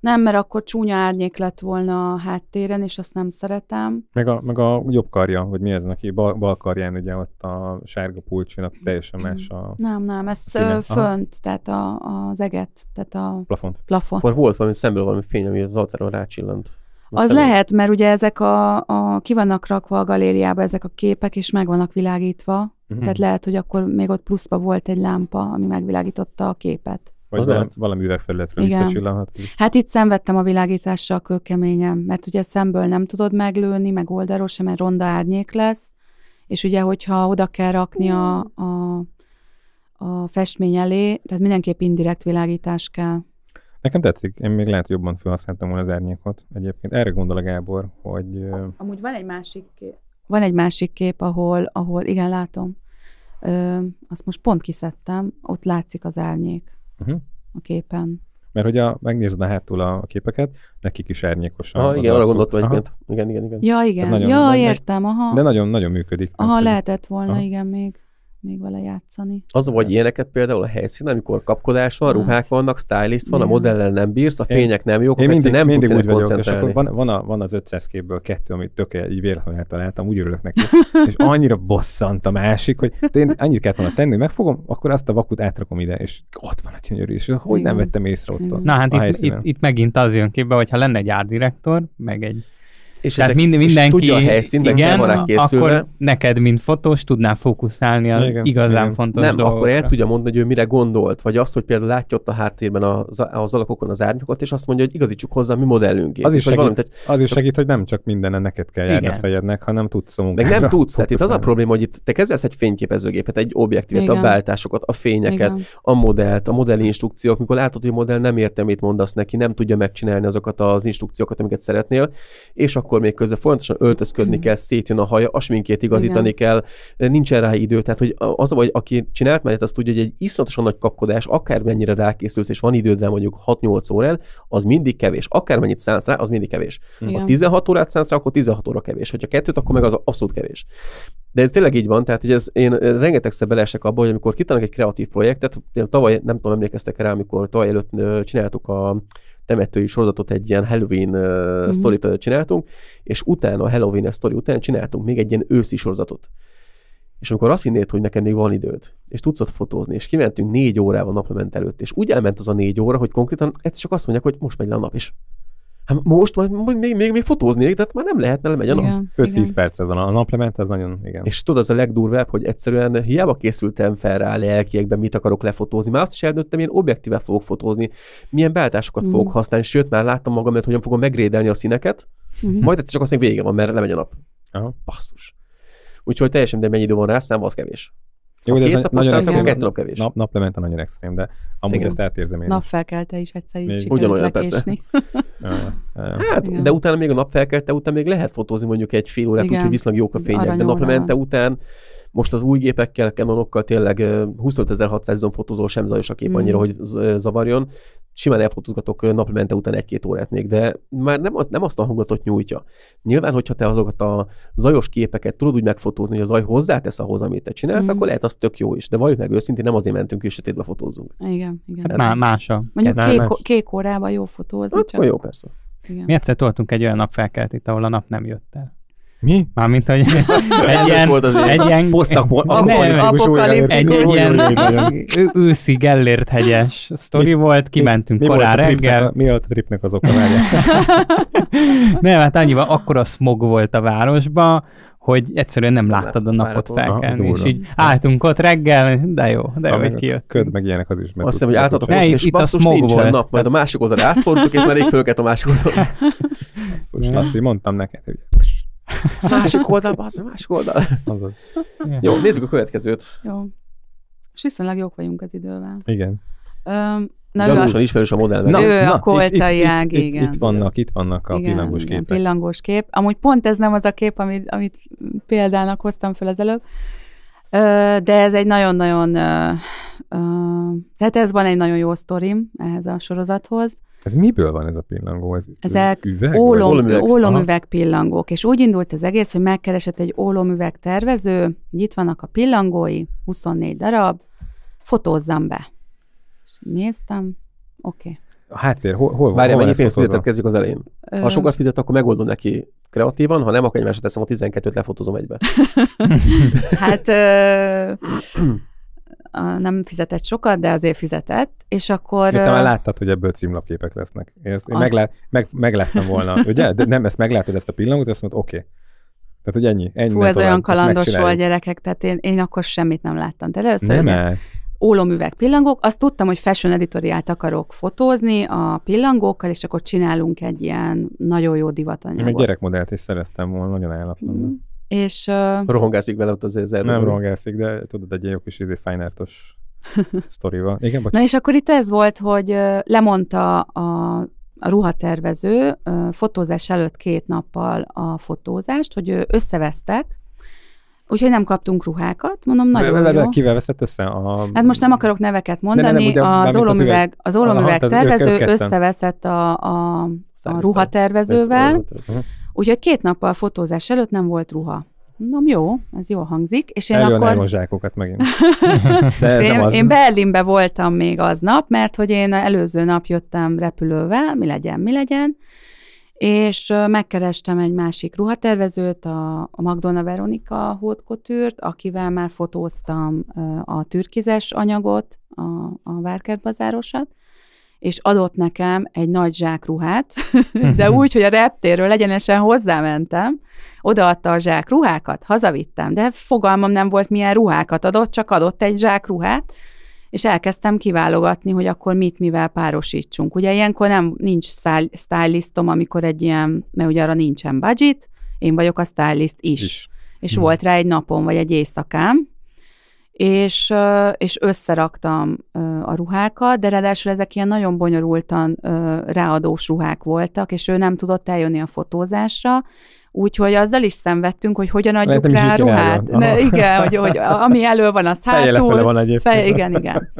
Nem, mert akkor csúnya árnyék lett volna a háttéren, és azt nem szeretem. Meg a, meg a jobb karja, vagy mi ez neki, bal, bal karján ugye ott a sárga pulcsinak teljesen más a Nem, nem, ez fönt, Aha. tehát a, az eget, tehát a plafont. plafon. Akkor volt valami szemből valami fény, ami az altáron rácsillant. Az szemben. lehet, mert ugye ezek a, a ki vannak rakva a galériába ezek a képek, és meg vannak világítva, mm-hmm. tehát lehet, hogy akkor még ott pluszba volt egy lámpa, ami megvilágította a képet. Vagy az valami üvegfelületről visszacsillaphat. Hát itt szenvedtem a világítással kőkeményen, mert ugye szemből nem tudod meglőni, meg oldalról sem, mert ronda árnyék lesz, és ugye, hogyha oda kell rakni a, a, a festmény elé, tehát mindenképp indirekt világítás kell. Nekem tetszik, én még lehet jobban felhasználtam volna az árnyékot egyébként. Erre gondol a Gábor, hogy... Amúgy van egy másik kép. Van egy másik kép, ahol, ahol igen, látom. Ö, azt most pont kiszedtem, ott látszik az árnyék uh-huh. a képen. Mert hogy a, megnézed a hátul a, képeket, nekik is árnyékos Ah, igen, arra gondoltam hogy Igen, igen, igen. Ja, igen. Hát nagyon, ja, nagyon, értem, aha. De nagyon-nagyon működik. Aha, működik. lehetett volna, aha. igen, még még vele játszani. Az vagy ilyeneket például a helyszínen, amikor kapkodás van, hát. ruhák vannak, stylist van, Igen. a modellel nem bírsz, a fények én, nem jók, én mindig, nem mindig úgy vagyok, és akkor van, van, a, van az 500 képből kettő, amit tök így véletlenül találtam, úgy örülök neki, és annyira bosszant a másik, hogy én annyit kellett volna tenni, megfogom, akkor azt a vakut átrakom ide, és ott van a gyönyörű, és hogy Igen. nem vettem észre ott. Na hát itt, itt, itt, megint az jön képbe, hogyha lenne egy árdirektor, meg egy és Tehát mind, mindenki és tudja a helyszínt, igen, készülve. akkor neked, mint fotós, tudnál fókuszálni a igen, igazán igen. fontos Nem, dolgokra. akkor el tudja mondani, hogy ő mire gondolt, vagy azt, hogy például látja ott a háttérben az, az alakokon az árnyokat, és azt mondja, hogy igazítsuk hozzá mi modellünk. Az, is segít, valami, tehát, az is segít, hogy nem csak minden neked kell járni igen. a fejednek, hanem tudsz a Meg nem tudsz, tehát itt az a probléma, hogy itt te kezelsz egy fényképezőgépet, egy objektívet, igen. a beállításokat, a fényeket, igen. a modellt, a modell instrukciók, mikor látod, hogy a modell nem értem, mit mondasz neki, nem tudja megcsinálni azokat az instrukciókat, amiket szeretnél, és akkor akkor még közben folyamatosan öltözködni kell, szétjön a haja, asminkét igazítani Igen. kell, nincsen rá idő. Tehát, hogy az vagy aki csinált mellett, azt tudja, hogy egy iszonyatosan nagy kapkodás, akármennyire rákészülsz, és van időd rá mondjuk 6-8 órán, az mindig kevés. Akármennyit szánsz rá, az mindig kevés. Igen. Ha 16 órát szánsz rá, akkor 16 óra kevés. Ha kettőt, akkor meg az abszolút kevés. De ez tényleg így van, tehát hogy ez, én rengetegszer beleesek abba, hogy amikor kitalálnak egy kreatív projektet, tavaly, nem tudom, emlékeztek rá, amikor tavaly előtt csináltuk a temetői sorozatot, egy ilyen Halloween uh, mm-hmm. sztorit csináltunk, és utána, a Halloween sztori után csináltunk még egy ilyen őszi sorozatot. És amikor azt hinnéd, hogy neked még van időd, és tudsz ott fotózni, és kimentünk négy órával naplement előtt, és úgy elment az a négy óra, hogy konkrétan egyszer csak azt mondják, hogy most megy le a nap, és Hát most már még, még, még fotóznék, hát már nem lehetne, megy a nap. Igen, 5-10 percet van a naplement, ez nagyon, igen. És tudod, az a legdurvább, hogy egyszerűen hiába készültem fel rá lelkiekben, mit akarok lefotózni, már azt is eldöntöttem, milyen objektíve fogok fotózni, milyen beállításokat mm. fogok mhm. használni, sőt, már láttam magam, hogy hogyan fogom megrédelni a színeket, mm-hmm. majd egyszer csak azt mondjuk vége van, mert lemegy a nap. Aha. Basszus. Úgyhogy teljesen de mennyi idő van rá, számba az kevés. Jó, de ez napot nagyon extrém. Két nap kevés. Nap, naplemente nagyon extrém, de amúgy Igen. ezt átérzem én. felkelte is egyszer így sikerült Ugyanolyan persze. hát, Igen. de utána még a felkelte után még lehet fotózni mondjuk egy fél órát, úgyhogy viszonylag jók a fények, de naplemente után most az új gépekkel, Canonokkal tényleg 25600 fotózó sem zajos a kép annyira, mm. hogy zavarjon, simán elfotózgatok naplemente után egy-két órát még, de már nem, az, nem azt a hangulatot nyújtja. Nyilván, hogyha te azokat a zajos képeket tudod úgy megfotózni, hogy a zaj hozzátesz ahhoz, amit te csinálsz, mm. akkor lehet az tök jó is. De valljuk meg őszintén, nem azért mentünk és sötétbe fotózunk. Igen, igen. Hát, hát más a. Mondjuk kék, más. kék órában jó fotózni. Hát, csak. Jó, persze. Igen. Mi egyszer toltunk egy olyan itt, ahol a nap nem jött el. Mi? Mármint, egy, egy ilyen... volt az egy ilyen... Posztak Egy ilyen őszi Gellért hegyes sztori volt, kimentünk mi, korán reggel. A, mi volt a tripnek az oka? Nem, hát annyiban akkora smog volt a városban, hogy egyszerűen nem láttad a napot felkelni, és így álltunk ott reggel, de jó, de jó, hogy kijött. Köd meg ilyenek az is. Meg Azt hiszem, hogy álltatok ott, és itt a smog volt. nap, majd a másik oldalra átfordultuk, és már rég fölkelt a másik oldalra. Laci, mondtam neked, hogy Másik oldal, az, másik oldal. Jó, nézzük a következőt. Jó. És viszonylag jók vagyunk az idővel. Igen. Öm, Na, Gyanúsan a... ismerős a modell. Na, ő na, a koltai itt, ág, itt, igen. Itt, itt vannak, itt vannak a igen, pillangós képek. pillangós kép. Amúgy pont ez nem az a kép, amit, amit példának hoztam fel az előbb, de ez egy nagyon-nagyon, tehát ez van egy nagyon jó sztorim ehhez a sorozathoz. Ez miből van ez a pillangó? Ez Ezek üveg, ólom, ólomüveg, ólomüveg pillangók, és úgy indult az egész, hogy megkeresett egy ólomüveg tervező, itt vannak a pillangói, 24 darab, fotózzam be. És néztem, oké. Okay. A háttér, hol, hol van? Várjál, mennyi pénzt fizetett, kezdjük az elején. Ö... Ha sokat fizet, akkor megoldom neki kreatívan, ha nem, akkor egymásra teszem a 12-t, lefotózom egybe. hát ö nem fizetett sokat, de azért fizetett, és akkor... Én te már láttad, hogy ebből címlapképek lesznek. Én, ezt, én az... meglá, meg, megláttam volna, ugye? De nem, ezt meglátod ezt a pillanatot, azt mondod, oké. Okay. Tehát, hogy ennyi. ennyi Fú, ez olyan kalandos volt, gyerekek, tehát én, én akkor semmit nem láttam. De először nem ólomüveg pillangók, azt tudtam, hogy fashion editoriát akarok fotózni a pillangókkal, és akkor csinálunk egy ilyen nagyon jó divatanyagot. Én egy gyerekmodellt is szereztem volna, nagyon állatlan. Mm. És, uh... Rohangászik vele ott azért az erdőben. Nem rohangászik, de tudod, egy ilyen jó kis izé, fájnártos sztorival. Igen, Na és akkor itt ez volt, hogy lemondta a, a ruhatervező fotózás előtt két nappal a fotózást, hogy összevesztek, Úgyhogy nem kaptunk ruhákat, mondom, nagyon le, le, jó. Kivel veszett össze? A... Hát most nem akarok neveket mondani, ne, ne, nem, ugye, az, olomüveg, az az tervező összeveszett a, a, a ruhatervezővel. Úgyhogy két nappal a fotózás előtt nem volt ruha. Na jó, ez jól hangzik. És én Eljön akkor... zsákokat megint. De én, az... én Berlinbe voltam még aznap, mert hogy én előző nap jöttem repülővel, mi legyen, mi legyen, és megkerestem egy másik ruhatervezőt, a, a Magdolna Veronika hódkotűrt, akivel már fotóztam a türkizes anyagot, a, a Várkert bazárosat, és adott nekem egy nagy zsákruhát, de úgy, hogy a reptérről legyenesen hozzámentem, odaadta a zsákruhákat, ruhákat, hazavittem, de fogalmam nem volt, milyen ruhákat adott, csak adott egy zsákruhát, ruhát, és elkezdtem kiválogatni, hogy akkor mit, mivel párosítsunk. Ugye ilyenkor nem nincs stylistom, amikor egy ilyen, mert ugye arra nincsen budget, én vagyok a stylist is. is. És hmm. volt rá egy napom, vagy egy éjszakám, és, és összeraktam a ruhákat, de ráadásul ezek ilyen nagyon bonyolultan ráadós ruhák voltak, és ő nem tudott eljönni a fotózásra, Úgyhogy azzal is szenvedtünk, hogy hogyan adjuk rá a ruhát. Ne, igen, hogy, hogy ami elő van, az hátul. van Fej, igen, igen.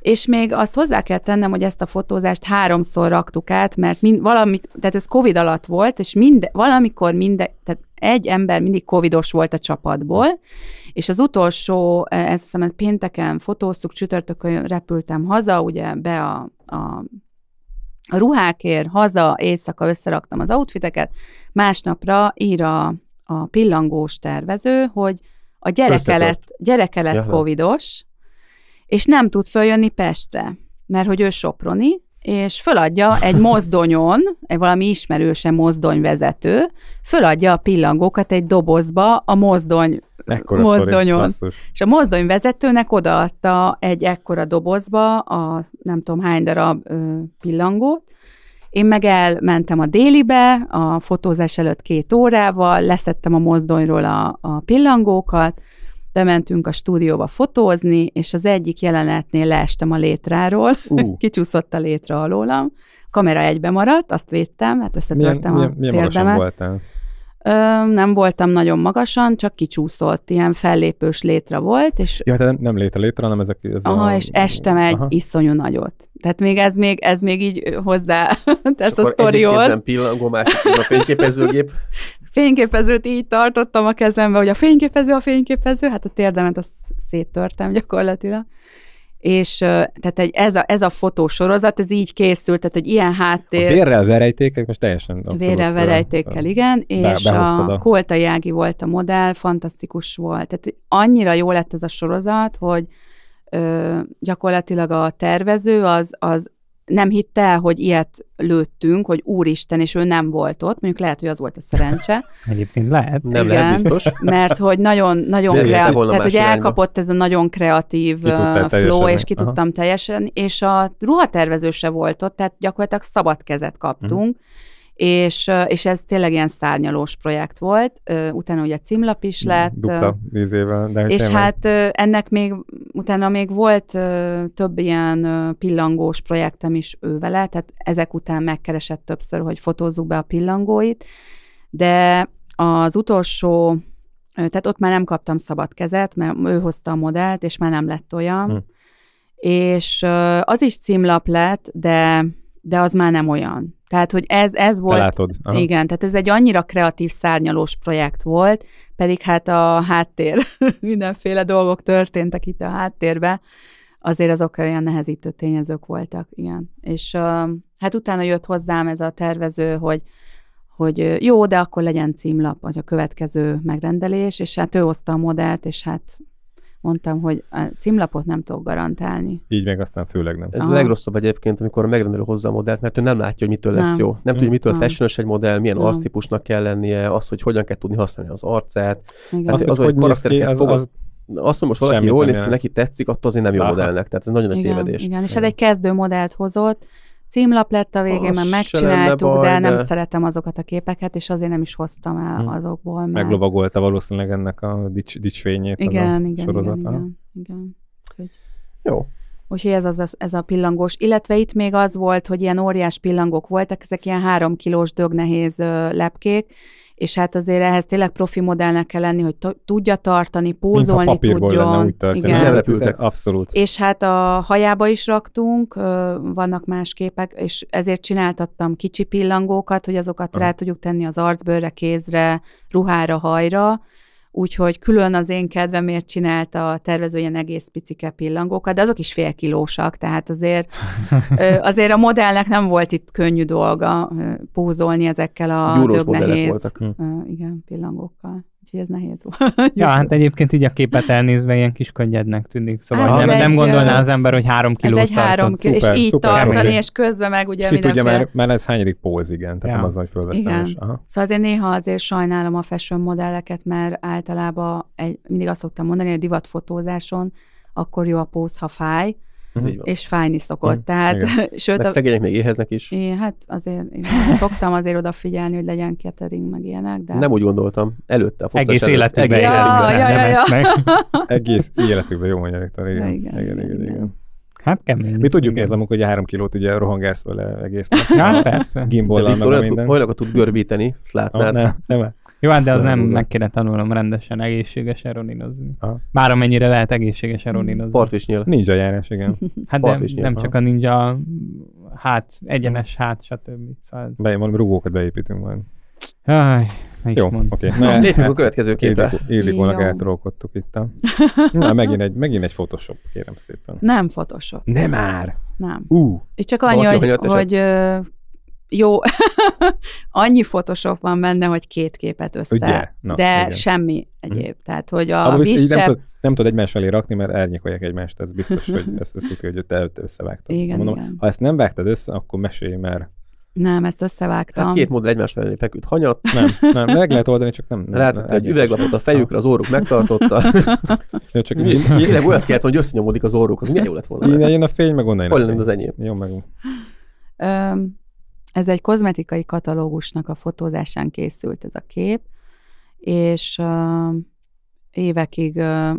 És még azt hozzá kell tennem, hogy ezt a fotózást háromszor raktuk át, mert mind, valami, tehát ez Covid alatt volt, és minde, valamikor minden, tehát egy ember mindig covidos volt a csapatból, és az utolsó, e, ezt hiszem, pénteken fotóztuk, csütörtökön repültem haza, ugye be a, a a ruhákért haza, éjszaka összeraktam az outfiteket, másnapra ír a, a pillangós tervező, hogy a gyereke lett, gyereke lett covidos, és nem tud följönni Pestre, mert hogy ő Soproni, és föladja egy mozdonyon, egy valami ismerőse mozdonyvezető, föladja a pillangókat egy dobozba a mozdony Ekkora mozdonyon. Sztori, és a mozdonyvezetőnek odaadta egy ekkora dobozba a nem tudom hány darab ö, pillangót, én meg elmentem a délibe, a fotózás előtt két órával, leszettem a mozdonyról a, a pillangókat, bementünk a stúdióba fotózni, és az egyik jelenetnél leestem a létráról, uh. kicsúszott a létra alólam, kamera egybe maradt, azt védtem, hát összetörtem milyen, a milyen, milyen térdemet. voltál? Ö, nem voltam nagyon magasan, csak kicsúszott, ilyen fellépős létra volt. És... Ja, tehát nem létre létre, hanem ezek... Ez aha, a... és estem egy aha. iszonyú nagyot. Tehát még ez még, ez még így hozzá tesz a sztorihoz. Egyik kézben pillangó, másik a fényképezőgép. fényképezőt így tartottam a kezembe, hogy a fényképező a fényképező, hát a térdemet azt széttörtem gyakorlatilag. És tehát egy, ez, a, ez a fotósorozat, ez így készült, tehát egy ilyen háttér. A vérrel verejtékek, most teljesen Vérrel verejtékkel, igen, és a, a Kolta Jági volt a modell, fantasztikus volt. Tehát annyira jó lett ez a sorozat, hogy ö, gyakorlatilag a tervező az, az nem hitte el, hogy ilyet lőttünk, hogy úristen, és ő nem volt ott. Mondjuk lehet, hogy az volt a szerencse. Egyébként lehet. Nem Igen, lehet biztos. Mert hogy nagyon, nagyon De kreatív, tehát hogy irányba. elkapott ez a nagyon kreatív flow, és ki tudtam teljesen, és a ruhatervező se volt ott, tehát gyakorlatilag szabad kezet kaptunk. Uh-huh és, és ez tényleg ilyen szárnyalós projekt volt, utána ugye címlap is lett. Dupla vízével, de És tényleg. hát ennek még, utána még volt több ilyen pillangós projektem is vele, tehát ezek után megkeresett többször, hogy fotózzuk be a pillangóit, de az utolsó, tehát ott már nem kaptam szabad kezet, mert ő hozta a modellt, és már nem lett olyan. Hm. És az is címlap lett, de, de az már nem olyan. Tehát, hogy ez, ez volt... Te látod. Aha. Igen, tehát ez egy annyira kreatív, szárnyalós projekt volt, pedig hát a háttér, mindenféle dolgok történtek itt a háttérbe, azért azok olyan nehezítő tényezők voltak, igen. És uh, hát utána jött hozzám ez a tervező, hogy hogy jó, de akkor legyen címlap, vagy a következő megrendelés, és hát ő hozta a modellt, és hát mondtam, hogy a címlapot nem tudok garantálni. Így meg aztán főleg nem. Ez Aha. a legrosszabb egyébként, amikor megrendelő hozza a modellt, mert ő nem látja, hogy mitől nem. lesz jó. Nem tudja, mitől fashionos egy modell, milyen arctípusnak kell lennie, az, hogy hogyan kell tudni használni az arcát. Igen. Hát az, az, hogy, hogy ki, az, fogad, az, azt mondom, most valaki jól néz, neki tetszik, attól azért nem jó Aha. modellnek. Tehát ez nagyon nagy tévedés. Igen, és hát egy kezdő modellt hozott, címlap lett a végén, ah, mert megcsináltuk, baj, de, de nem szeretem azokat a képeket, és azért nem is hoztam el hmm. azokból. Mert... Meglovagolta valószínűleg ennek a dics- dicsfényét. Igen, a igen, sorozata. igen, igen, igen. Jó. Úgyhogy ez, az, ez a pillangós. Illetve itt még az volt, hogy ilyen óriás pillangok voltak, ezek ilyen három kilós dögnehéz lepkék, és hát azért ehhez tényleg profi modellnek kell lenni, hogy tudja tartani, pózolni Mint a tudjon. Lenne, úgy igen. repültek, abszolút. És hát a hajába is raktunk, vannak más képek, és ezért csináltattam kicsi pillangókat, hogy azokat ah. rá tudjuk tenni az arcbőrre, kézre, ruhára, hajra, úgyhogy külön az én kedvemért csinálta a tervező ilyen egész picike pillangókat, de azok is félkilósak, tehát azért, azért a modellnek nem volt itt könnyű dolga pózolni ezekkel a Gyúrós dög nehéz hm. igen, pillangókkal. Úgyhogy ez nehéz volt. ja, hát egyébként így a képet elnézve ilyen kis könnyednek tűnik, szóval hát, nem, nem gondolná az ember, hogy három kiló? Ez egy három kiló, és így szuper, tartani, és közben meg ugye mindenféle... tudja, mert, mert ez hányadik póz, igen, tehát ja. nem az, hogy fölveszem. Igen. is. aha. Szóval azért néha azért sajnálom a fashion modelleket, mert általában egy, mindig azt szoktam mondani, hogy a divatfotózáson akkor jó a póz, ha fáj, ez mhm. így És fájni szokott. Mm. Tehát, Igen. sőt, meg a... szegények még éheznek is. Én, hát azért én szoktam azért odafigyelni, hogy legyen catering, meg ilyenek. De... Nem úgy gondoltam. Előtte. A egész életükben. Egész életükben. Ja, ja, ja, ja. egész életükben jó mondja Igen. Igen, igen, igen, igen. igen. Hát kemény. Mi tudjuk ez amúgy, hogy három kilót ugye rohangálsz vele egész nap. Hát persze. Gimbollal meg minden. Hogy tud görbíteni, ezt látnád. Oh, nem, nem. Jó, hát de az nem meg kéne tanulnom rendesen egészségesen roninozni. Már amennyire lehet egészségesen hmm. roninozni. Partvisnyíl. Ninja járás, igen. Hát de nem csak a ninja hát, egyenes hát, stb. Szóval ez... Be, valami rugókat beépítünk majd. Aj, ne is Jó, oké. Okay. Lépjünk a hát következő képre. volna eltrolkodtuk itt. Na, megint egy, megint egy Photoshop, kérem szépen. Nem Photoshop. Nem már! Nem. Ú, És csak annyi, hogy, hogy, hogy jó, annyi Photoshop van benne, hogy két képet össze, Ugye? Na, de igen. semmi mhm. egyéb. Mm. Tehát, hogy a Abba nem, tud, nem tud egymás felé rakni, mert elnyékolják egymást, ez biztos, hogy ezt, ezt tudja, hogy te összevágtad. Igen, Mondom, igen. Ha ezt nem vágtad össze, akkor mesélj, mert nem, ezt összevágtam. Hát két modell egymás felé feküdt hanyat. Nem, nem, meg lehet oldani, csak nem. nem Rátett egy üveglapot a fejükre, az orruk megtartotta. ja, csak én, én, olyat kellett, hogy összenyomódik az orruk, az milyen jó lett volna. Innen jön a fény, meg onnan jön. mint az enyém? Jó, meg. Ez egy kozmetikai katalógusnak a fotózásán készült ez a kép, és uh, évekig uh,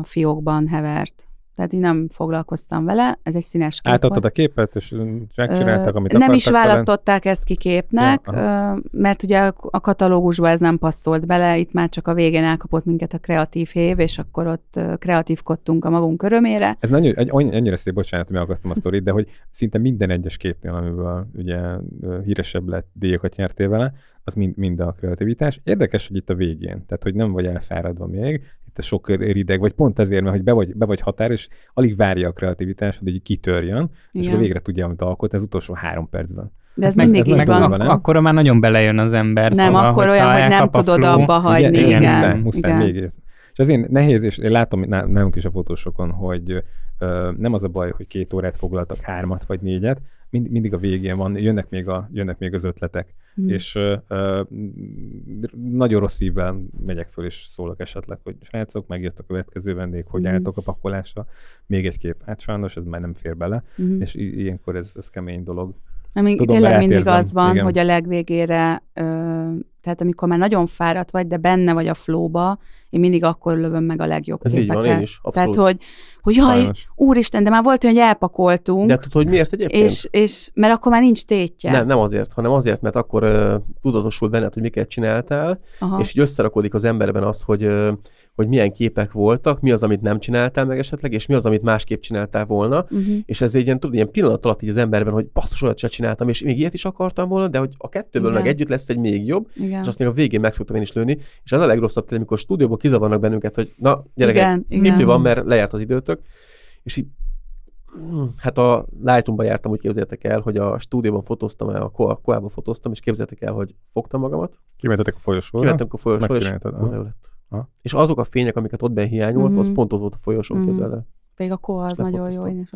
a fiókban hevert tehát én nem foglalkoztam vele, ez egy színes kép Átadtad volt. a képet, és megcsináltak, amit Nem is választották talán. ezt ki képnek, ja, mert ugye a katalógusba ez nem passzolt bele, itt már csak a végén elkapott minket a kreatív hév, és akkor ott kreatívkodtunk a magunk örömére. Ez nagyon, annyi, annyira szép, bocsánat, hogy megakasztom a sztorit, de hogy szinte minden egyes képnél, amiből ugye híresebb lett, díjakat nyertél vele, az mind, mind a kreativitás. Érdekes, hogy itt a végén, tehát hogy nem vagy elfáradva még, te sok rideg vagy, pont ezért, mert hogy be vagy, be vagy határ, és alig várja a kreativitásod, hogy kitörjön, Igen. és akkor végre tudja, amit alkot ez utolsó három percben. De ez hát mindig így van. Ak- akkor már nagyon belejön az ember. Nem, szóval, akkor olyan, hogy nem tudod flow. abba hagyni. Igen, igen, igen. Muszáj, muszáj igen. Még és azért nehéz, és én látom nálunk is a fotósokon, hogy ö, nem az a baj, hogy két órát foglaltak hármat vagy négyet, mind, mindig a végén van, jönnek még, a, jönnek még az ötletek, hmm. és ö, ö, nagyon rossz szívvel megyek föl, és szólok esetleg, hogy srácok, megjött a következő vendég, hogy hmm. álltok a pakolásra, még egy kép. Hát sajnos ez már nem fér bele, hmm. és i- ilyenkor ez, ez kemény dolog. Ami Tudom, tényleg mindig az van, igen. hogy a legvégére ö, tehát amikor már nagyon fáradt vagy, de benne vagy a flóba, én mindig akkor lövöm meg a legjobb Ez képeket. így van, én is, abszolút. Tehát, hogy, hogy jaj, Sajnos. úristen, de már volt olyan, hogy elpakoltunk. De tudod, hogy miért egyébként? És, és mert akkor már nincs tétje. Nem, nem azért, hanem azért, mert akkor uh, tudatosul benned, hogy miket csináltál, Aha. és így összerakódik az emberben az, hogy uh, hogy milyen képek voltak, mi az, amit nem csináltál meg esetleg, és mi az, amit másképp csináltál volna. Uh-huh. És ez egy ilyen, tudod, ilyen pillanat alatt így az emberben, hogy basszus, olyat se csináltam, és még ilyet is akartam volna, de hogy a kettőből Igen. meg együtt lesz egy még jobb, Igen. Igen. És azt még a végén meg szoktam én is lőni, és ez a legrosszabb tényleg, amikor stúdióban kizavarnak bennünket, hogy na, gyerekek, nipi van, mert lejárt az időtök, és így mm, hát a lightroom jártam, úgy képzeljétek el, hogy a stúdióban fotóztam, a koában fotóztam, és képzeljétek el, hogy fogtam magamat. Kimentetek a folyosóra? Kimentem a folyosóra, és lett. És azok a fények, amiket ott ben hiányolt, mm-hmm. az mhm. pont ott volt a folyosón, mm-hmm. Még a koha az nagyon jó, én is,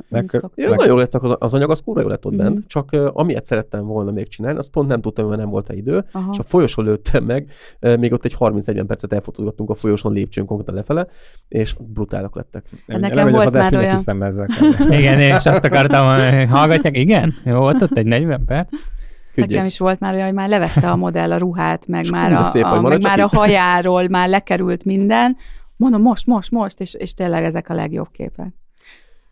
én nagyon lett az, az anyag, az kurva jó lett ott mm-hmm. bent, mhm. csak uh, amilyet szerettem volna még csinálni, azt pont nem tudtam, mert nem volt a idő, Aha. és a folyosón lőttem meg, uh, még ott egy 30-40 percet elfotózgattunk a folyosón lépcsőn konkrétan lefele, és brutálok lettek. Nem, hát nekem nem, volt már olyan... igen, és azt akartam, hogy hallgatják, igen? Jó, volt ott egy 40 perc. Ügyek. Nekem is volt már olyan, hogy már levette a modell a ruhát, meg, már a, szép, a, meg már a hajáról már lekerült minden, mondom, most, most, most, és, és tényleg ezek a legjobb képek.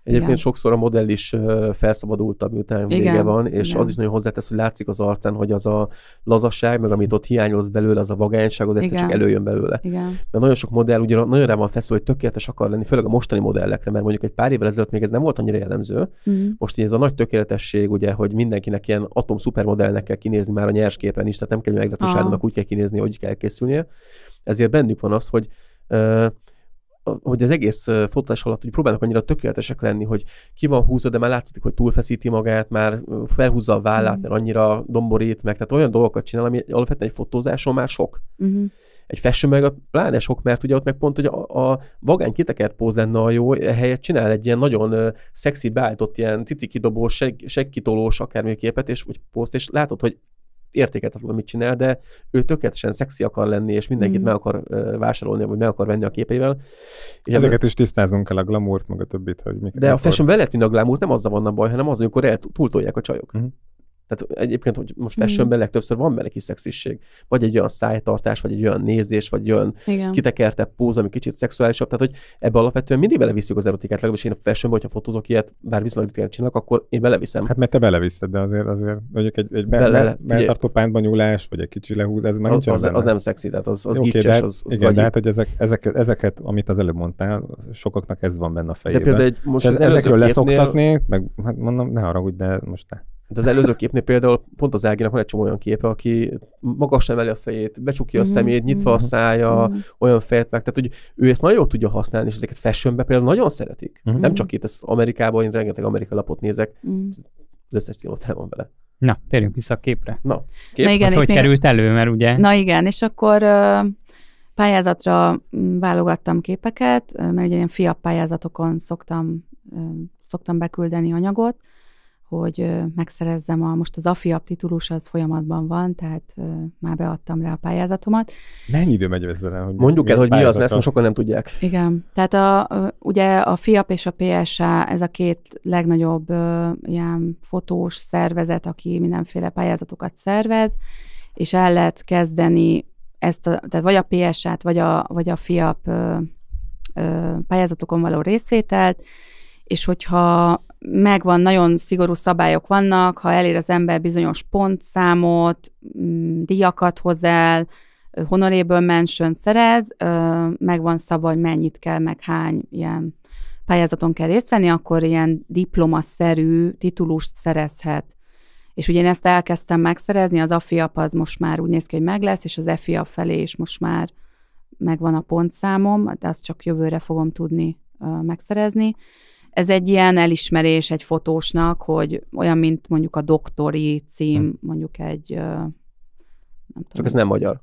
Egyébként igen. sokszor a modell is felszabadultabb, miután igen, vége van, és igen. az is nagyon hozzátesz, hogy látszik az arcán, hogy az a lazasság, meg amit ott hiányoz belőle, az a vagányság, az egyszer igen. csak előjön belőle. Igen. Mert nagyon sok modell ugye nagyon rá van feszül, hogy tökéletes akar lenni, főleg a mostani modellekre, mert mondjuk egy pár évvel ezelőtt még ez nem volt annyira jellemző. Uh-huh. Most így ez a nagy tökéletesség, ugye, hogy mindenkinek ilyen atom szupermodellnek kell kinézni már a nyers képen is, tehát nem kell meglehetőségnek úgy kell kinézni, hogy kell készülnie. Ezért bennük van az, hogy hogy az egész fotás alatt hogy próbálnak annyira tökéletesek lenni, hogy ki van húzva, de már látszik, hogy túlfeszíti magát, már felhúzza a vállát, mm. mert annyira domborít meg, tehát olyan dolgokat csinál, ami alapvetően egy fotózáson már sok. Mm-hmm. Egy festő meg a pláne sok, mert ugye ott meg pont, hogy a, a vagány kitekert póz lenne a jó, helyett csinál egy ilyen nagyon szexi beállított ilyen kidobós, seg, segkitolós akármi képet, és úgy poszt, és látod, hogy értéket értéketetlen, amit csinál, de ő tökéletesen szexi akar lenni, és mindenkit mm. meg akar vásárolni, vagy meg akar venni a képeivel. És Ezeket ebben... is tisztázunk kell a glamourt, meg a többit, hogy mik. De mikor... a fashion be a glamourt, nem azzal van a baj, hanem az, amikor el túltolják a csajok. Mm. Tehát egyébként, hogy most hmm. fashionben legtöbbször van benne kis Vagy egy olyan szájtartás, vagy egy olyan nézés, vagy olyan Igen. kitekertebb póz, ami kicsit szexuálisabb. Tehát, hogy ebbe alapvetően mindig beleviszük az erotikát. Legalábbis én a fashionben, hogyha fotózok ilyet, bár viszonylag ritkán csinálok, akkor én beleviszem. Hát mert te beleviszed, de azért, azért mondjuk egy, egy be, pántban nyúlás, vagy egy kicsi lehúz, ez már az, az, az, nem szexi, tehát az, az okay, gicses, hát az, az igen, de hát, hogy ezek, ezek, ezeket, amit az előbb mondtál, sokaknak ez van benne a fejében. De például egy, most ez, ezekről leszoktatni, meg hát mondom, ne haragudj, de most de hát az előző képnél például pont az Áginak van egy csomó olyan képe, aki magas emeli a fejét, becsukja a mhm, szemét, nyitva a mhm, szája, mhm. olyan fejet meg. Tehát, hogy ő ezt nagyon jól tudja használni, és ezeket fashionbe például nagyon szeretik. Nem csak itt, ezt Amerikában, én rengeteg amerikai lapot nézek, az összes címot el van vele. Na, térjünk vissza a képre. Na, kép? Na igen, hogy, hogy még... került elő, mert ugye... Na igen, és akkor pályázatra mm, válogattam képeket, mert ugye ilyen fiap pályázatokon szoktam, szoktam beküldeni anyagot, hogy megszerezzem a, most az AFIAP titulus az folyamatban van, tehát már beadtam rá a pályázatomat. Mennyi idő megy ezzel el? Hogy Mondjuk el, hogy mi az, mert ezt sokan nem tudják. Igen, tehát a, ugye a FIAP és a PSA, ez a két legnagyobb ilyen fotós szervezet, aki mindenféle pályázatokat szervez, és el lehet kezdeni ezt a, tehát vagy a PSA-t, vagy a, vagy a FIAP pályázatokon való részvételt, és hogyha megvan, nagyon szigorú szabályok vannak, ha elér az ember bizonyos pontszámot, mm, díjakat hoz el, honoréből mention szerez, megvan szabad, hogy mennyit kell, meg hány ilyen pályázaton kell részt venni, akkor ilyen diplomaszerű titulust szerezhet. És ugye én ezt elkezdtem megszerezni, az AFIAP az most már úgy néz ki, hogy meg lesz, és az EFIA felé is most már megvan a pontszámom, de azt csak jövőre fogom tudni megszerezni. Ez egy ilyen elismerés egy fotósnak, hogy olyan, mint mondjuk a doktori cím, hm. mondjuk egy... Nem tudom. Csak ez nem magyar.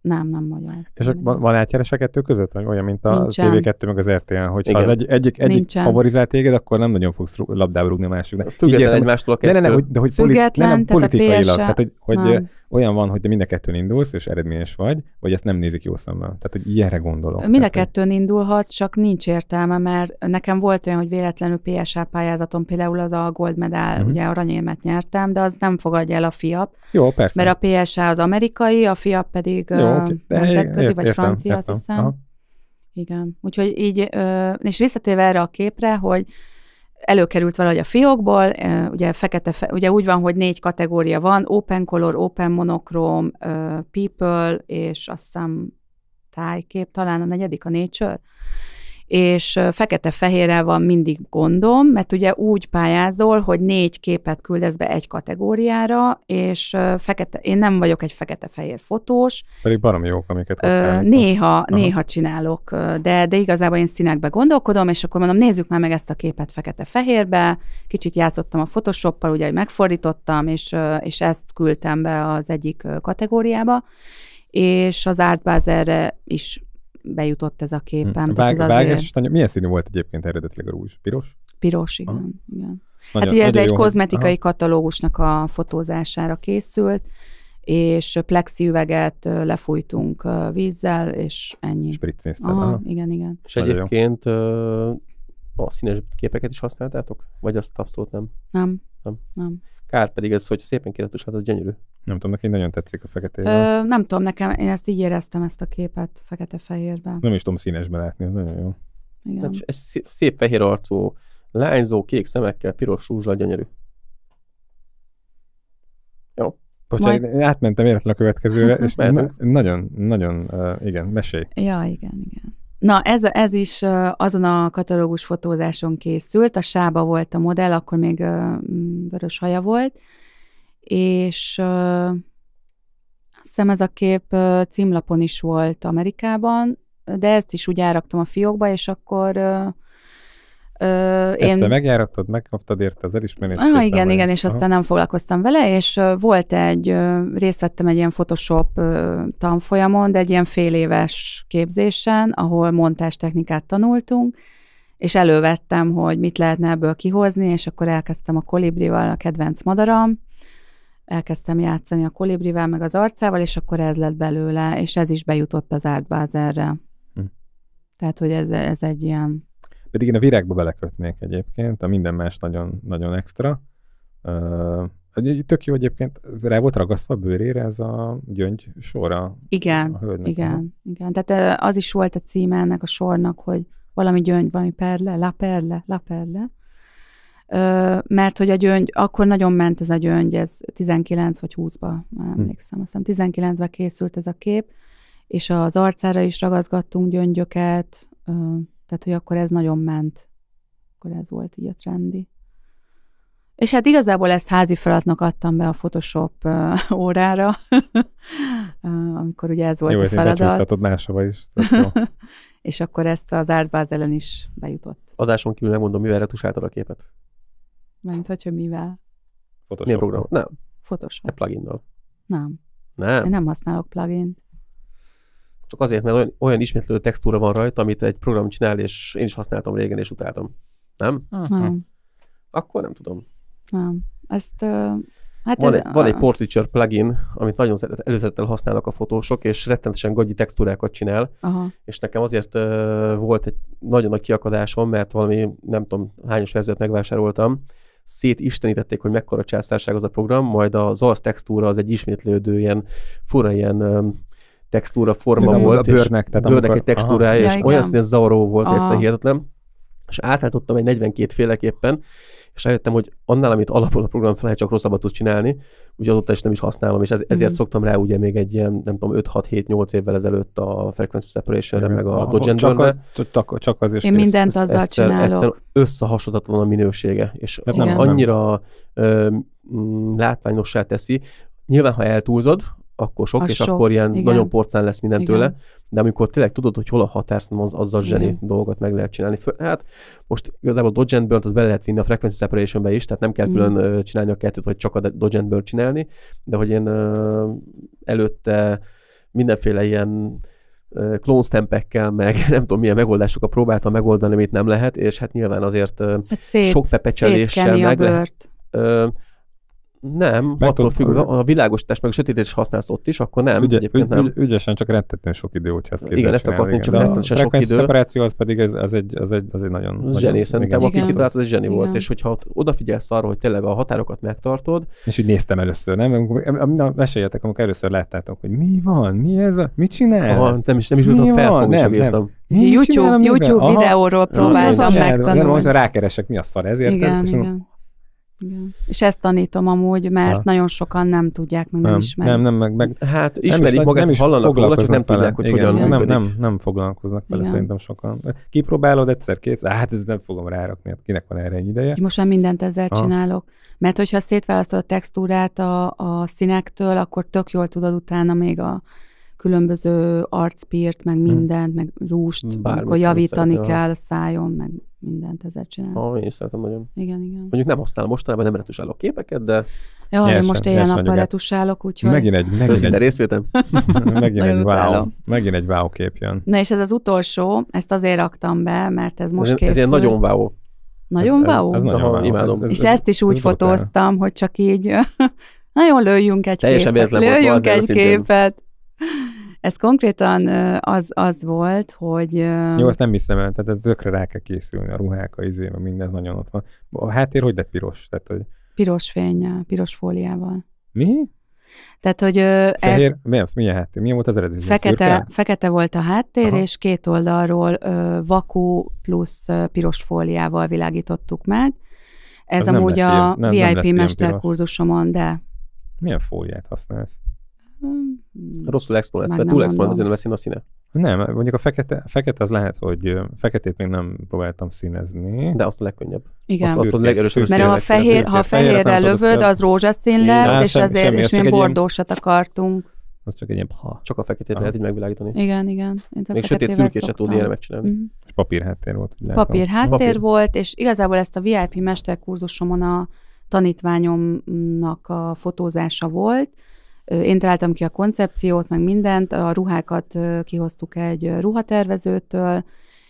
Nem, nem magyar. És van, van átjárás a kettő között? Vagy olyan, mint a TV2 meg az RTL, hogy ha az egy, egyik, egyik Nincsen. favorizál téged, akkor nem nagyon fogsz labdába rúgni a másiknak. Független egymástól a kettő. De, ne, ne, hogy, de hogy, politi- független, politi- nem, politikailag. Tehát, hogy, hogy olyan van, hogy te mind a kettőn indulsz, és eredményes vagy, vagy ezt nem nézik jó szemmel. Tehát, hogy ilyenre gondolok. Mind a kettőn indulhatsz, csak nincs értelme, mert nekem volt olyan, hogy véletlenül PSA pályázaton például az a gold medál, uh-huh. ugye aranyérmet nyertem, de az nem fogadja el a FIAP. Jó, persze. Mert a PSA az amerikai, a FIAP pedig jó, okay. nemzetközi, vagy értem, francia, értem. azt hiszem. Aha. Igen. Úgyhogy így, és visszatérve erre a képre, hogy előkerült valahogy a fiókból, ugye fekete, ugye úgy van, hogy négy kategória van, open color, open monokrom, people, és azt hiszem tájkép, talán a negyedik a nature, és fekete-fehérrel van mindig gondom, mert ugye úgy pályázol, hogy négy képet küldesz be egy kategóriára, és fekete, én nem vagyok egy fekete-fehér fotós. Pedig barom jók, amiket hoztál. Néha, Aha. néha csinálok, de, de igazából én színekbe gondolkodom, és akkor mondom, nézzük már meg ezt a képet fekete-fehérbe, kicsit játszottam a Photoshoppal, ugye, megfordítottam, és, és ezt küldtem be az egyik kategóriába, és az Artbázerre is bejutott ez a képen. Hm. Vág, ez vág, azért... tanya, milyen színű volt egyébként eredetileg a rúzs? Piros? Piros, igen. igen. Nagyon, hát ugye ez egy kozmetikai Aha. katalógusnak a fotózására készült, és plexi üveget lefújtunk vízzel, és ennyi. Spriccézted. Aha, Aha. igen, igen. És Nagyon egyébként jó. a színes képeket is használtátok? Vagy azt abszolút nem? Nem. Nem. nem. Kár pedig ez, hogy szépen kiadatos, hát az gyönyörű. Nem tudom, neki nagyon tetszik a fekete. Ö, nem tudom, nekem, én ezt így éreztem ezt a képet fekete-fehérben. Nem is tudom színesbe látni, ez nagyon jó. Igen. Tehát ez szép fehér arcú, lányzó, kék szemekkel, piros rúzsal, gyönyörű. Jó. Bocsánat, Majd... átmentem életlen a következőre, és na- nagyon, nagyon, uh, igen, mesélj. Ja, igen, igen. Na, ez, ez is uh, azon a katalógus fotózáson készült, a Sába volt a modell, akkor még uh, vörös haja volt, és uh, azt hiszem ez a kép uh, címlapon is volt Amerikában, de ezt is úgy áraktam a fiókba, és akkor uh, Ö, én... Egyszer megjárattad, megkaptad érte az elismerést. Ah, igen, vagy. igen, és Aha. aztán nem foglalkoztam vele, és volt egy, részt vettem egy ilyen Photoshop tanfolyamon, de egy ilyen fél éves képzésen, ahol montástechnikát tanultunk, és elővettem, hogy mit lehetne ebből kihozni, és akkor elkezdtem a kolibrival, a kedvenc madaram, elkezdtem játszani a kolibrivel, meg az arcával, és akkor ez lett belőle, és ez is bejutott az Artbázerre. Hm. Tehát, hogy ez, ez egy ilyen... Pedig én a virágba belekötnék egyébként, a minden más nagyon, nagyon extra. tök jó egyébként, rá volt ragasztva a bőrére ez a gyöngy sora. Igen, a igen, igen. Tehát az is volt a címe ennek a sornak, hogy valami gyöngy, valami perle, la perle, la perle, Ö, mert hogy a gyöngy, akkor nagyon ment ez a gyöngy, ez 19 vagy 20-ba, már hm. emlékszem, azt hiszem 19-ben készült ez a kép, és az arcára is ragaszgattunk gyöngyöket, ö, tehát hogy akkor ez nagyon ment. Akkor ez volt így a trendi. És hát igazából ezt házi feladatnak adtam be a Photoshop órára, amikor ugye ez volt Jó, a feladat. Jó, máshova is. Tök és akkor ezt az Art ellen is bejutott. Adáson kívül megmondom, mivel retusáltad a képet. Mert hogyha mivel? Photoshop. Milyen program? Nem. Photoshop. Egy pluginnal. Nem. Nem? Én nem használok plugin Csak azért, mert olyan, olyan ismétlő textúra van rajta, amit egy program csinál, és én is használtam régen, és utáltam. Nem? Uh-huh. Nem. Akkor nem tudom. Nem. Ezt uh, Hát van, ez egy, a... van egy Port plugin, amit nagyon szeret, előzettel használnak a fotósok, és rettenetesen gagyi textúrákat csinál, Aha. és nekem azért uh, volt egy nagyon nagy kiakadásom, mert valami, nem tudom, hányos verziót megvásároltam, istenítették, hogy mekkora császárság az a program, majd a Zars textúra az egy ismétlődő ilyen fura ilyen um, textúra forma Tudom, volt. A bőrnek, tehát bőrnek amikor... egy textúrája, aha. és ja, olyan színes zavaró volt, Aha. egyszer hihetetlen. És átálltottam egy 42 féleképpen, és rájöttem, hogy annál, amit alapul a program programfáj, csak rosszabbat tudsz csinálni, úgyhogy azóta is nem is használom, és ez, ezért mm. szoktam rá ugye még egy ilyen, nem tudom, 5-6-7-8 évvel ezelőtt a Frequency separation meg a, a Dodge csak, az, csak, csak az is. Én mindent ez, azzal egyszer, csinálok. Egyszer összehasonlatlan a minősége, és hát nem, nem, annyira ö, m, látványossá teszi, Nyilván, ha eltúlzod, akkor sok, az és sok. akkor ilyen Igen. nagyon porcán lesz minden Igen. tőle, de amikor tényleg tudod, hogy hol a határ, szerintem az, azzal zseni Igen. dolgot meg lehet csinálni. Hát most igazából a Dodge and Burn-t az bele lehet vinni a Frequency separation is, tehát nem kell Igen. külön mhm. csinálni a kettőt, vagy csak a Dodge and Burn csinálni, de hogy én előtte mindenféle ilyen klónsztempekkel, meg nem tudom milyen megoldásokat próbáltam megoldani, amit nem lehet, és hát nyilván azért hát szét, sok pepecseléssel meg lehet. Nem, meg attól függ, a test, meg a sötétítést használsz ott is, akkor nem. Ügye, egyébként nem. Ügy, ügyesen csak rettetően sok idő, hogyha ezt Igen, ezt akartam, csak rettetően sok idő. A szeparáció az pedig ez, az, egy, az, egy, az egy nagyon... Az zseni, nagyon, szerintem aki kitalált, az egy zseni igen. volt, és hogyha ott odafigyelsz arra, hogy tényleg a határokat megtartod. És úgy néztem először, nem? Na, meséljetek, amikor először láttátok, hogy mi van, mi ez, a, mit csinál? Aha, nem is, nem is tudtam felfogni, sem írtam. YouTube, YouTube videóról próbáltam megtanulni. Nem, most rákeresek, mi a szar ezért. Igen, igen. Igen. És ezt tanítom amúgy, mert ha. nagyon sokan nem tudják, meg nem, nem ismerik. Nem, nem, meg, meg hát ismerik magát, nem is hallanak róla, csak nem tudják, hogy hogyan igen. Nem, nem, nem foglalkoznak vele igen. szerintem sokan. Kipróbálod egyszer, kész, hát ez nem fogom rárakni, hát kinek van erre egy ideje. Most már mindent ezzel ha. csinálok. Mert hogyha szétválasztod a textúrát a, a színektől, akkor tök jól tudod utána még a különböző arcpírt, meg hm. mindent, meg rúst, Bármit akkor javítani szeretem, kell a szájon, meg mindent ezzel csinálni. Ah, én is szeretem nagyon. Igen, igen. Mondjuk nem használom mostanában, nem retusálok képeket, de... Ja, én most éjjel nappal retusálok, úgyhogy... Megint egy... Megint egy... részvétem. megint, egy wow, megint egy wow kép jön. Na és ez az utolsó, ezt azért raktam be, mert ez most ez, készül. Ez ilyen nagyon wow. Nagyon ez, wow? Ez, ez nagyon Aha, wow. imádom. Ez, ez, és ezt is úgy ez fotóztam, hogy csak így... Nagyon lőjünk egy Teljesen képet. Lőjünk egy képet. Ez konkrétan az, az volt, hogy... Jó, azt nem hiszem el, tehát zökre rá kell készülni, a ruhák, a izé, minden nagyon ott van. A háttér hogy lett piros? Tehát, hogy... Piros fény, piros fóliával. Mi? Tehát, hogy Fehér, ez... Milyen, milyen háttér? Milyen volt az eredeti? Fekete, fekete volt a háttér, Aha. és két oldalról ö, vakú plusz ö, piros fóliával világítottuk meg. Ez, az amúgy a ilyen, nem, VIP nem mesterkurzusomon, de... Milyen fóliát használsz? Hmm. Rosszul exponálsz, túl exponálsz, lesz a színe. Nem, mondjuk a fekete, fekete az lehet, hogy feketét még nem próbáltam színezni. De azt a legkönnyebb. Igen. Azt, ott legerősebb Mert ha, a fehér, ha fehérre lövöd, az rózsaszín lesz, és azért, is mi bordósat akartunk az csak egy ha. Csak a feketét lehet így megvilágítani. Igen, igen. Még sötét szürkét se tudni erre megcsinálni. Mm. És papírháttér volt. Papírháttér háttér volt, és igazából ezt a VIP mesterkurzusomon a tanítványomnak a fotózása volt, én találtam ki a koncepciót, meg mindent, a ruhákat kihoztuk egy ruhatervezőtől,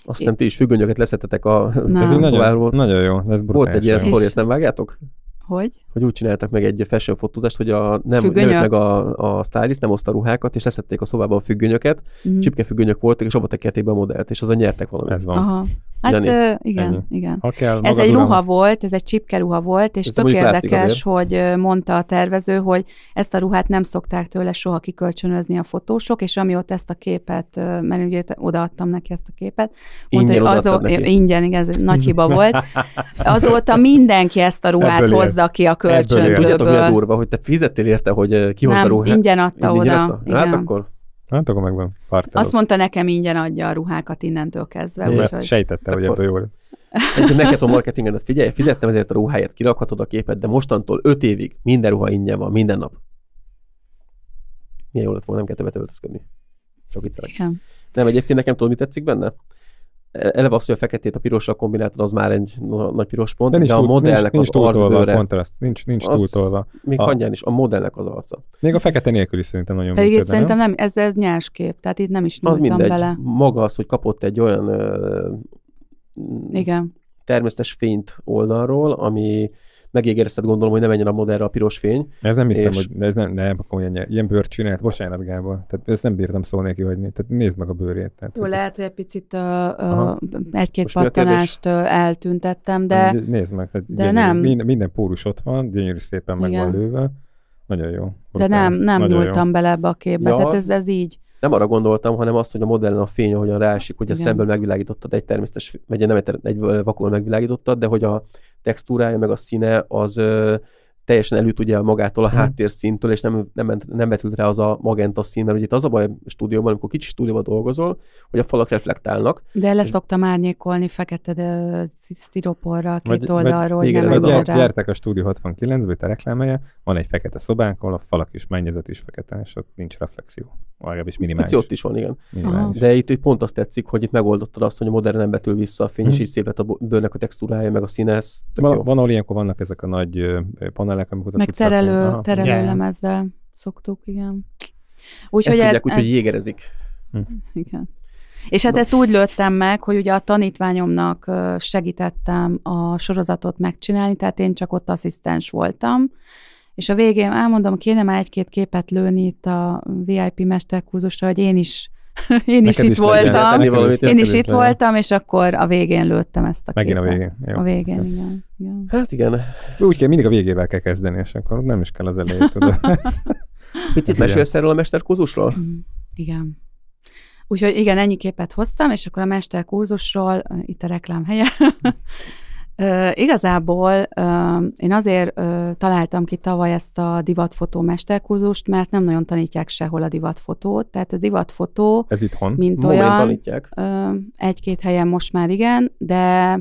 azt nem ti is függönyöket leszettetek a Nem. Ez nagyon, nagyon jó, ez Volt egy ilyen sztori, ezt nem vágjátok? Hogy? Hogy úgy csináltak meg egy fashion fotózást, hogy a, nem Függönyök. nőtt meg a, a stylist, nem oszta ruhákat, és leszették a szobába a függönyöket, mm-hmm. csipkefüggönyök voltak, és abba tekerték be a modellt, és azon nyertek valamit. Ez van. Aha. Hát Zseni. igen, Ennyi. igen. Ha kell, ez egy ruha volt, ez egy csipke ruha volt, és ez tök érdekes, hogy mondta a tervező, hogy ezt a ruhát nem szokták tőle soha kikölcsönözni a fotósok, és ami ott ezt a képet, mert ugye odaadtam neki ezt a képet, mondta, hogy azó, neki. ingyen, igen, ez egy nagy hiba volt, azóta mindenki ezt a ruhát hozza hozza ki a kölcsönzőből. Tudjátok, mi a durva, hogy te fizettél érte, hogy eh, kihozta a ruhát? ingyen adta ingyen oda. Adta? Hát Igen. Hát akkor Hát akkor megvan. Partneroz. Azt mondta nekem ingyen adja a ruhákat innentől kezdve. Mert hogy... sejtette, hogy ebből jól. neked a marketingedet figyelj, fizettem ezért a ruháját, kirakhatod a képet, de mostantól 5 évig minden ruha ingyen van, minden nap. Milyen jól lett volna, nem kell többet öltözködni. Csak itt Nem, egyébként nekem tudod, mi tetszik benne? eleve az, hogy a feketét a pirosra kombináltad, az már egy nagy piros pont, de, de túl, a modellnek nincs, nincs az arcbőre. A kontraszt, nincs, nincs az, túltolva. Még a... is, a modellnek az arca. Még a fekete nélkül is szerintem nagyon Pedig működne, szerintem nem, ez, ez nyers kép, tehát itt nem is nyújtam az mindegy, bele. Maga az, hogy kapott egy olyan ö, Igen. természetes fényt oldalról, ami megígérezted gondolom, hogy nem menjen a modellre a piros fény. Ez nem hiszem, és... hogy ez nem, nem komolyan ilyen bőrt csinált, bocsánat Gábor, tehát ezt nem bírtam szó neki hagyni, tehát nézd meg a bőrét. Tehát, Jó, hogy lehet, ezt... hogy egy picit a egy-két pattanást eltüntettem, de... Nézd meg, tehát de nem. Minden, minden pórus ott van, gyönyörű szépen meg Igen. van lőve, nagyon jó. De nem, nem nyúltam bele ebbe a képbe, ja. tehát ez, ez így nem arra gondoltam, hanem azt, hogy a modellen a fény, ahogyan ráesik, hogy a szemből megvilágítottad, egy természetes, vagy nem egy vakon megvilágítottad, de hogy a textúrája, meg a színe az teljesen előtt ugye magától a mhm. háttérszintől, és nem, nem, nem vetült rá az a magenta szín, mert ugye itt az a baj a stúdióban, amikor kicsi stúdióban dolgozol, hogy a falak reflektálnak. De le szoktam árnyékolni fekete de sztiroporra két vagy, oldalról, vagy, igen, nem Gyertek a Stúdió 69-be, a reklámja, van egy fekete szobánk, ahol a falak is, mennyezet is fekete, és ott nincs reflexió. is minimális. Pici ott is van, igen. Minimális. De itt, itt, pont azt tetszik, hogy itt megoldottad azt, hogy a modern nem betül vissza a fény, hmm. és mhm. így szép lett a bőrnek a textúrája, meg a színe. van, van, ahol ilyenkor vannak ezek a nagy panel lelkem kutató. Meg terelő, terelő yeah. lemezzel szoktuk, igen. Úgyhogy ez, úgy, ez... jégerezik. Hm. hm. Igen. És hát Nos. ezt úgy lőttem meg, hogy ugye a tanítványomnak segítettem a sorozatot megcsinálni, tehát én csak ott asszisztens voltam, és a végén elmondom, kéne már egy-két képet lőni itt a VIP mesterkúzusra, hogy én is Én is Neked itt is voltam. Én is itt voltam, és akkor a végén lőttem ezt a Megint képet. a végén. Jó. A végén, igen. igen. Hát igen. Úgy kell, mindig a végével kell kezdeni, és akkor nem is kell az elejét, tudod. itt mesélsz erről a mesterkurzusról? Mm, igen. Úgyhogy igen, ennyi képet hoztam, és akkor a mesterkurzusról, itt a reklám helye, igazából én azért találtam ki tavaly ezt a divatfotó mesterkurzust, mert nem nagyon tanítják sehol a divatfotót, tehát a divatfotó... Ez itthon? Mint olyan, tanítják? Egy-két helyen most már igen, de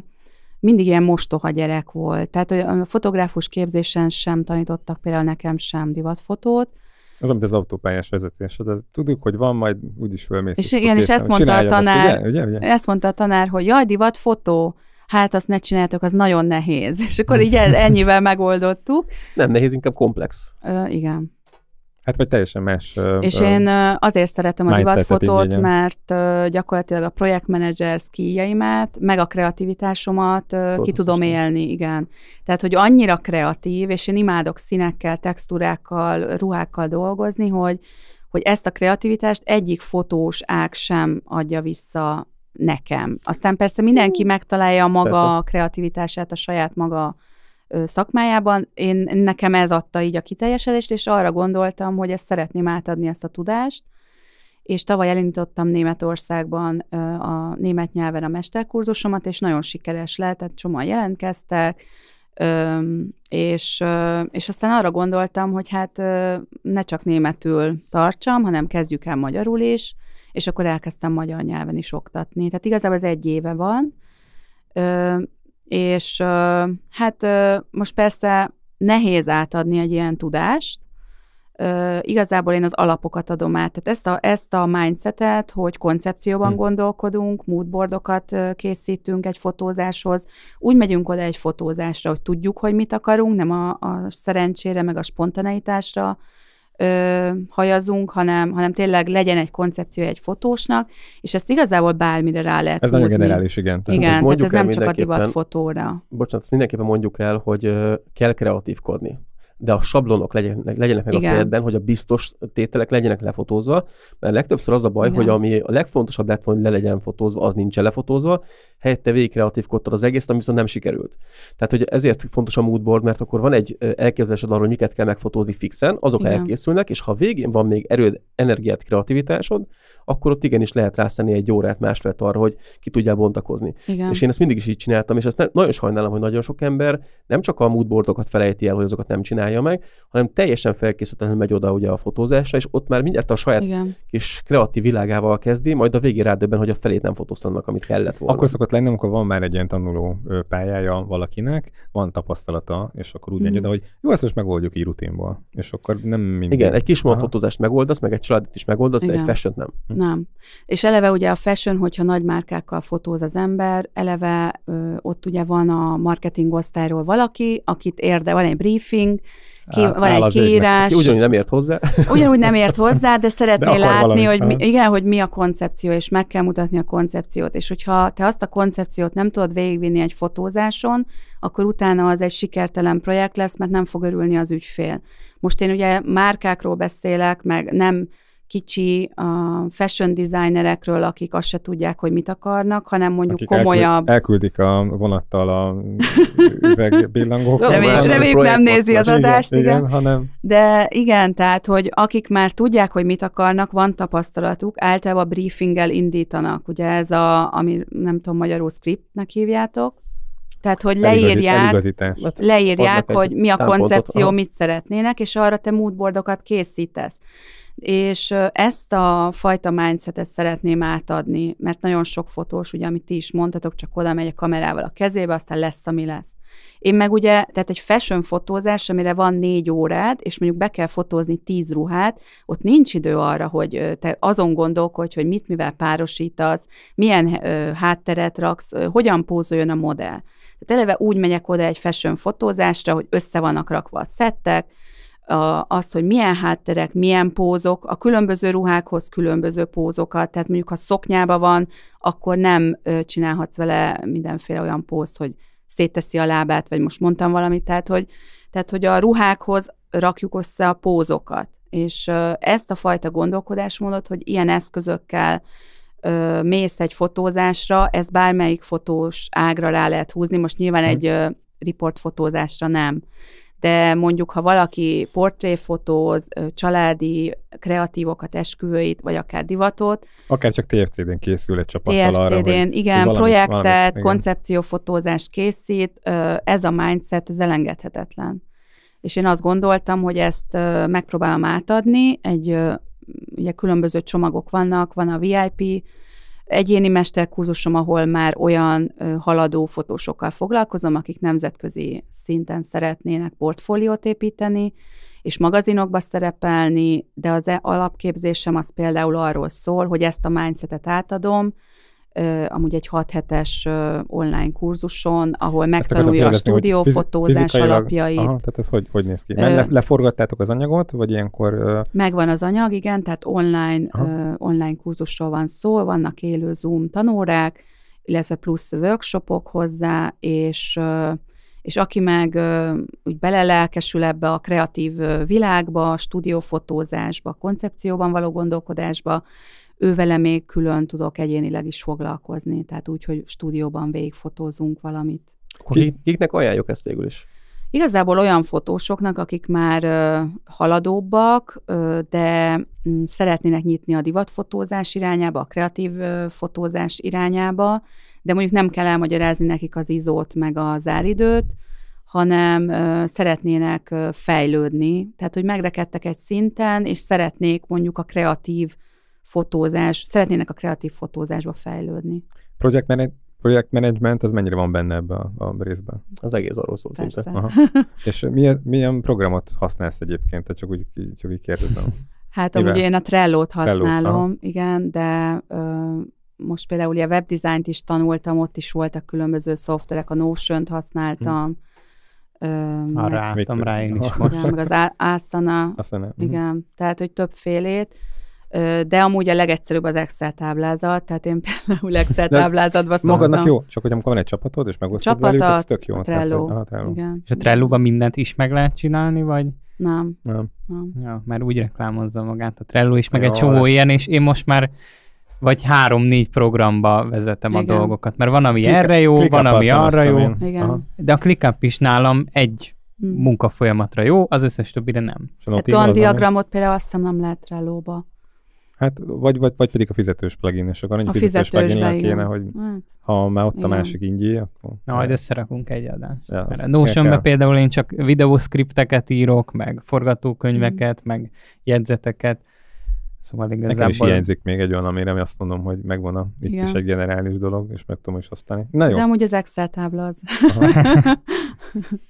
mindig ilyen mostoha gyerek volt. Tehát a fotográfus képzésen sem tanítottak például nekem sem divatfotót, az, amit az autópályás vezetés, de hát tudjuk, hogy van, majd úgyis fölmész. És, igen, és ezt mondta a tanár, ezt, ugye? Ugye? Ugye? ezt mondta a tanár, hogy jaj, divat fotó, hát azt ne csináltok, az nagyon nehéz. És akkor így ennyivel megoldottuk. Nem nehéz, inkább komplex. Ö, igen. Hát vagy teljesen más. És ö, én azért szeretem a divatfotót, mert ö, gyakorlatilag a projektmenedzser skilljeimet, meg a kreativitásomat ö, ki tudom élni, igen. Tehát, hogy annyira kreatív, és én imádok színekkel, textúrákkal, ruhákkal dolgozni, hogy hogy ezt a kreativitást egyik fotós ág sem adja vissza nekem. Aztán persze mindenki megtalálja a maga persze. kreativitását a saját maga szakmájában. Én nekem ez adta így a kiteljesedést, és arra gondoltam, hogy ezt szeretném átadni ezt a tudást, és tavaly elindítottam Németországban a német nyelven a mesterkurzusomat, és nagyon sikeres lett, tehát csomóan jelentkeztek, és, és aztán arra gondoltam, hogy hát ne csak németül tartsam, hanem kezdjük el magyarul is, és akkor elkezdtem magyar nyelven is oktatni. Tehát igazából ez egy éve van, ö, és ö, hát ö, most persze nehéz átadni egy ilyen tudást, ö, igazából én az alapokat adom át. Tehát ezt a, ezt a mindsetet, hogy koncepcióban hmm. gondolkodunk, moodboardokat készítünk egy fotózáshoz, úgy megyünk oda egy fotózásra, hogy tudjuk, hogy mit akarunk, nem a, a szerencsére, meg a spontaneitásra ö, hajazunk, hanem, hanem tényleg legyen egy koncepció egy fotósnak, és ezt igazából bármire rá lehet Ez húzni. nagyon generális, igen. Tehát igen, tehát ez nem csak a fotóra. Bocsánat, mindenképpen mondjuk el, hogy kell kreatívkodni de a sablonok legyenek, legyenek meg Igen. a fejedben, hogy a biztos tételek legyenek lefotózva, mert legtöbbször az a baj, Igen. hogy ami a legfontosabb lett volna, hogy le legyen fotózva, az nincs lefotózva, helyette végkreatívkodtad az egész, ami viszont nem sikerült. Tehát, hogy ezért fontos a moodboard, mert akkor van egy elképzelésed arról, hogy miket kell megfotózni fixen, azok Igen. elkészülnek, és ha végén van még erőd, energiát, kreativitásod, akkor ott igenis lehet rászenni egy órát, másfélt arra, hogy ki tudja bontakozni. Igen. És én ezt mindig is így csináltam, és ezt ne, nagyon sajnálom, hogy nagyon sok ember nem csak a moodboardokat felejti el, hogy azokat nem csinál, csinálja meg, hanem teljesen felkészületlenül megy oda ugye a fotózásra, és ott már mindjárt a saját Igen. kis kreatív világával kezdi, majd a végén rádöbben, hogy a felét nem fotóztanak, amit kellett volna. Akkor szokott lenni, amikor van már egy ilyen tanuló pályája valakinek, van tapasztalata, és akkor úgy mm. megy mhm. hogy jó, ezt most megoldjuk így rutinból. És akkor nem mindig. Igen, egy kis fotózást megoldasz, meg egy családot is megoldasz, Igen. de egy fashion nem. Hm. Nem. És eleve ugye a fashion, hogyha nagy márkákkal fotóz az ember, eleve ö, ott ugye van a marketing osztályról valaki, akit érde, van egy briefing, ki, áll, hát, van áll egy kiírás. Ugyanúgy nem ért hozzá. Ugyanúgy nem ért hozzá, de szeretné de látni, valami. hogy mi, igen, hogy mi a koncepció, és meg kell mutatni a koncepciót. És hogyha te azt a koncepciót nem tudod végigvinni egy fotózáson, akkor utána az egy sikertelen projekt lesz, mert nem fog örülni az ügyfél. Most én ugye márkákról beszélek, meg nem kicsi a fashion designerekről, akik azt se tudják, hogy mit akarnak, hanem mondjuk akik komolyabb... Elküldik a vonattal a üvegbillangókat. Reméljük nem nézi az adást, igen. igen. igen hanem... De igen, tehát, hogy akik már tudják, hogy mit akarnak, van tapasztalatuk, általában briefinggel indítanak. Ugye ez a, ami nem tudom, magyarul scriptnek hívjátok, tehát, hogy leírják, leírják, hogy mi a koncepció, mit szeretnének, és arra te moodboardokat készítesz és ezt a fajta mindsetet szeretném átadni, mert nagyon sok fotós, ugye, amit ti is mondtatok, csak oda megy a kamerával a kezébe, aztán lesz, ami lesz. Én meg ugye, tehát egy fashion fotózás, amire van négy órád, és mondjuk be kell fotózni tíz ruhát, ott nincs idő arra, hogy te azon gondolkodj, hogy mit mivel párosítasz, milyen hátteret raksz, hogyan pózoljon a modell. Tehát eleve úgy megyek oda egy fashion fotózásra, hogy össze vannak rakva a szettek, a, hogy milyen hátterek, milyen pózok, a különböző ruhákhoz különböző pózokat, tehát mondjuk ha szoknyába van, akkor nem csinálhatsz vele mindenféle olyan pózt, hogy szétteszi a lábát, vagy most mondtam valamit, tehát hogy, tehát, hogy a ruhákhoz rakjuk össze a pózokat. És ezt a fajta gondolkodásmódot, hogy ilyen eszközökkel ö, mész egy fotózásra, ez bármelyik fotós ágra rá lehet húzni, most nyilván hm. egy ö, riportfotózásra nem de mondjuk, ha valaki portréfotóz, családi kreatívokat, esküvőit, vagy akár divatot. Akár csak TFCD-n készül egy csapat. TFCD-n, arra, igen, hogy valami, projektet, valamit, koncepciófotózást készít, ez a mindset, ez elengedhetetlen. És én azt gondoltam, hogy ezt megpróbálom átadni, egy ugye különböző csomagok vannak, van a VIP egyéni mesterkurzusom, ahol már olyan haladó fotósokkal foglalkozom, akik nemzetközi szinten szeretnének portfóliót építeni, és magazinokba szerepelni, de az alapképzésem az például arról szól, hogy ezt a mindsetet átadom, amúgy egy 6 hetes online kurzuson, ahol megtanulja a stúdiófotózás alapjait. Aha, tehát ez hogy, hogy néz ki? Mert le, leforgattátok az anyagot, vagy ilyenkor? Megvan az anyag, igen, tehát online, online kurzusról van szó, vannak élő Zoom tanórák, illetve plusz workshopok hozzá, és és aki meg úgy belelelkesül ebbe a kreatív világba, stúdiófotózásba, koncepcióban való gondolkodásba, vele még külön tudok egyénileg is foglalkozni, tehát úgy, hogy stúdióban végigfotózunk valamit. kiknek ajánljuk ezt végül is? Igazából olyan fotósoknak, akik már ö, haladóbbak, ö, de mm, szeretnének nyitni a divatfotózás irányába, a kreatív ö, fotózás irányába, de mondjuk nem kell elmagyarázni nekik az izót meg a záridőt, hanem ö, szeretnének ö, fejlődni, tehát hogy megrekedtek egy szinten, és szeretnék mondjuk a kreatív fotózás, szeretnének a kreatív fotózásba fejlődni. Project projektmenedzsment, ez mennyire van benne ebbe a, a részben? Az egész arról szól szinte. Aha. És milyen, milyen programot használsz egyébként? Te csak úgy, csak úgy kérdezem. Hát Mivel? amúgy én a Trello-t használom, Trello, igen, de ö, most például a webdesignt is tanultam, ott is voltak különböző szoftverek, a Notion-t használtam. Hm. Ö, Arra álltam rá én is most. Igen, meg az Asana. Asana. Mhm. Igen, mm. tehát hogy többfélét de amúgy a legegyszerűbb az Excel táblázat, tehát én például Excel táblázatba szoktam. Magadnak jó, csak hogy amikor van egy csapatod, és megosztod Csapata, velük, az tök jó. A Trello. Tehát, a Trello. Igen. És a trello mindent is meg lehet csinálni, vagy? Nem. Nem. Nem. Ja, mert úgy reklámozza magát a Trello is, meg jó, egy csomó lesz. ilyen, és én most már vagy három-négy programba vezetem Igen. a dolgokat, mert van, ami Click, erre jó, van, ami arra jó, Igen. de a ClickUp is nálam egy hmm. munkafolyamatra jó, az összes többire nem. Hát gondiagramot például azt hiszem nem lehet Trello-ba. Hát, vagy, vagy, vagy pedig a fizetős plugin, és akkor annyi a fizetős, fizetős plugin kéne, hogy hát, ha már ott igen. a másik ingyi, akkor... Na, majd összerakunk egy adást. Ja, Mert a notion például én csak videóskripteket írok, meg forgatókönyveket, mm. meg jegyzeteket, Szóval igazából... Nekem is hiányzik még egy olyan, amire mi azt mondom, hogy megvan a, itt Igen. is egy generális dolog, és meg tudom is használni. Na jó. De amúgy az Excel tábla az.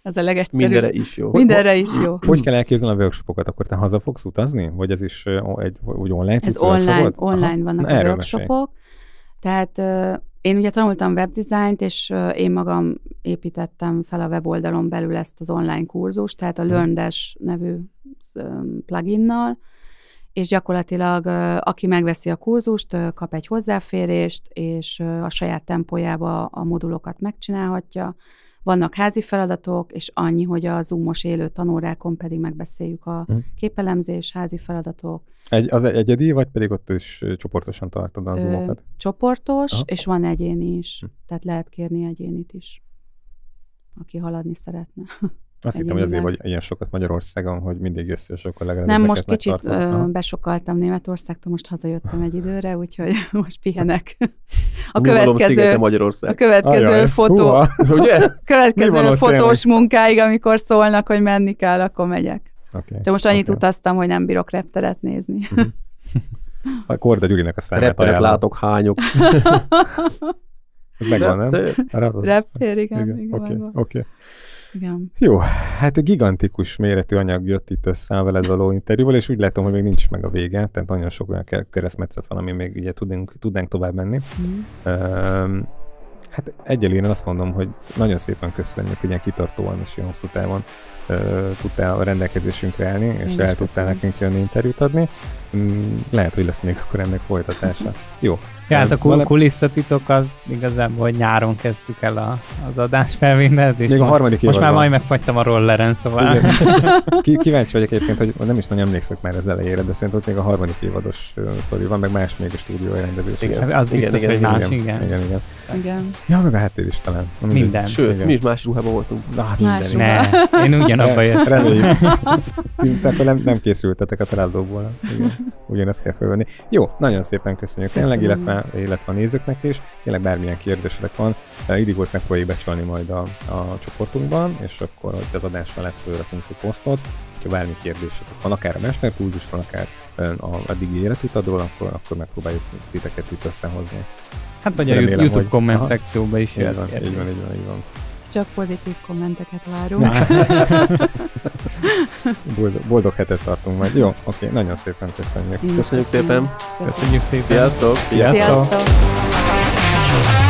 Ez a legegyszerűbb. Mindenre is jó. Mindenre is jó. Hogy kell elképzelni a workshopokat? Akkor te haza fogsz utazni? Vagy ez is egy, úgy online? Ez online, online vannak Na, a workshopok. Mesélj. Tehát én ugye tanultam webdesignt, és én magam építettem fel a weboldalon belül ezt az online kurzust, tehát a hm. LearnDash nevű pluginnal, és gyakorlatilag aki megveszi a kurzust, kap egy hozzáférést, és a saját tempójába a modulokat megcsinálhatja. Vannak házi feladatok, és annyi, hogy a zoomos élő tanórákon pedig megbeszéljük a mhm. képelemzés, házi feladatok. Egy, az egyedi, vagy pedig ott is csoportosan tartod a zoomokat? Csoportos, Aha. és van egyéni is. Hm. Tehát lehet kérni egyénit is, aki haladni szeretne. Azt hittem, hogy azért vagy ilyen sokat Magyarországon, hogy mindig jössz, és akkor legalább Nem, most kicsit tartom. besokaltam Németországtól, most hazajöttem egy időre, úgyhogy most pihenek. A következő, Magyarország. A következő Ajaj. fotó, Ugye? következő fotós tényleg? munkáig, amikor szólnak, hogy menni kell, akkor megyek. Okay. De most annyit okay. utaztam, hogy nem bírok repteret nézni. Mhm. Uh-huh. Hát a Korda Gyurinek a számát Repteret ajánlom. látok, hányok. Ez megvan, nem? Reptér, igen. igen. igen okay. okay. Igen. Jó, hát egy gigantikus méretű anyag jött itt össze a veled való interjúval, és úgy látom, hogy még nincs meg a vége, tehát nagyon sok olyan keresztmetszet van, ami még ugye tudnánk, tudnánk tovább menni. Mm. Uh, hát egyelőre azt mondom, hogy nagyon szépen köszönjük, hogy ilyen kitartóan és ilyen hosszú távon uh, tudtál a rendelkezésünkre állni, Én és el tudtál nekünk jönni interjút adni. Um, lehet, hogy lesz még akkor ennek folytatása. Jó, Ja, hát a kulisszatitok az igazából, hogy nyáron kezdtük el a, az adás felvételt. Még a harmadik Most már majd megfagytam a rolleren, szóval. Igen. kíváncsi vagyok egyébként, hogy nem is nagyon emlékszek már az elejére, de szerintem ott még a harmadik évados sztori van, meg más még a stúdió rendezés. Igen, az biztos, igen, hogy más, igen. Igen, igen. igen. igen. Ja, meg a háttér is talán. Minden. minden. Sőt, igen. mi is más ruhában voltunk. Na, ah, minden. Más ne, én ugyanabba jöttem. Reméljük. Tehát nem, nem készültetek a találdóból. Ugyanezt kell fölvenni. Jó, nagyon szépen köszönjük tényleg, illetve Élet illetve a nézőknek is. Tényleg bármilyen kérdésre van, eh, idig volt megpróbáljuk becsolni majd a, a csoportunkban, és akkor hogy az adás mellett fölrakunk egy posztot, hogyha bármi kérdésetek van, akár a mesterkurzusról, akár eh, a eddigi életutadról, akkor, akkor megpróbáljuk titeket itt összehozni. Hát vagy Remélem, a YouTube hogy... komment szekcióba is Így van, így van, így van. Így van. Csak pozitív kommenteket várunk. boldog, boldog hetet tartunk majd. Jó, oké, nagyon szépen köszönjük. Köszönjük szépen. Köszönjük szépen. Sziasztok. Sziasztok. Sziasztok.